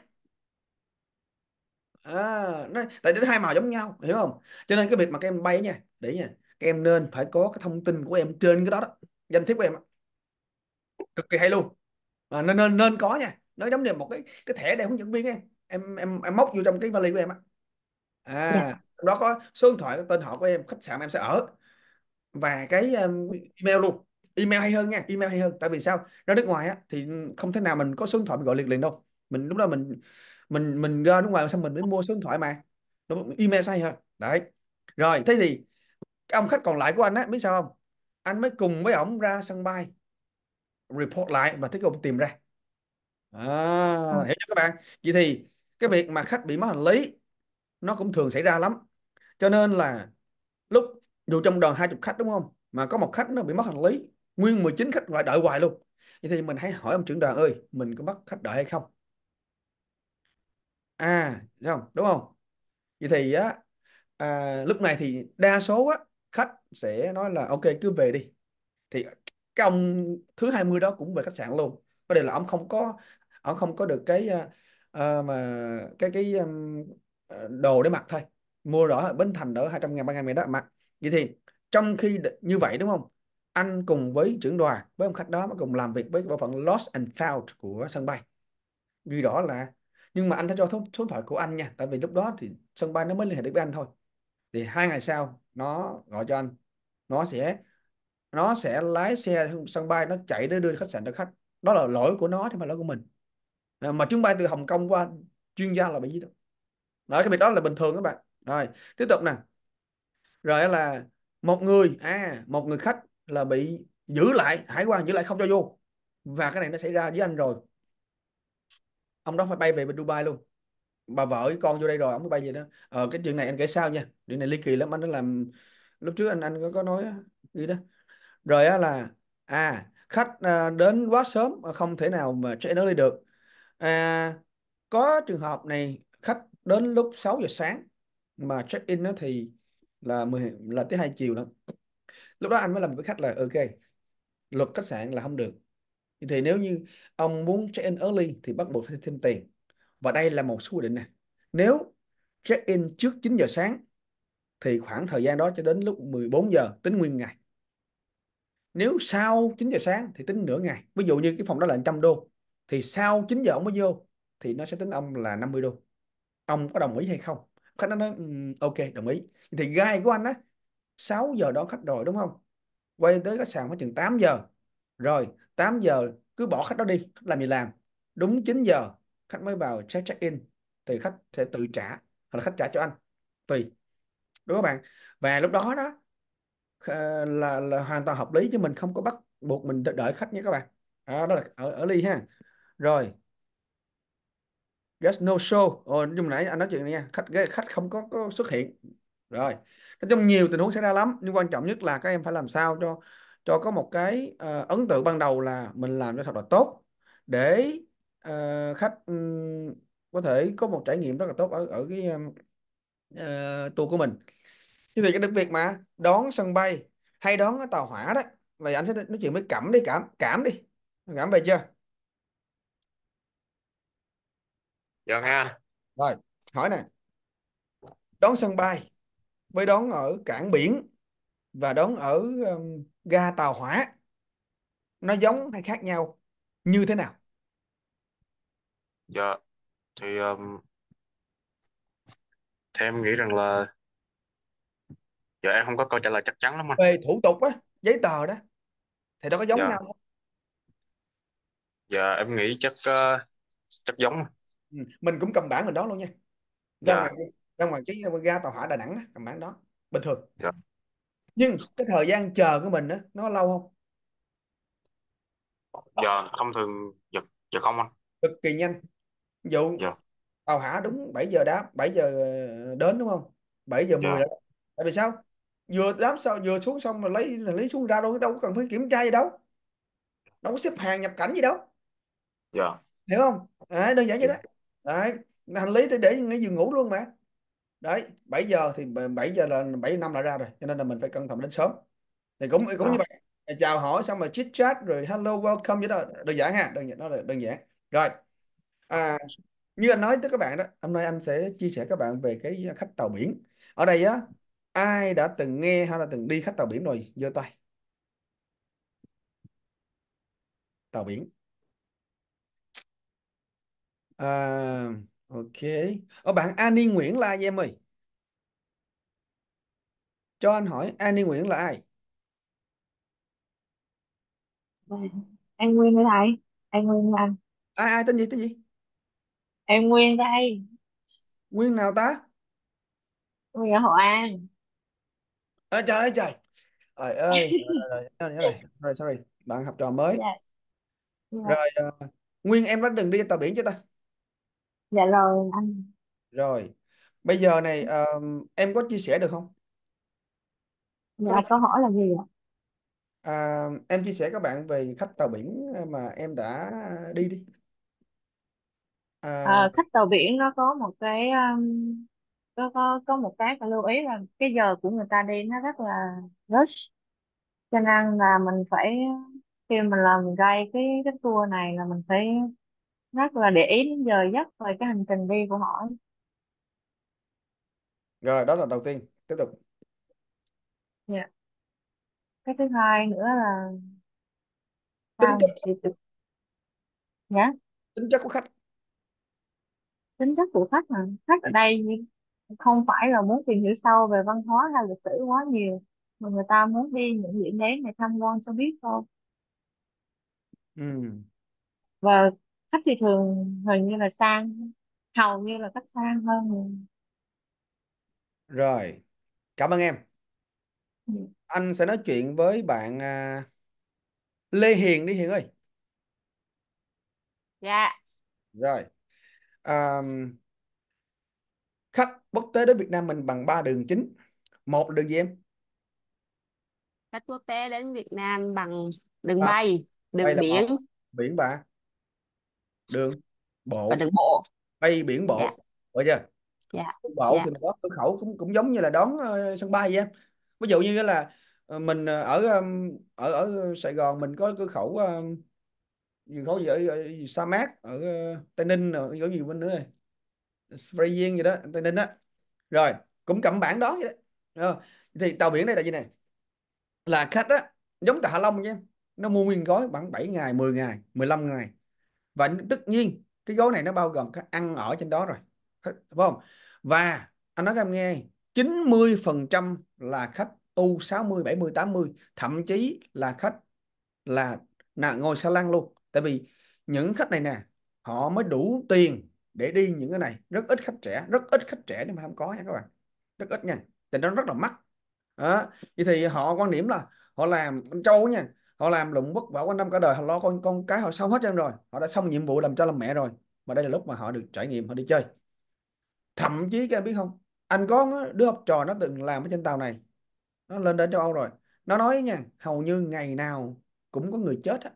à, nó, tại đến hai màu giống nhau hiểu không cho nên cái việc mà các em bay nha để nha các em nên phải có cái thông tin của em trên cái đó đó danh thiếp của em cực kỳ hay luôn à, nên nên nên có nha nó giống như một cái cái thẻ để hướng dẫn viên em em em em móc vô trong cái vali của em á à yeah. Dạ. đó có số điện thoại tên họ của em khách sạn em sẽ ở và cái um, email luôn email hay hơn nha email hay hơn tại vì sao ra nước ngoài á thì không thể nào mình có số điện thoại mình gọi liền liền đâu mình lúc đó mình mình mình ra nước ngoài xong mình mới mua số điện thoại mà Đúng, email sai hơn đấy rồi thế gì? cái ông khách còn lại của anh á biết sao không anh mới cùng với ổng ra sân bay report lại và tới cùng tìm ra à, ừ. hiểu chưa các bạn vậy thì cái việc mà khách bị mất hành lý nó cũng thường xảy ra lắm cho nên là lúc dù trong đoàn hai chục khách đúng không mà có một khách nó bị mất hành lý nguyên 19 khách lại đợi hoài luôn vậy thì mình hãy hỏi ông trưởng đoàn ơi mình có bắt khách đợi hay không à không đúng không vậy thì á à, lúc này thì đa số á khách sẽ nói là ok cứ về đi thì cái ông thứ 20 đó cũng về khách sạn luôn có điều là ông không có ông không có được cái uh, mà cái cái um, đồ để mặc thôi mua đỏ Bến Thành đỡ 200 ngàn 3 ngàn mày đó mặc vậy thì trong khi như vậy đúng không anh cùng với trưởng đoàn với ông khách đó mà cùng làm việc với bộ phận lost and found của sân bay ghi rõ là nhưng mà anh đã cho số, số điện thoại của anh nha tại vì lúc đó thì sân bay nó mới liên hệ được với anh thôi thì hai ngày sau nó gọi cho anh nó sẽ nó sẽ lái xe sân bay nó chạy để đưa khách sạn cho khách đó là lỗi của nó chứ không phải lỗi của mình mà chuyến bay từ Hồng Kông qua chuyên gia là bị gì đâu đó cái việc đó là bình thường các bạn rồi tiếp tục nè rồi là một người à một người khách là bị giữ lại hải quan giữ lại không cho vô và cái này nó xảy ra với anh rồi ông đó phải bay về bên Dubai luôn bà vợ với con vô đây rồi ông có bay vậy đó ờ, cái chuyện này anh kể sao nha chuyện này ly kỳ lắm anh nó làm lúc trước anh anh có, có nói gì đó rồi á là à khách à, đến quá sớm à, không thể nào mà check in early được à, có trường hợp này khách đến lúc 6 giờ sáng mà check in nó thì là 10, là tới 2 chiều đó lúc đó anh mới làm với khách là ok luật khách sạn là không được thì nếu như ông muốn check in early thì bắt buộc phải thêm tiền và đây là một số quy định này nếu check in trước 9 giờ sáng thì khoảng thời gian đó cho đến lúc 14 giờ tính nguyên ngày nếu sau 9 giờ sáng thì tính nửa ngày ví dụ như cái phòng đó là 100 đô thì sau 9 giờ ông mới vô thì nó sẽ tính ông là 50 đô ông có đồng ý hay không khách nó nói um, ok đồng ý thì gai của anh á 6 giờ đón khách rồi đúng không quay tới khách sạn khoảng chừng 8 giờ rồi 8 giờ cứ bỏ khách đó đi làm gì làm đúng 9 giờ khách mới vào check check in thì khách sẽ tự trả hoặc là khách trả cho anh tùy đúng không bạn và lúc đó đó là, là hoàn toàn hợp lý chứ mình không có bắt buộc mình đợi khách nha các bạn à, đó là ở ở ly ha rồi guest no show Ồ, nhưng nãy anh nói chuyện này nha khách khách không có, có xuất hiện rồi nói chung nhiều tình huống xảy ra lắm nhưng quan trọng nhất là các em phải làm sao cho cho có một cái uh, ấn tượng ban đầu là mình làm cho thật là tốt để à, khách um, có thể có một trải nghiệm rất là tốt ở ở cái uh, tour của mình như vậy cái đặc biệt mà đón sân bay hay đón tàu hỏa đó vậy anh sẽ nói chuyện với cảm đi cảm cảm đi cảm về chưa dạ nghe rồi hỏi nè đón sân bay với đón ở cảng biển và đón ở um, ga tàu hỏa nó giống hay khác nhau như thế nào Dạ, thì um, thì em nghĩ rằng là dạ em không có câu trả lời chắc chắn lắm anh. về thủ tục á giấy tờ đó thì nó có giống Dạ, nhau dạ em nghĩ chắc ờ, chắc giống. ừ. mình cũng cầm bản mình đó luôn nha ra Dạ, ngoài ra ngoài cái ga tàu hỏa Đà Nẵng cầm bản đó bình thường dạ. nhưng cái thời gian chờ của mình á nó lâu không Dạ thông thường dạ, dạ không anh. cực kỳ nhanh vụ dạ tàu hỏa đúng 7 giờ đáp 7 giờ đến đúng không 7 giờ 10 dạ đáp. tại vì sao vừa đáp sao vừa xuống xong mà lấy là lấy xuống ra đâu đâu có cần phải kiểm tra gì đâu đâu có xếp hàng nhập cảnh gì đâu dạ hiểu không đấy, đơn giản vậy dạ. đó đấy hành lý thì để ngay giường ngủ luôn mà đấy 7 giờ thì 7 giờ là 7 năm là ra rồi cho nên là mình phải cẩn thận đến sớm thì cũng cũng dạ. như vậy chào hỏi xong rồi chit chat rồi hello welcome vậy đó đơn giản ha đơn giản đó là đơn giản rồi À, như anh nói tới các bạn đó, hôm nay anh sẽ chia sẻ các bạn về cái khách tàu biển. Ở đây á, ai đã từng nghe hay là từng đi khách tàu biển rồi, giơ tay. Tàu biển. À, ok. Ở bạn Ani Nguyễn là ai em ơi? Cho anh hỏi Ani Nguyễn là ai? Anh Nguyên với thầy, anh Nguyên với anh. Ai ai tên gì tên gì? em Nguyên đây Nguyên nào ta? Nguyên ở Hội An Ơ trời ơi trời. Trời ơi, rồi, rồi, rồi, rồi, rồi, sorry, bạn học trò mới. dạ dạ Rồi ờ, Nguyên em đã đừng đi tàu biển chưa ta? dạ rồi anh Rồi. Bây giờ này ờ, em có chia sẻ được không? dạ Tức là câu hỏi là gì ạ à, em chia sẻ các bạn về khách tàu biển mà em đã đi đi à, khách tàu biển nó có một cái um, có có có một cái phải lưu ý là cái giờ của người ta đi nó rất là rush cho nên là mình phải khi mình làm mình gây cái cái tour này là mình phải rất là để ý đến giờ giấc về cái hành trình đi của họ rồi đó là đầu tiên tiếp tục Dạ. cái thứ hai nữa là tính sao chất chị chị- nhá dạ? tính chất của khách tính chất của khách mà khách ở đây không phải là muốn tìm hiểu sâu về văn hóa hay lịch sử quá nhiều mà người ta muốn đi những điểm đến để tham quan cho biết thôi Ừ. và khách thì thường hình như là sang hầu như là khách sang hơn Rồi, cảm ơn em. Ừ. Anh sẽ nói chuyện với bạn à, Lê Hiền đi Hiền ơi. Dạ. Rồi um, khách quốc tế đến Việt Nam mình bằng ba đường chính một đường gì em khách quốc tế đến Việt Nam bằng đường à, bay đường bay là biển một. biển bà đường bộ và đường bộ bay biển bộ dạ. được chưa dạ. bộ dạ. thì mình có cửa khẩu cũng cũng giống như là đón uh, sân bay vậy em ví dụ như là ờ, mình ờ, ở um, ở ở Sài Gòn mình có cửa khẩu uh, gì khó gì ở, ở gì sa mát ở ờ, tây ninh ờ, rồi ở gì bên nữa này spray viên gì đó tây ninh đó rồi cũng cầm bản đó vậy đó ờ, thì tàu biển đây là gì này là khách đó giống tàu hạ long nha nó mua nguyên gói khoảng 7 ngày 10 ngày 15 ngày và tất nhiên cái gói này nó bao gồm các ăn ở trên đó rồi phải không và anh nói các em nghe 90% là khách tu 60 70 80 thậm chí là khách là là ngồi xa lăn luôn tại vì những khách này nè họ mới đủ tiền để đi những cái này rất ít khách trẻ rất ít khách trẻ nhưng mà không có nha các bạn rất ít nha thì nó rất là mắc đó. vậy thì họ quan điểm là họ làm châu nha họ làm lụng vất vả quanh năm cả đời họ lo con con cái họ xong hết trơn rồi họ đã xong nhiệm vụ làm cho làm mẹ rồi mà đây là lúc mà họ được trải nghiệm họ đi chơi thậm chí các em biết không anh có đứa học trò nó từng làm ở trên tàu này nó lên đến châu Âu rồi nó nói nha hầu như ngày nào cũng có người chết á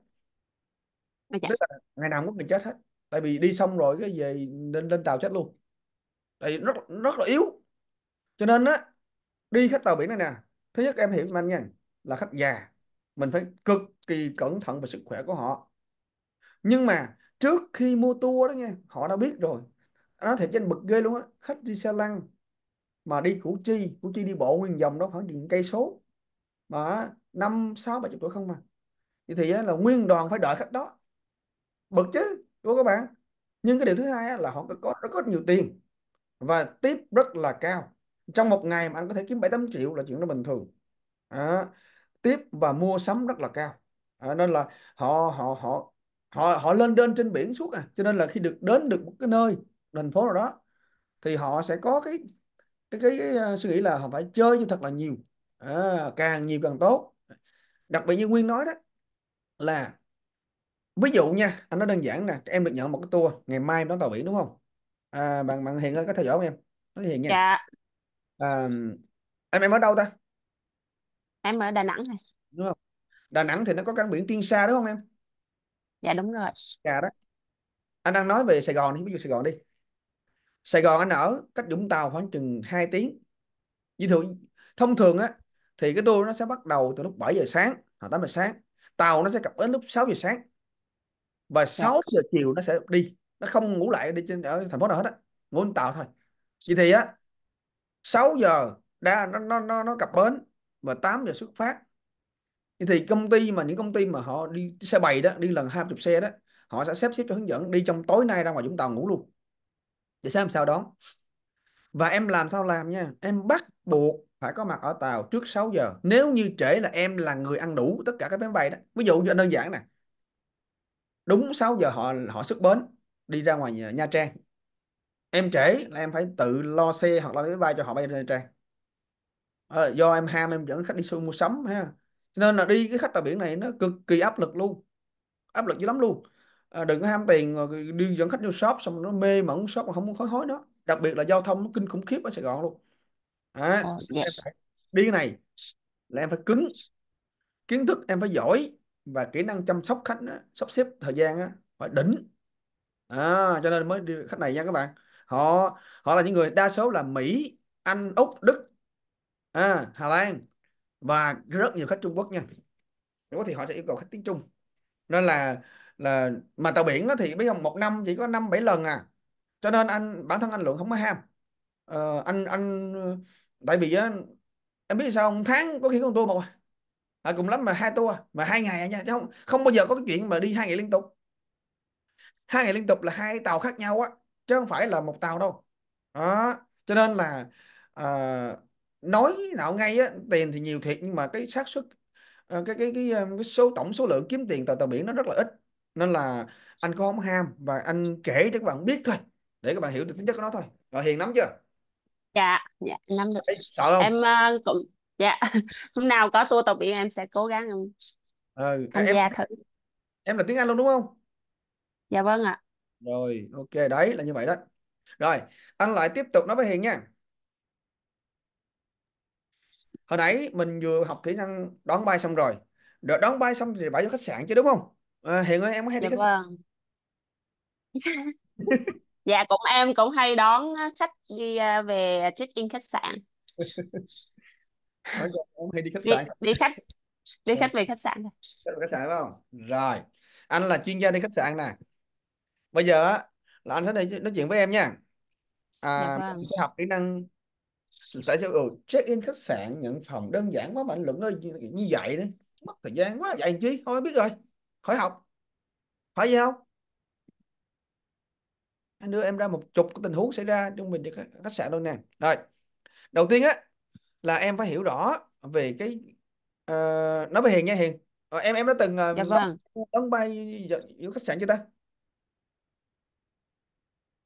tức là ngày nào cũng được chết hết tại vì đi xong rồi cái về lên lên tàu chết luôn tại rất rất là yếu cho nên á đi khách tàu biển này nè thứ nhất em hiểu anh nha là khách già mình phải cực kỳ cẩn thận về sức khỏe của họ nhưng mà trước khi mua tour đó nghe, họ đã biết rồi nó thiệt trên bực ghê luôn á khách đi xe lăn mà đi củ chi củ chi đi bộ nguyên vòng đó khoảng chừng cây số mà năm sáu bảy chục tuổi không mà thì, thì là nguyên đoàn phải đợi khách đó bực chứ đúng không các bạn nhưng cái điều thứ hai là họ có rất, rất nhiều tiền và tiếp rất là cao trong một ngày mà anh có thể kiếm 7 8 triệu là chuyện đó bình thường à, tiếp và mua sắm rất là cao à, nên là họ họ họ họ họ lên đên trên biển suốt à cho nên là khi được đến được một cái nơi thành phố nào đó thì họ sẽ có cái cái cái, cái ờ, suy nghĩ là họ phải chơi cho thật là nhiều à, càng nhiều càng tốt đặc biệt như nguyên nói đó là ví dụ nha anh nói đơn giản nè em được nhận một cái tour ngày mai em đón tàu biển đúng không à, bạn bạn Hiền ơi có theo dõi không em nói Hiền nha Dạ, à, em em ở đâu ta em ở Đà Nẵng này. đúng không Đà Nẵng thì nó có cảng biển Tiên Sa đúng không em Dạ đúng rồi. Dạ đó anh đang nói về Sài Gòn đi ví dụ Sài Gòn đi Sài Gòn anh ở cách Vũng Tàu khoảng chừng 2 tiếng Vì thường thông thường á thì cái tour nó sẽ bắt đầu từ lúc 7 giờ sáng hoặc 8 giờ sáng tàu nó sẽ cập bến lúc 6 giờ sáng và 6 dạ. giờ chiều nó sẽ đi nó không ngủ lại đi trên ở thành phố nào hết á ngủ trên tàu thôi vậy thì á 6 giờ đã nó nó nó nó cập bến và 8 giờ xuất phát vậy thì công ty mà những công ty mà họ đi xe bày đó đi lần hai chục xe đó họ sẽ xếp xếp cho hướng dẫn đi trong tối nay ra ngoài chúng Tàu ngủ luôn để xem sao đó và em làm sao làm nha em bắt buộc phải có mặt ở tàu trước 6 giờ nếu như trễ là em là người ăn đủ tất cả các vé bay đó ví dụ như đơn giản nè đúng 6 giờ họ họ xuất bến đi ra ngoài Nha Trang em trễ là em phải tự lo xe hoặc là máy bay cho họ bay ra Nha Trang à, do em ham em dẫn khách đi mua sắm ha nên là đi cái khách tàu biển này nó cực kỳ áp lực luôn áp lực dữ lắm luôn à, đừng có ham tiền đi dẫn khách vô shop xong nó mê mẩn shop mà không muốn khói hối nó đặc biệt là giao thông nó kinh khủng khiếp ở Sài Gòn luôn à, oh, yes. em dạ. phải, đi cái này là em phải cứng kiến thức em phải giỏi và kỹ năng chăm sóc khách á, sắp xếp thời gian á, phải đỉnh à, cho nên mới đi khách này nha các bạn họ họ là những người đa số là Mỹ Anh Úc Đức à, Hà Lan và rất nhiều khách Trung Quốc nha đó thì họ sẽ yêu cầu khách tiếng Trung nên là là mà tàu biển đó thì biết không một năm chỉ có năm bảy lần à cho nên anh bản thân anh lượng không có ham ờ, anh anh tại vì á, em biết sao không tháng có khi con tua một à à, cùng lắm mà hai tour mà hai ngày nha chứ không không bao giờ có cái chuyện mà đi hai ngày liên tục hai ngày liên tục là hai tàu khác nhau á chứ không phải là một tàu đâu đó cho nên là à, nói nào ngay á tiền thì nhiều thiệt nhưng mà cái xác suất ờ, cái, cái cái ờ, cái số tổng số lượng kiếm tiền tàu tàu biển nó rất là ít nên là anh có không ham và anh kể cho các bạn biết thôi để các bạn hiểu được tính chất của nó thôi rồi hiền nắm chưa dạ dạ nắm được Ê, sợ không em uh, cũng dạ hôm nào có tour tập biển em sẽ cố gắng em ừ, tham em gia thử em là tiếng Anh luôn đúng không dạ vâng ạ rồi ok đấy là như vậy đó rồi anh lại tiếp tục nói với Hiền nha hồi nãy mình vừa học kỹ năng đón bay xong rồi đợi đón bay xong thì phải vô khách sạn chứ đúng không à, Hiền ơi em có hay đi dạ khách sạn vâng. dạ cũng em cũng hay đón khách đi ờ, về check in khách sạn nói chung ông hay đi khách đi sạn đi khách đi ờ. khách về khách sạn Khách sạn phải không? Rồi. Anh là chuyên gia đi khách sạn nè. Bây giờ là anh sẽ đi nói chuyện với em nha. À, dạ À, vâng sẽ học kỹ năng tại sao ừ, check in khách sạn nhận phòng đơn giản quá mà anh Luận ơi như, như vậy đấy mất thời gian quá vậy làm chi thôi biết rồi khỏi học phải gì không anh đưa em ra một chục cái tình huống xảy ra trong mình đi khách sạn luôn nè rồi đầu tiên á là em phải hiểu rõ về cái uh, nói về Hiền nha Hiền Ờ, em em đã từng uh, vâng. đón, đón bay giữa, khách sạn chưa ta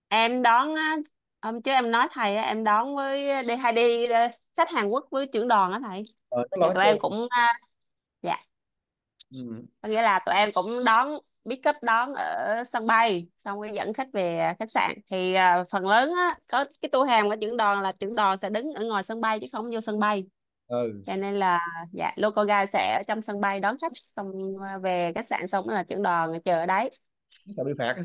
Em đón á, hôm trước em nói thầy em đón với DHD ờ, khách Hàn Quốc với trưởng đoàn á thầy. Ờ, nó dạ, Thì lo hết tụi em cũng dạ, Ừ. có nghĩa là tụi em cũng đón biết cấp đón ở sân bay xong rồi dẫn khách về khách sạn thì à, phần lớn á, có cái tour hàng của trưởng đoàn là trưởng đoàn sẽ đứng ở ngoài sân bay chứ không vô sân bay ừ. cho nên là dạ local guide sẽ ở trong sân bay đón khách xong à, về khách sạn xong là trưởng đoàn chờ ở đấy sợ bị phạt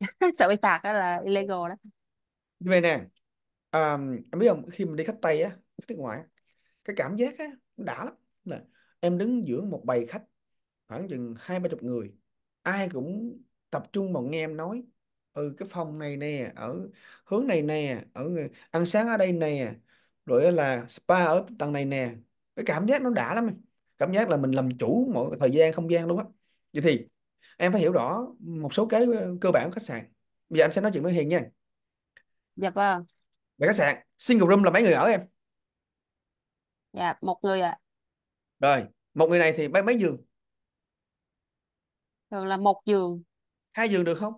sợ bị phạt đó là illegal đó như vậy nè um, em biết không khi mình đi khách Tây á nước ngoài cái cảm giác á đã lắm là em đứng giữa một bầy khách khoảng chừng hai ba chục người ai cũng tập trung vào nghe em nói ừ cái phòng này nè ở hướng này nè ở ăn sáng ở đây nè rồi là spa ở tầng này nè cái cảm giác nó đã lắm cảm giác là mình làm chủ mọi thời gian không gian luôn á vậy thì em phải hiểu rõ một số cái ờ, cơ bản của khách sạn bây giờ anh sẽ nói chuyện với Hiền nha Dạ vâng. về khách sạn single room là mấy người ở em Dạ một người ạ. rồi một người này thì mấy mấy giường thường là một giường hai giường được không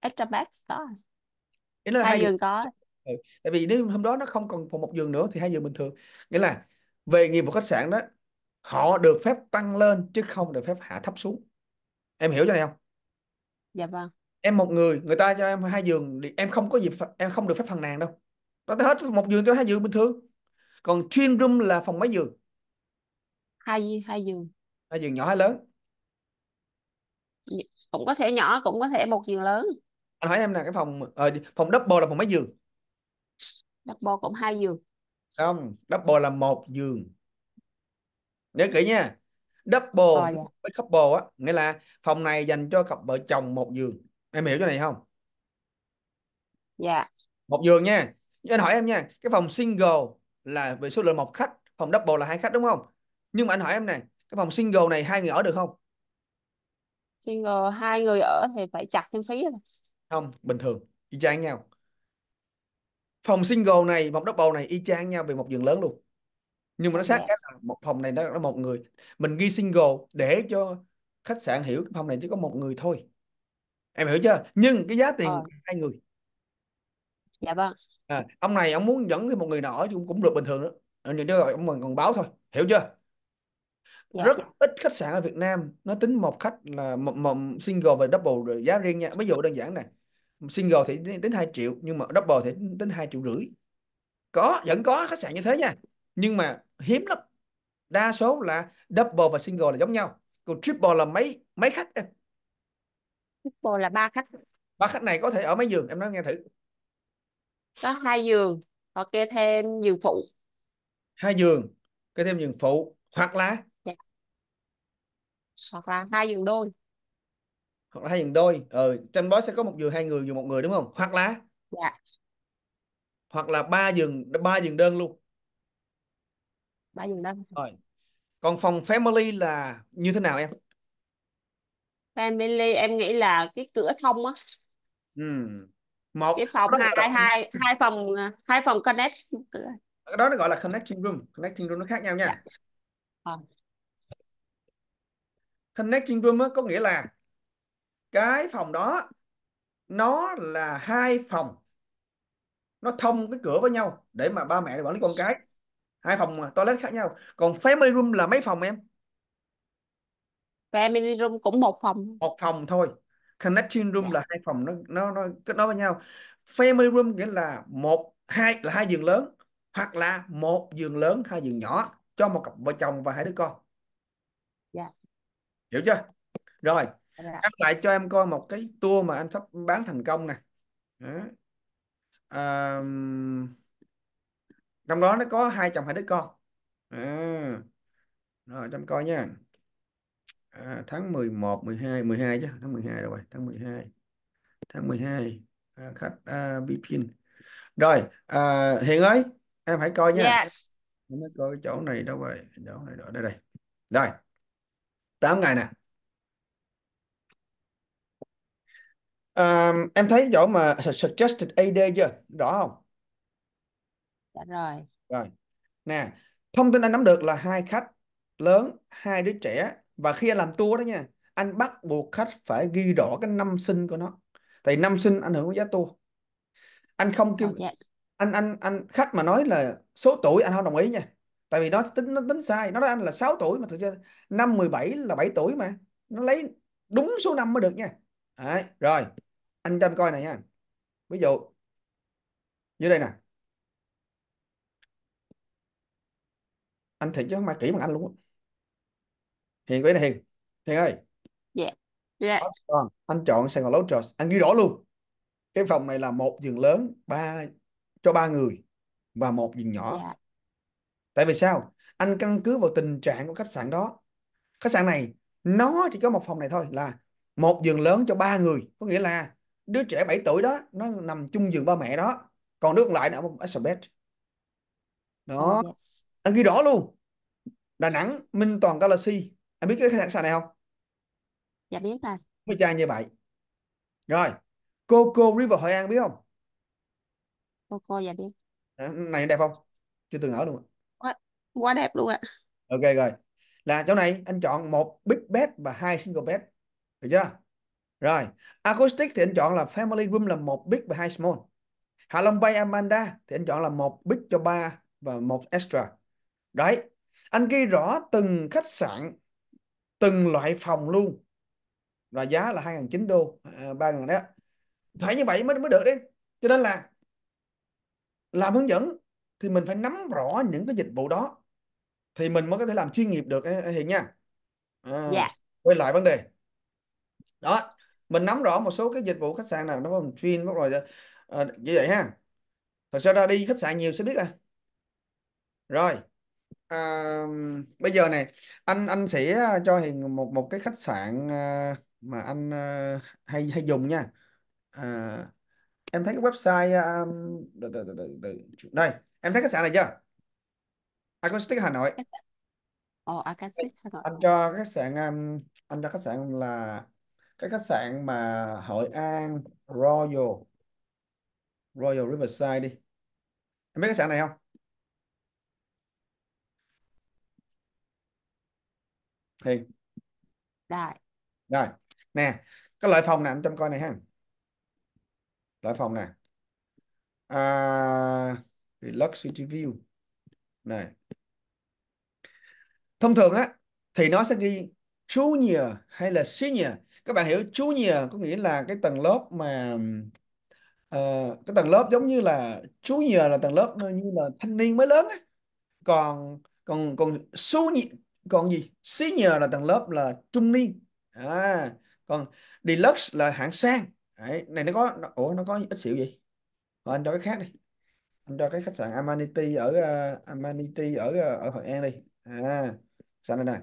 extra bed đó Ý là hai, hai giường, giường có ừ, tại vì nếu hôm đó nó không còn phòng một giường nữa thì hai giường bình thường nghĩa là về nghiệp vụ khách sạn đó họ được phép tăng lên chứ không được phép hạ thấp xuống em hiểu cho này không dạ vâng em một người người ta cho em hai giường thì em không có gì em không được phép phàn nàn đâu nó hết một giường tới hai giường bình thường còn twin room là phòng mấy giường hai hai giường hai giường nhỏ hay lớn cũng có thể nhỏ cũng có thể một giường lớn anh hỏi em là cái phòng ờ, phòng double là phòng mấy giường double cũng hai giường không double là một giường nhớ kỹ nha double à, dạ. với couple á nghĩa là phòng này dành cho cặp vợ chồng một giường em hiểu cái này không dạ một giường nha nhưng anh hỏi em nha cái phòng single là về số lượng một khách phòng double là hai khách đúng không nhưng mà anh hỏi em này cái phòng single này hai người ở được không single hai người ở thì phải chặt thêm phí rồi. không bình thường y chang nhau phòng single này phòng double này y chang nhau về một giường lớn luôn nhưng mà nó sát dạ cái là một phòng này nó là một người mình ghi single để cho khách sạn hiểu cái phòng này chỉ có một người thôi em hiểu chưa nhưng cái giá tiền ờ hai người dạ vâng à, ông này ông muốn dẫn thêm một người nọ chứ cũng cũng được bình thường ờ, đó. nhưng chứ rồi ông mình còn báo thôi hiểu chưa dạ, rất dạ. ít khách sạn ở Việt Nam nó tính một khách là một, một single và double rồi giá riêng nha ví dụ đơn giản này single thì tính 2 triệu nhưng mà double thì tính 2 triệu rưỡi có vẫn có khách sạn như thế nha nhưng mà hiếm lắm đa số là double và single là giống nhau còn triple là mấy mấy khách triple là ba khách ba khách này có thể ở mấy giường em nói nghe thử có hai giường họ kê thêm giường phụ hai giường kê thêm giường phụ hoặc là hoặc là hai giường đôi hoặc là hai giường đôi ừ, trên đó sẽ có một giường hai người giường một người đúng không hoặc là dạ hoặc là ba giường ba giường đơn luôn ba giường đơn rồi còn phòng family là như thế nào em family em nghĩ là cái cửa thông á ừ. một cái phòng hai là... hai hai phòng à, hai phòng connect đó nó gọi là connecting room connecting room nó khác nhau nha dạ. Ờ connecting room có nghĩa là cái phòng đó nó là hai phòng nó thông cái cửa với nhau để mà ba mẹ quản lý con cái hai phòng toilet khác nhau còn family room là mấy phòng em family room cũng một phòng một phòng thôi connecting room yeah. Dạ. là hai phòng nó nó nó kết nối với nhau family room nghĩa là một hai là hai giường lớn hoặc là một giường lớn hai giường nhỏ cho một cặp vợ chồng và hai đứa con yeah. Dạ hiểu chưa rồi anh dạ vâng lại cho em coi một cái tour mà anh sắp bán thành công nè À, trong đó nó có hai chồng hai đứa con à, rồi cho em coi nha à, tháng 11 12 12 chứ tháng 12 rồi tháng 12 tháng 12 à, khách à, Bipin rồi à, Hiền ơi em hãy coi nha yes. Em coi cái chỗ này đâu rồi chỗ này đó đây đây rồi 8 ngày nè à, em thấy chỗ mà suggested AD chưa rõ không dạ rồi rồi nè thông tin anh nắm được là hai khách lớn hai đứa trẻ và khi anh làm tour đó nha anh bắt buộc khách phải ghi rõ cái năm sinh của nó tại năm sinh ảnh hưởng với giá tour anh không kêu dạ. anh anh anh khách mà nói là số tuổi anh không đồng ý nha tại vì nó tính nó tính sai nó nói anh là 6 tuổi mà thực ra năm 17 là 7 tuổi mà nó lấy đúng số năm mới được nha Đấy, rồi anh cho anh coi này nha ví dụ dưới đây nè anh thiệt chứ không ai kỹ bằng anh luôn hiền quý này hiền hiền ơi dạ yeah. Dạ. yeah. anh chọn Sài Gòn Lotus anh ghi rõ luôn cái phòng này là một giường lớn ba cho ba người và một giường nhỏ yeah. Dạ tại vì sao anh căn cứ vào tình trạng của khách sạn đó khách sạn này nó chỉ có một phòng này thôi là một giường lớn cho ba người có nghĩa là đứa trẻ 7 tuổi đó nó nằm chung giường ba mẹ đó còn đứa còn lại nằm ở một extra bed đó oh, anh ghi rõ luôn Đà Nẵng Minh Toàn Galaxy anh biết cái khách sạn này không dạ biết thôi mới trai như vậy rồi Coco River Hội An biết không Coco dạ biết ờ, này đẹp không chưa từng ở luôn quá đẹp luôn ạ ok rồi là chỗ này anh chọn một big bed và hai single bed được chưa rồi acoustic thì anh chọn là family room là một big và hai small Hạ Long Bay Amanda thì anh chọn là một big cho ba và một extra đấy anh ghi rõ từng khách sạn từng loại phòng luôn và giá là 2.900 đô 3.000 à, đấy phải như vậy mới mới được đi cho nên là làm hướng dẫn thì mình phải nắm rõ những cái dịch vụ đó thì mình mới có thể làm chuyên nghiệp được hiện nha à, dạ quay lại vấn đề đó mình nắm rõ một số cái dịch vụ khách sạn nào nó mình chuyên mất rồi à, như vậy ha thật ra ra đi khách sạn nhiều sẽ biết à rồi à, bây giờ này anh anh sẽ à, cho hiền một một cái khách sạn à, mà anh à, hay hay dùng nha à, em thấy cái website um, đây em thấy khách sạn này chưa acoustic Hà Nội Ồ, Arcadic Hà Nội. anh cho khách sạn um, anh cho khách sạn là cái khách sạn mà Hội An Royal Royal Riverside đi em biết khách sạn này không Thì Đại. rồi nè cái loại phòng này anh cho em coi này ha loại phòng này à, Deluxe View này thông thường á thì nó sẽ ghi junior hay là senior các bạn hiểu junior có nghĩa là cái tầng lớp mà uh, cái tầng lớp giống như là junior là tầng lớp như là thanh niên mới lớn á còn còn còn senior còn gì senior là tầng lớp là trung niên à, còn deluxe là hạng sang Đấy, này nó có nó, ủa nó có ít xíu gì Rồi anh cho cái khác đi anh cho cái khách sạn Amanity ở uh, ờ, Amanity ở ờ, ở Hội An đi à sẵn đây này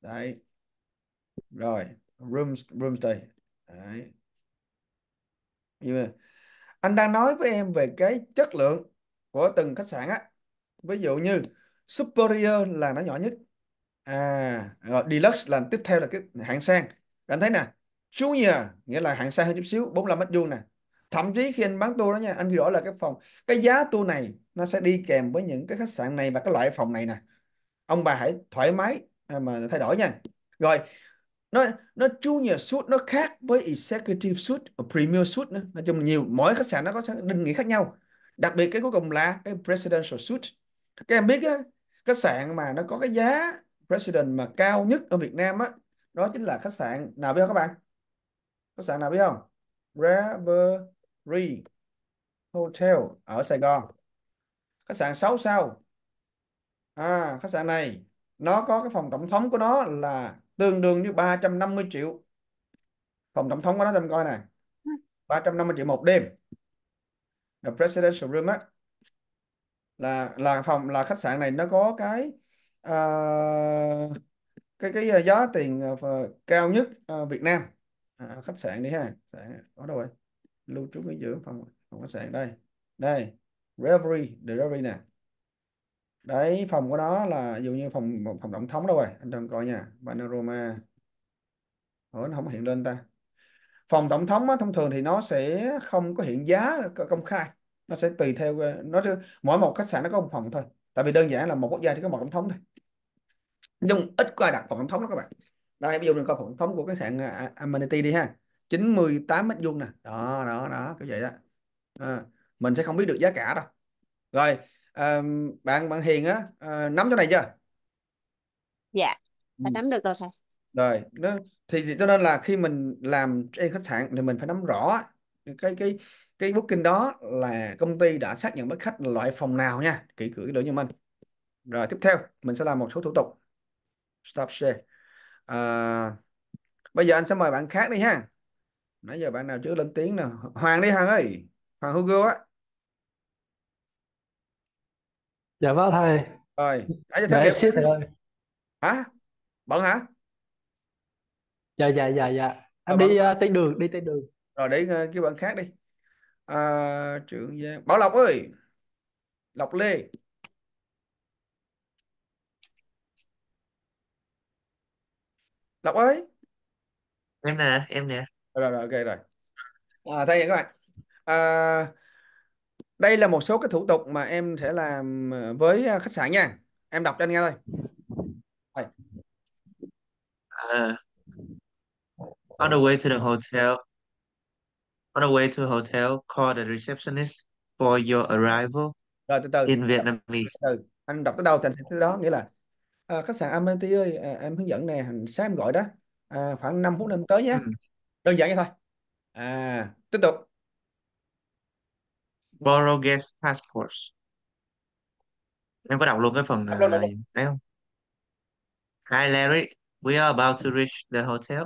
đấy rồi rooms rooms đây đấy Như anh đang nói với em về cái chất lượng của từng khách sạn á ví dụ như superior là nó nhỏ nhất à rồi deluxe là tiếp theo là cái hạng sang anh thấy nè junior nghĩa là hạng sang hơn chút xíu 45 mét vuông nè thậm chí khi anh bán tour đó nha anh ghi rõ là cái phòng cái giá tour này nó sẽ đi kèm với những cái khách sạn này và cái loại phòng này nè ông bà hãy thoải mái à, mà thay đổi nha rồi nó nó junior suit nó khác với executive suit premier suit nữa nói chung nhiều mỗi khách sạn nó có định nghĩa khác nhau đặc biệt cái cuối cùng là cái presidential suit các em biết á, khách sạn mà nó có cái giá president mà cao nhất ở Việt Nam á đó chính là khách sạn nào biết không các bạn khách sạn nào biết không Reverie Hotel ở Sài Gòn khách sạn 6 sao à khách sạn này nó có cái phòng tổng thống của nó là tương đương với 350 triệu phòng tổng thống của nó xem coi này 350 triệu một đêm the presidential room á là là phòng là khách sạn này nó có cái uh, cái cái ờ, giá tiền ờ, cao nhất uh, Việt Nam à, khách sạn đi ha sạn ở đâu vậy lưu trú nghỉ dưỡng phòng phòng khách sạn đây đây Reverie the Reverie nè đấy phòng của nó là dụ như phòng phòng tổng thống đâu rồi anh đang coi nha panorama Ủa, nó không hiện lên ta phòng tổng thống á, thông thường thì nó sẽ không có hiện giá công khai nó sẽ tùy theo ờ, nó mỗi một khách sạn nó có một phòng thôi tại vì đơn giản là một quốc gia thì có một tổng thống thôi nhưng ít có ai đặt phòng tổng thống đó các bạn đây ví dụ mình coi phòng tổng thống của khách sạn à, à, Amenity đi ha 98 mét vuông nè đó đó đó kiểu vậy đó à, mình sẽ không biết được giá cả đâu rồi à, bạn bạn Hiền á à, nắm chỗ này chưa dạ ừ. nắm được rồi thầy rồi đó. thì, cho nên là khi mình làm trên khách sạn thì mình phải nắm rõ cái cái cái booking đó là công ty đã xác nhận với khách loại phòng nào nha kỹ cử đổi như mình rồi tiếp theo mình sẽ làm một số thủ tục stop share à, bây giờ anh sẽ mời bạn khác đi ha nãy giờ bạn nào chưa lên tiếng nào Hoàng đi Hoàng ơi Hoàng Hugo á Dạ vâng thầy. rồi hãy cho Dạ em kiểu thầy ơi. hả bận hả Dạ dạ dạ dạ. Em Ờ bận đi ờ, à, tay đường, đi tay đường. rồi để ờ, kêu bạn khác đi à, trưởng gia Bảo Lộc ơi Lộc Lê Lộc ơi em nè em nè rồi rồi, ok rồi à, thay vậy các bạn à, đây là một số cái thủ tục mà em sẽ làm ờ, với ờ, khách sạn nha em đọc cho anh nghe thôi à, on the way to the hotel on the way to the hotel call the receptionist for your arrival rồi từ từ in Vietnamese từ, từ. anh đọc tới đâu thì anh sẽ tới đó nghĩa là à, khách sạn Amity ơi à, em hướng dẫn nè sáng em gọi đó à, khoảng 5 phút em tới nhé ừ. đơn giản vậy thôi à tiếp tục borrow guest passports em có đọc luôn cái phần này không Hi Larry we are about to reach the hotel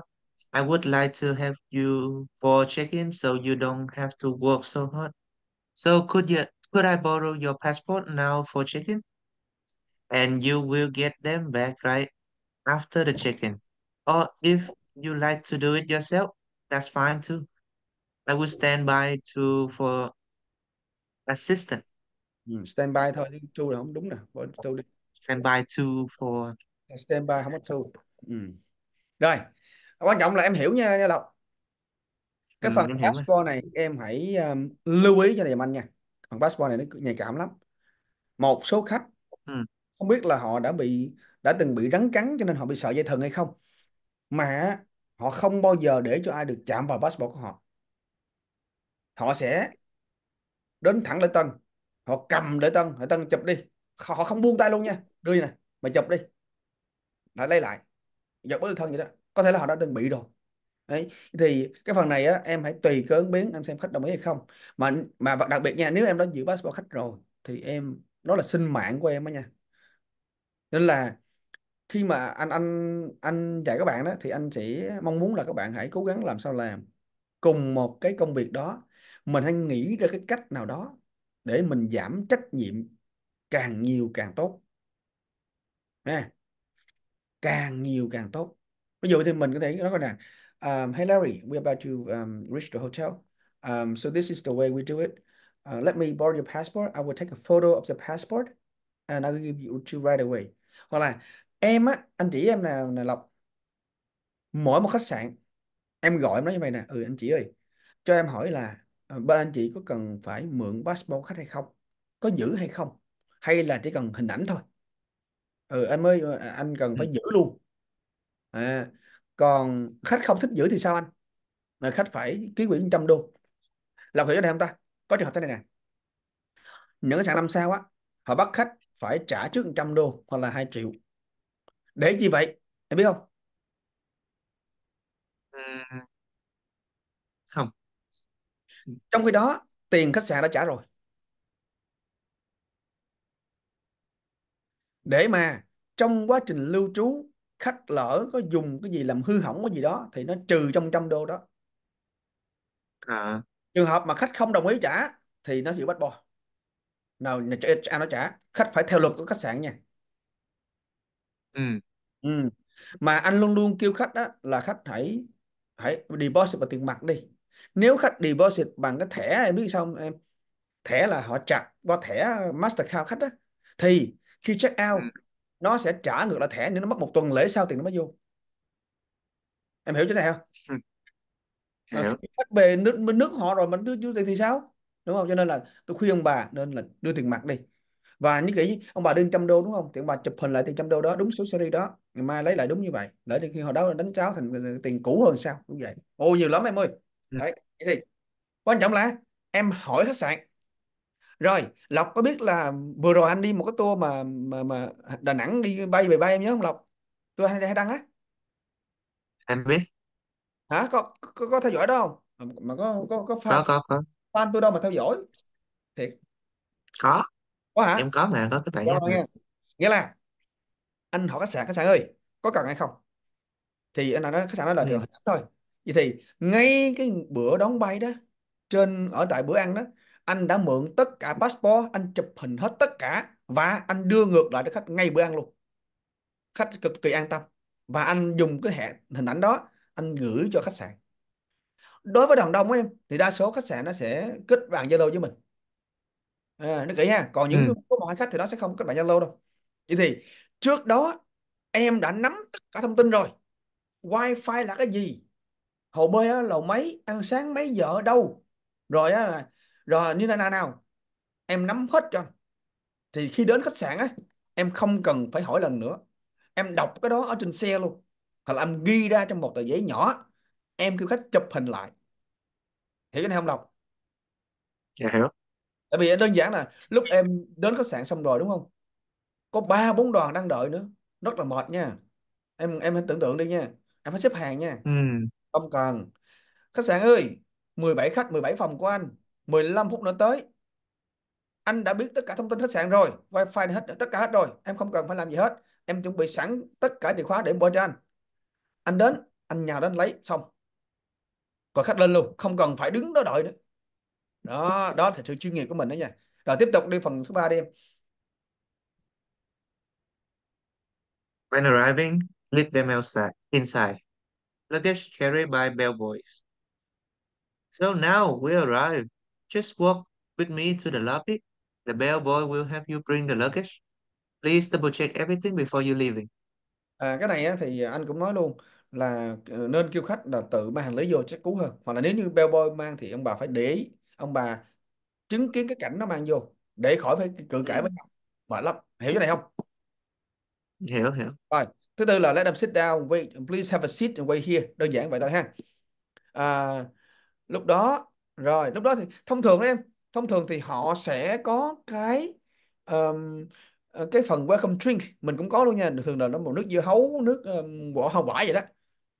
I would like to have you for check-in so you don't have to work so hard so could you could I borrow your passport now for check-in and you will get them back right after the check-in or if you like to do it yourself that's fine too I will stand by to for assistant ừ, standby thôi chứ to là không đúng nè to đi standby to for standby không có to ừ. rồi quan trọng là em hiểu nha nha lộc cái ừ, phần passport này em hãy um, lưu ý cho dùm anh nha phần passport này nó nhạy cảm lắm một số khách ừ. không biết là họ đã bị đã từng bị rắn cắn cho nên họ bị sợ dây thần hay không mà họ không bao giờ để cho ai được chạm vào passport của họ họ sẽ đến thẳng lễ tân họ cầm lễ tân lễ tân chụp đi họ không buông tay luôn nha đưa này mày chụp đi lại lấy lại giật bất thân vậy đó có thể là họ đã từng bị rồi Đấy. thì cái phần này á, em hãy tùy cơ ứng biến em xem khách đồng ý hay không mà mà đặc biệt nha nếu em đã giữ passport khách rồi thì em đó là sinh mạng của em đó nha nên là khi mà anh anh anh dạy các bạn đó thì anh sẽ mong muốn là các bạn hãy cố gắng làm sao làm cùng một cái công việc đó mình hãy nghĩ ra cái cách nào đó để mình giảm trách nhiệm càng nhiều càng tốt nè càng nhiều càng tốt ví dụ thì mình có thể nói nè um, hey Larry we about to um, reach the hotel um, so this is the way we do it uh, let me borrow your passport I will take a photo of your passport and I will give you to right away hoặc là em á anh chỉ em là, là lộc mỗi một khách sạn em gọi em nói như vậy nè ừ anh chị ơi cho em hỏi là Ờ, ba anh chị có cần phải mượn passport khách hay không có giữ hay không hay là chỉ cần hình ảnh thôi ừ, anh mới ờ, à, anh cần ừ. phải giữ luôn à, còn khách không thích giữ thì sao anh là ờ, khách phải ký quỹ 100 đô làm hiểu này không ta có trường hợp thế này nè những cái sạn làm sao á họ bắt khách phải trả trước 100 đô hoặc là 2 triệu để chi vậy em biết không trong khi đó tiền khách sạn đã trả rồi để mà trong quá trình lưu trú khách lỡ có dùng cái gì làm hư hỏng cái gì đó thì nó trừ trong trăm đô đó à. trường hợp mà khách không đồng ý trả thì nó chịu bắt bò nào nhà trả nó trả khách phải theo luật của khách sạn nha ừ. ừ. mà anh luôn luôn kêu khách đó là khách hãy hãy deposit vào tiền mặt đi nếu khách deposit bằng cái thẻ em biết không em thẻ là họ chặt qua thẻ Mastercard khách á thì khi check out ừ. nó sẽ trả ngược lại thẻ nếu nó mất một tuần lễ sau tiền nó mới vô em hiểu chỗ này không ừ. ờ, hiểu. khách về nước nước họ rồi mình đưa tiền thì sao đúng không cho nên là tôi khuyên ông bà nên là đưa tiền mặt đi và như cái ông bà đưa trăm đô đúng không thì ông bà chụp hình lại tiền trăm đô đó đúng số series đó ngày mai lấy lại đúng như vậy lỡ đi khi họ đó đánh cháo thành tiền cũ hơn sao cũng vậy ô nhiều lắm em ơi Ừ. Đấy, thế thì quan trọng là em hỏi khách sạn. Rồi, Lộc có biết là vừa rồi anh đi một cái tour mà mà mà Đà Nẵng đi bay về bay em nhớ không Lộc? Tôi hay, hay đăng á. em biết Hả? Có, có có theo dõi đó không? Mà có có có fan, có có có fan tôi đâu mà theo dõi. Thiệt. có Có hả? em có mà có cái bạn Có em rồi mà. Nghĩa là anh hỏi khách sạn khách sạn ơi, có cần hay không? Thì anh nói khách sạn nói là thì ừ. thôi vậy thì ngay cái bữa đón bay đó trên ở tại bữa ăn đó anh đã mượn tất cả passport anh chụp hình hết tất cả và anh đưa ngược lại cho khách ngay bữa ăn luôn khách cực kỳ an tâm và anh dùng cái hệ hình ảnh đó anh gửi cho khách sạn đối với đoàn đông em thì đa số khách sạn nó sẽ kết bạn zalo với mình à, nó kỹ ha còn những ừ. có một hai khách thì nó sẽ không kết bạn zalo đâu vậy thì trước đó em đã nắm tất cả thông tin rồi wifi là cái gì hồ bơi á, lầu mấy ăn sáng mấy giờ ở đâu rồi á là rồi như thế nào nào em nắm hết cho thì khi đến khách sạn á em không cần phải hỏi lần nữa em đọc cái đó ở trên xe luôn hoặc là em ghi ra trong một tờ giấy nhỏ em kêu khách chụp hình lại hiểu cái này không đọc dạ hiểu tại vì đơn giản là lúc em đến khách sạn xong rồi đúng không có ba bốn đoàn đang đợi nữa rất là mệt nha em em hãy tưởng tượng đi nha em phải xếp hàng nha ừ. Không cần. Khách sạn ơi, 17 khách, 17 phòng của anh, 15 phút nữa tới. Anh đã biết tất cả thông tin khách sạn rồi, wifi hết, tất cả hết rồi, em không cần phải làm gì hết. Em chuẩn bị sẵn tất cả chìa khóa để mở cho anh. Anh đến, anh nhào đến lấy xong. Gọi khách lên luôn, không cần phải đứng đó đợi nữa. Đó, đó là sự chuyên nghiệp của mình đó nha. Rồi tiếp tục đi phần thứ ba đi em. When arriving, lead them outside, inside luggage carried by bellboys. So now we arrive. Just walk with me to the lobby. The bellboy will help you bring the luggage. Please double check everything before you leaving. À, cái này á, thì anh cũng nói luôn là ờ, nên kêu khách là tự mang hành lý vô chắc cú hơn. Hoặc là nếu như bellboy mang thì ông bà phải để ý, ông bà chứng kiến cái cảnh nó mang vô để khỏi phải cự cãi với nhau. Mệt lắm. Hiểu cái này không? Hiểu hiểu. Rồi thứ tư là let them sit down wait please have a seat and wait here đơn giản vậy thôi ha à, lúc đó rồi lúc đó thì thông thường đó em thông thường thì họ sẽ có cái um, cái phần welcome drink mình cũng có luôn nha thường là nó một nước dưa hấu nước um, quả hoa quả vậy đó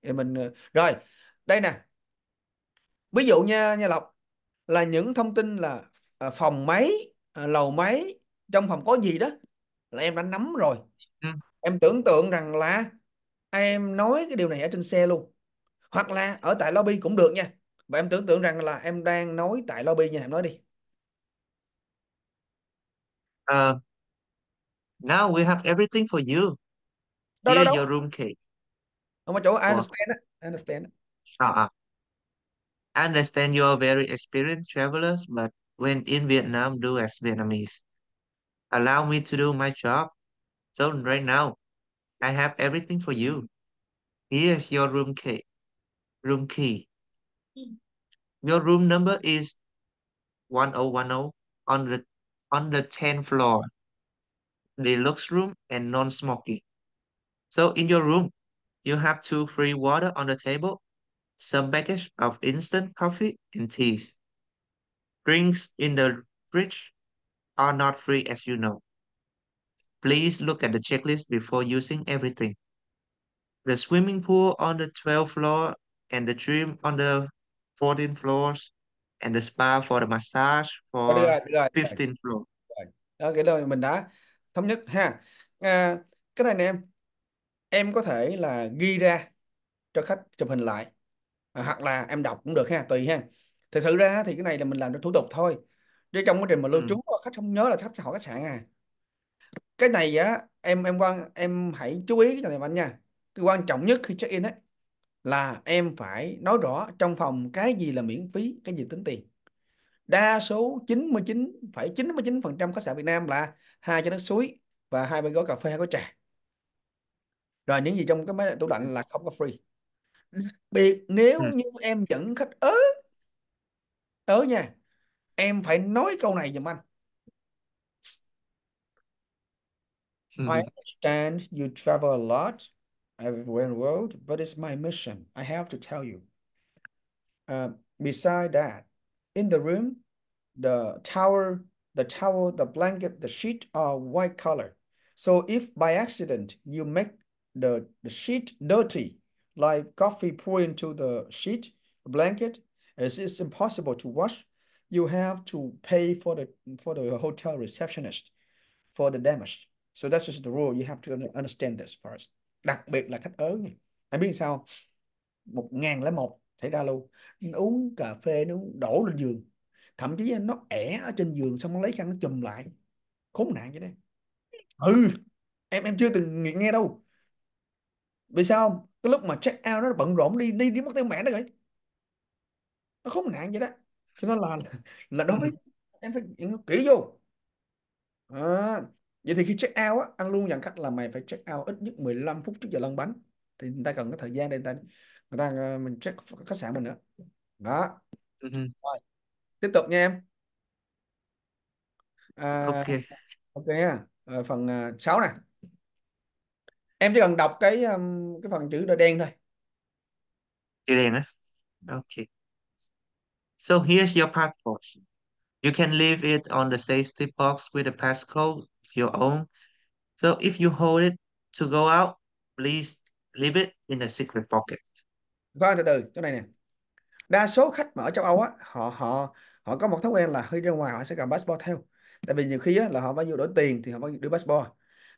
thì mình ờ, rồi đây nè ví dụ nha nha lộc là những thông tin là ờ, phòng máy lầu máy trong phòng có gì đó là em đã nắm rồi ừ em tưởng tượng rằng là em nói cái điều này ở trên xe luôn hoặc là ở tại lobby cũng được nha và em tưởng tượng rằng là em đang nói tại lobby nha em nói đi uh, now we have everything for you đâu, Here's đâu, đâu. your room key không có chỗ I understand á understand uh. I understand you are very experienced travelers but when in Vietnam do as Vietnamese allow me to do my job So right now, I have everything for you. Here's your room key. Room key. Your room number is 1010 on the on the 10th floor. Deluxe room and non-smoking. So in your room, you have two free water on the table, some package of instant coffee and teas. Drinks in the fridge are not free as you know. Please look at the checklist before using everything. The swimming pool on the 12th floor and the gym on the 14th floors and the spa for the massage for được rồi, được rồi, 15th floor. Đó, cái đó mình đã thống nhất ha. À, cái này nè em, em có thể là ghi ra cho khách chụp hình lại à, hoặc là em đọc cũng được ha, tùy ha. Thật sự ra thì cái này là mình làm cho thủ tục thôi. Chứ trong quá trình mà lưu ừ. trú khách không nhớ là khách sẽ hỏi khách sạn à cái này á em em quan em hãy chú ý cái này anh nha cái quan trọng nhất khi check in ấy là em phải nói rõ trong phòng cái gì là miễn phí cái gì tính tiền đa số 99,99% khách sạn Việt Nam là hai chai nước suối và hai bên gói cà phê hay có trà rồi những gì trong cái máy tủ lạnh là không có free biệt nếu ừ. như em dẫn khách ớ ớ nha em phải nói câu này giùm anh Mm -hmm. I mm-hmm. understand you travel a lot everywhere in the world, but it's my mission. I have to tell you. Uh, beside that, in the room, the tower, the towel, the blanket, the sheet are white color. So if by accident you make the, the sheet dirty, like coffee pour into the sheet, blanket, as it's impossible to wash, you have to pay for the for the hotel receptionist for the damage. So that's just the rule. You have to understand this first. Đặc biệt là khách ớn. Anh biết sao? Một ngàn lấy một xảy ra luôn. uống cà phê nó đổ lên giường. Thậm chí nó ẻ ở trên giường xong nó lấy khăn nó chùm lại. Khốn nạn vậy đấy. Ừ. Em em chưa từng nghe đâu. Vì sao Cái lúc mà check out nó bận rộn đi đi đi mất tiêu mẹ nó rồi. Nó khốn nạn vậy đó. Cho nên là là, là đối với ừ. em phải kỹ vô. À, Vậy thì khi check out á, anh luôn dặn khách là mày phải check out ít nhất 15 phút trước giờ lăn bánh. Thì người ta cần cái thời gian để người ta người ta ờ, mình check khách sạn mình nữa. Đó. Ừ. Rồi. Tiếp tục nha em. À, ok. Ok nha. À, phần ờ, uh, 6 nè. Em chỉ cần đọc cái cái phần chữ đen thôi. Chữ đen á. ok So here's your passport. You can leave it on the safety box with a passcode your own. So if you hold it to go out, please leave it in a secret pocket. Vâng, từ từ, chỗ này nè. Đa số khách mà ở châu Âu á, họ họ họ có một thói quen là khi ra ngoài họ sẽ cầm passport theo. Tại vì nhiều khi á, là họ phải vô đổi tiền thì họ mới đưa passport.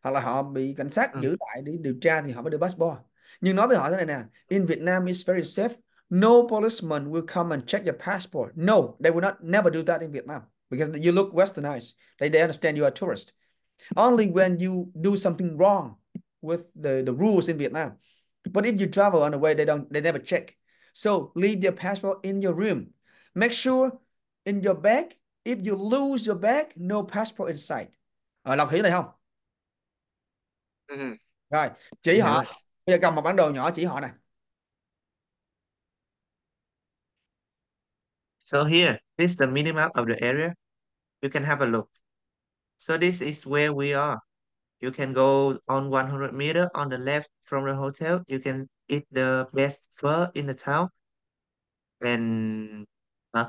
Hoặc là họ bị cảnh sát ừ. giữ lại để điều tra thì họ mới đưa passport. Nhưng nói với họ thế này nè, in Vietnam is very safe. No policeman will come and check your passport. No, they will not never do that in Vietnam because you look westernized. They they understand you are a tourist. Only when you do something wrong with the, the rules in Vietnam. But if you travel on the way, they don't they never check. So leave your passport in your room. Make sure in your bag, if you lose your bag, no passport inside. À, Lộc hiểu này không? Ừ. Mm-hmm. Rồi, chỉ họ. Bây giờ cầm một bản đồ nhỏ chỉ họ này. So here, this is the minimap of the area. You can have a look. So this is where we are. You can go on 100 meter on the left from the hotel. You can eat the best phở in the town. And huh?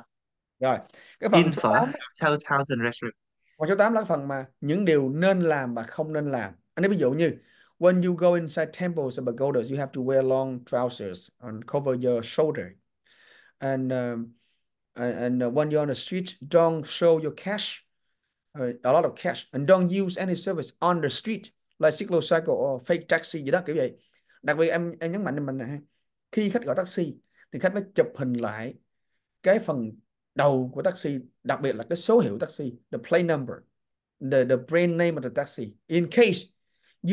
Rồi, cái phần in phở 8 2000 restaurant. Phần số 8 là phần mà những điều nên làm và không nên làm. Anh nói ví dụ như When you go inside temples and pagodas, you have to wear long trousers and cover your shoulder. And um, and, and when you're on the street, don't show your cash a lot of cash and don't use any service on the street like cycle or fake taxi gì đó kiểu vậy đặc biệt em em nhấn mạnh mình này, khi khách gọi taxi thì khách phải chụp hình lại cái phần đầu của taxi đặc biệt là cái số hiệu taxi the plate number the the brand name of the taxi in case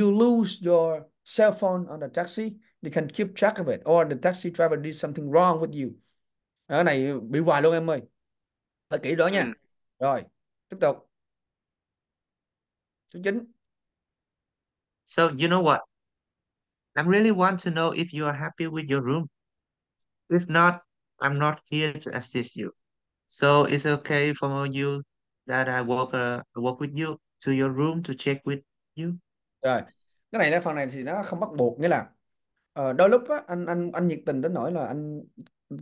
you lose your cell phone on the taxi you can keep track of it or the taxi driver did something wrong with you ở này bị hoài luôn em ơi phải kỹ đó nha ừ. rồi tiếp tục số 9 So you know what? I really want to know if you are happy with your room. If not, I'm not here to assist you. So it's okay for you that I walk uh, walk with you to your room to check with you. Rồi, cái này là phần này thì nó không bắt ừ. buộc nghĩa là ờ, đôi lúc á, anh anh anh nhiệt tình đến nỗi là anh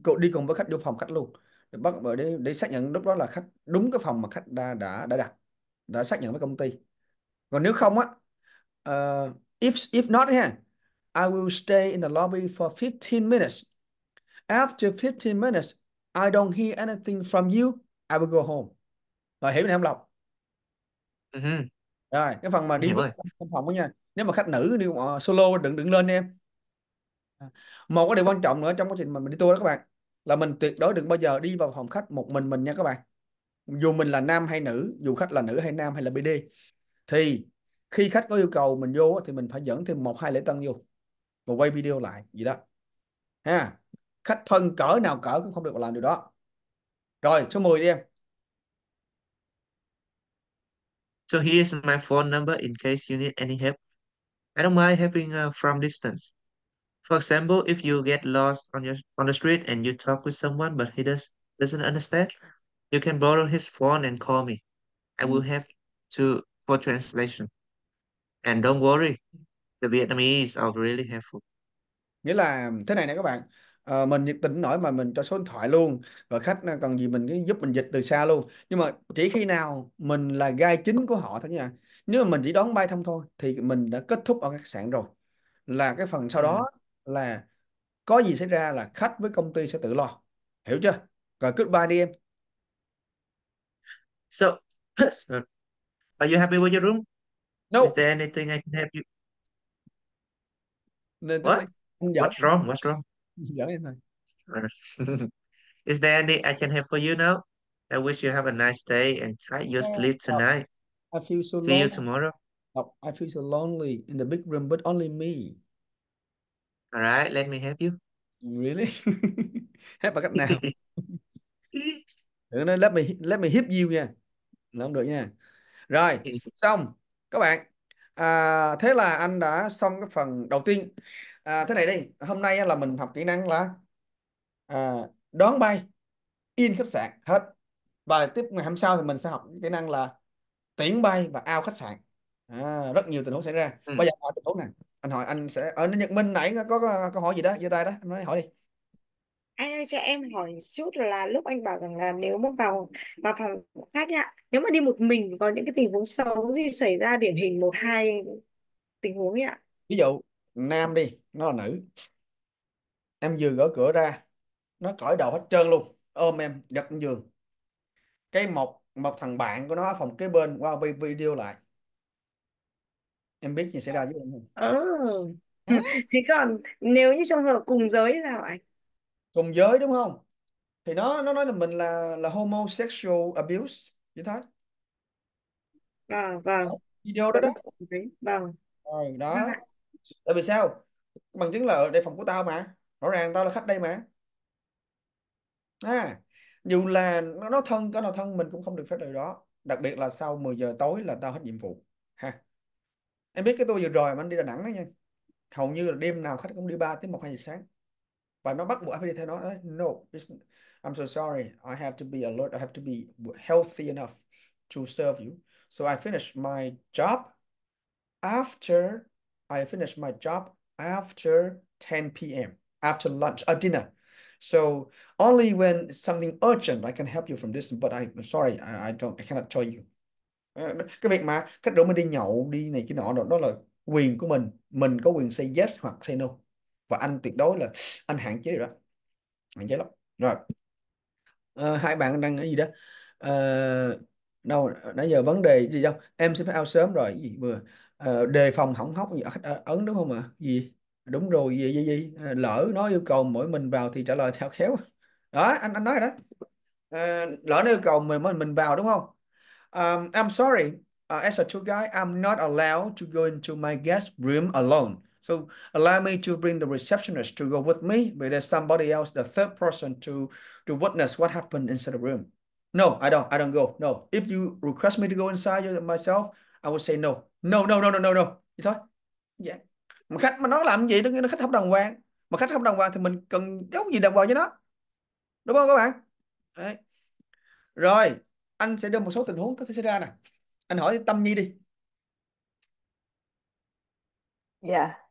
cậu đi cùng với khách vô phòng khách luôn để bắt để để xác nhận lúc đó là khách đúng cái phòng mà khách đã đã đã đặt đã xác nhận với công ty còn nếu không á uh, if if not ha I will stay in the lobby for 15 minutes after 15 minutes I don't hear anything from you I will go home rồi hiểu mình không lộc uh ừ -huh. rồi cái phần mà đi trong phòng đó nha nếu mà khách nữ đi uh, solo đừng đừng lên em một cái điều quan trọng nữa trong quá trình mà mình đi tour đó các bạn là mình tuyệt đối đừng bao giờ đi vào phòng khách một mình mình nha các bạn dù mình là nam hay nữ dù khách là nữ hay nam hay là bd thì khi khách có yêu cầu mình vô thì mình phải dẫn thêm một hai lễ tân vô và quay video lại gì đó ha khách thân cỡ nào cỡ cũng không được làm điều đó rồi số 10 đi em So is my phone number in case you need any help. I don't mind helping uh, from distance. For example, if you get lost on your on the street and you talk with someone but he does, doesn't understand, you can borrow his phone and call me. I will mm. have to for translation. And don't worry, the Vietnamese are really helpful. Nghĩa là thế này nè các bạn, à, mình nhiệt tình nổi mà mình cho số điện thoại luôn và khách à, cần gì mình cứ giúp mình dịch từ xa luôn. Nhưng mà chỉ khi nào mình là gai chính của họ thôi nha. Nếu mà mình chỉ đón bay thông thôi thì mình đã kết thúc ở khách sạn rồi. Là cái phần sau ừ. đó là có gì xảy ra là khách với công ty sẽ tự lo. Hiểu chưa? Rồi goodbye đi em. So, Are you happy with your room? No. Is there anything I can help you? No, what? What's wrong? What's wrong? Is there any I can help for you now? I wish you have a nice day and try your sleep tonight. I feel so See lonely. you tomorrow. Oh, I feel so lonely in the big room, but only me. All right, let me help you. Really? help bằng now. let me let me help you nha. không được nha. rồi ừ. xong các bạn à, thế là anh đã xong cái phần đầu tiên à, thế này đi hôm nay là mình học kỹ năng là à, đón bay in khách sạn hết và tiếp ngày hôm sau thì mình sẽ học kỹ năng là tiễn bay và ao khách sạn à, rất nhiều tình huống xảy ra ừ. bây giờ hỏi tình huống này anh hỏi anh sẽ ở ờ, Nhật Minh nãy có câu hỏi gì đó giơ tay đó anh nói hỏi đi anh ơi cho em hỏi chút là lúc anh bảo rằng là nếu mà vào vào phòng khách ấy ạ nếu mà đi một mình có những cái tình huống xấu gì xảy ra điển hình một hai tình huống ấy ạ ví dụ nam đi nó là nữ em vừa gỡ cửa ra nó cởi đầu hết trơn luôn ôm em giật giường cái một một thằng bạn của nó ở phòng kế bên qua wow, video lại em biết gì xảy ra với em không Ừ. Ờ. Hả? thế còn nếu như trong hợp cùng giới thì sao ạ anh cùng giới đúng không thì nó nó nói là mình là là homosexual abuse chính thái à vâng video đó đó vâng ừ, đó vâng. tại vì sao bằng chứng là ở đây phòng của tao mà rõ ràng tao là khách đây mà à, dù là nó, nó thân có nào thân mình cũng không được phép điều đó đặc biệt là sau 10 giờ tối là tao hết nhiệm vụ ha em biết cái tôi vừa rồi mà anh đi Đà Nẵng đó nha hầu như là đêm nào khách cũng đi ba tới một hai giờ sáng và nó bắt buộc phải đi theo nó no it's, I'm so sorry I have to be alert I have to be healthy enough to serve you so I finish my job after I finish my job after 10 p.m. after lunch or uh, dinner so only when something urgent I can help you from this but I, I'm sorry I, I don't I cannot tell you ờ, cái việc mà cách rủ mình đi nhậu đi này cái nọ đó, đó là quyền của mình mình có quyền say yes hoặc say no và anh tuyệt đối là anh hạn chế rồi đó hạn chế lắm rồi à, hai bạn đang cái gì đó à, đâu nãy giờ vấn đề gì đâu em sẽ phải out sớm rồi gì vừa à, đề phòng hỏng hóc gì ấn đúng không ạ à? gì đúng rồi gì gì gì à, lỡ nó yêu cầu mỗi mình vào thì trả lời theo khéo đó anh anh nói đó à, lỡ nó yêu cầu mình mình vào đúng không um, I'm sorry uh, as a tour guide I'm not allowed to go into my guest room alone So allow me to bring the receptionist to go with me, but there's somebody else, the third person to, to witness what happened inside the room. No, I don't, I don't go. No, if you request me to go inside myself, I would say no. No, no, no, no, no, no. Vậy thôi. Yeah. Mà khách mà nó làm gì, đó nghĩa là khách không đàng hoàng. Mà khách không đàng hoàng thì mình cần giống gì đàng hoàng với nó. Đúng không các bạn? Đấy. Rồi, anh sẽ đưa một số tình huống có thể xảy ra nè. Anh hỏi Tâm Nhi đi. Yeah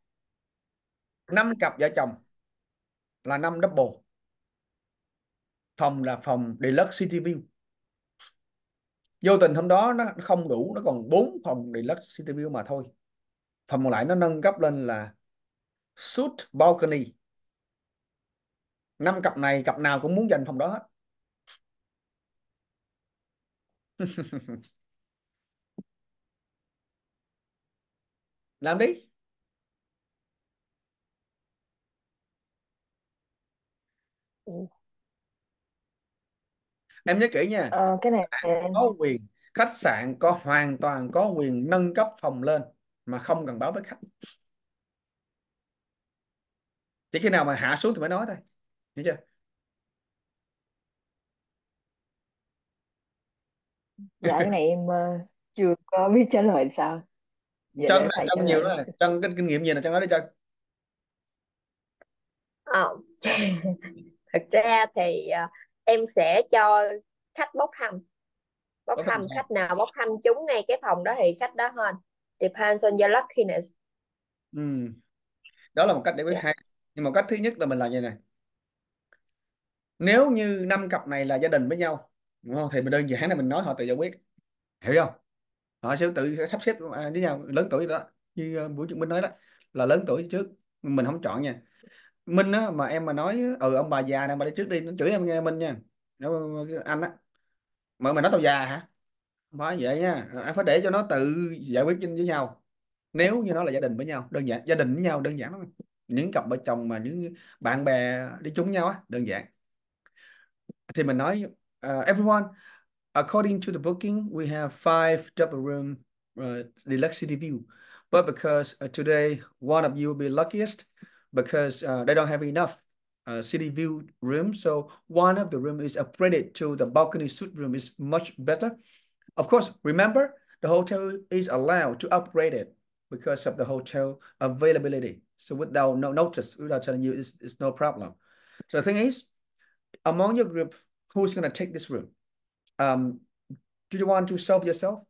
năm cặp vợ chồng là năm double phòng là phòng deluxe city view vô tình hôm đó nó không đủ nó còn bốn phòng deluxe city view mà thôi phòng còn lại nó nâng cấp lên là suit balcony năm cặp này cặp nào cũng muốn dành phòng đó hết làm đi Em nhớ kỹ nha, Ờ, cái này khách có quyền, khách sạn có hoàn toàn có quyền nâng cấp phòng lên mà không cần báo với khách. Chỉ khi nào mà hạ xuống thì mới nói thôi. Hiểu chưa? dạ cái này em ờ, chưa có biết trả lời sao vậy Trân để là thầy trả nhiều lời đó là Trân kinh, kinh nghiệm gì là chân nói đi chân. Ờ thực ra thì uh, em sẽ cho khách bốc thăm bốc Bốc thăm khách nào bốc thăm trúng ngay cái phòng đó thì khách đó hơn depends on your luckiness Ừm, Đó là một cách để biết Dạ. hay. Nhưng mà cách thứ nhất là mình làm như này. Nếu như năm cặp này là gia đình với nhau, đúng không? Thì mình đơn giản là mình nói họ tự giải quyết. Hiểu không? Họ sẽ tự sắp xếp à, với nhau lớn tuổi đó. Như ờ, buổi chúng mình nói đó là lớn tuổi trước mình không chọn nha. Minh á mà em mà nói ừ ông bà già này bà đi trước đi nó chửi em nghe Minh nha Nếu- anh á mà mình nói tao già hả không phải vậy nha em phải để cho nó tự giải quyết với nhau nếu như nó là gia đình với nhau đơn giản gia đình với nhau đơn giản lắm những cặp vợ chồng mà những bạn bè đi chung nhau á đơn giản thì mình nói uh, everyone according to the booking we have five double room uh, deluxe city view but because uh, today one of you will be luckiest because uh, they don't have enough uh, city view room. So one of the room is upgraded to the balcony suite room is much better. Of course, remember the hotel is allowed to upgrade it because of the hotel availability. So without no notice, without telling you, it's, it's no problem. So the thing is, among your group, who's gonna take this room? Um, do you want to solve yourself?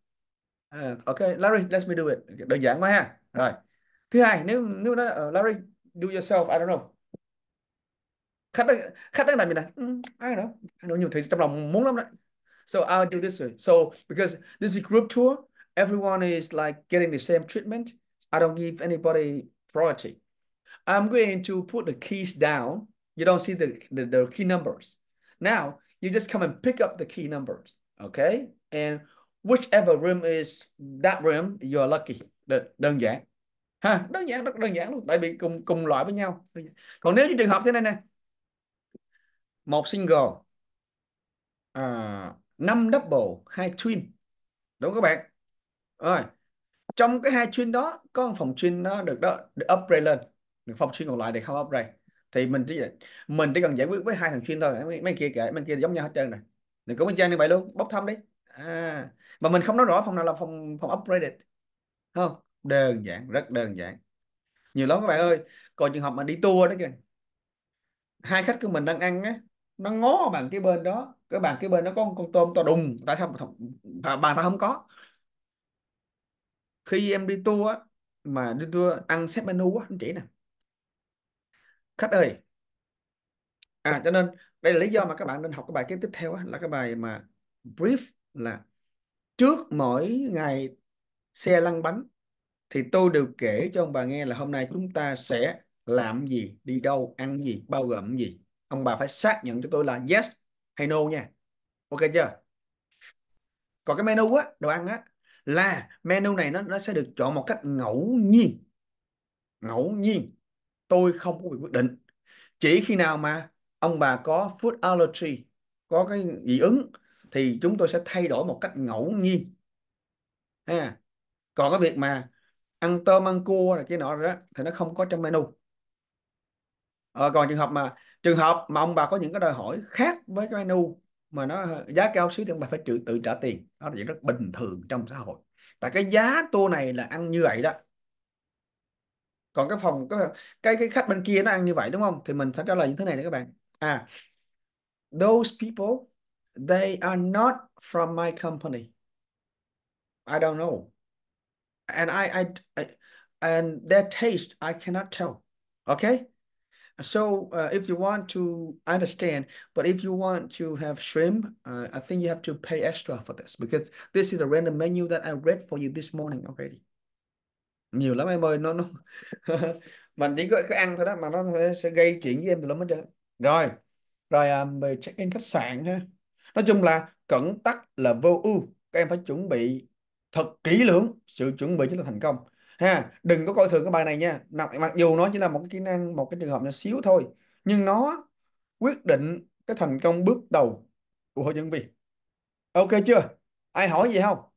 Uh, okay, Larry, let me do it. Okay, đơn giản quá ha. Rồi. Thứ hai, nếu nếu uh, Larry do yourself I don't know khách đó, khách đang làm gì này I don't know I know. not thấy trong lòng muốn lắm đấy so I'll do this way so because this is group tour everyone is like getting the same treatment I don't give anybody priority I'm going to put the keys down you don't see the the, the key numbers now you just come and pick up the key numbers okay and whichever room is that room you're lucky đơn giản ha đơn giản rất đơn giản luôn tại vì cùng cùng loại với nhau còn nếu như trường hợp thế này nè một single à, năm double hai twin đúng các bạn rồi trong cái hai twin đó có một phòng twin nó được đó được upgrade lên được phòng twin còn lại thì không upgrade thì mình chỉ mình chỉ cần giải quyết với hai thằng twin thôi mấy, mấy kia kệ mấy kia giống nhau hết trơn rồi đừng có bên trên như vậy luôn bốc thăm đi à. mà mình không nói rõ phòng nào là phòng phòng upgraded không đơn giản rất đơn giản nhiều lắm các bạn ơi còn trường hợp mà đi tour đó kìa hai khách của mình đang ăn á nó ngó bằng cái bên đó cái bàn cái bên nó có con tôm to đùng tại sao à, bàn ta không có khi em đi tour á mà đi tour ăn set menu á anh chị nè khách ơi à cho nên đây là lý do mà các bạn nên học cái bài kế tiếp theo á, là cái bài mà brief là trước mỗi ngày xe lăn bánh thì tôi đều kể cho ông bà nghe là hôm nay chúng ta sẽ làm gì, đi đâu, ăn gì, bao gồm gì. Ông bà phải xác nhận cho tôi là yes hay no nha. Ok chưa? Còn cái menu á, đồ ăn á là menu này nó nó sẽ được chọn một cách ngẫu nhiên. Ngẫu nhiên. Tôi không có quyền quyết định. Chỉ khi nào mà ông bà có food allergy, có cái dị ứng thì chúng tôi sẽ thay đổi một cách ngẫu nhiên. Ha. Còn cái việc mà ăn tôm ăn cua là kia nọ rồi đó thì nó không có trong menu à, còn trường hợp mà trường hợp mà ông bà có những cái đòi hỏi khác với cái menu mà nó giá cao xíu thì ông bà phải tự tự trả tiền đó là chuyện rất bình thường trong xã hội tại cái giá tour này là ăn như vậy đó còn cái phòng cái cái cái khách bên kia nó ăn như vậy đúng không thì mình sẽ trả lời như thế này nè các bạn à those people they are not from my company I don't know and I, I, I and their taste I cannot tell. Okay, so uh, if you want to understand, but if you want to have shrimp, uh, I think you have to pay extra for this because this is a random menu that I read for you this morning already. Nhiều lắm em ơi, nó nó mình chỉ có, có ăn thôi đó mà nó sẽ gây chuyện với em từ lắm hết trơn. Rồi, rồi um, về check in khách sạn ha. Nói chung là cẩn tắc là vô ưu, các em phải chuẩn bị thật kỹ lưỡng sự chuẩn bị cho là thành công ha đừng có coi thường cái bài này nha mặc mặc dù nó chỉ là một cái kỹ năng một cái trường hợp nhỏ xíu thôi nhưng nó quyết định cái thành công bước đầu của hội nhân viên ok chưa ai hỏi gì không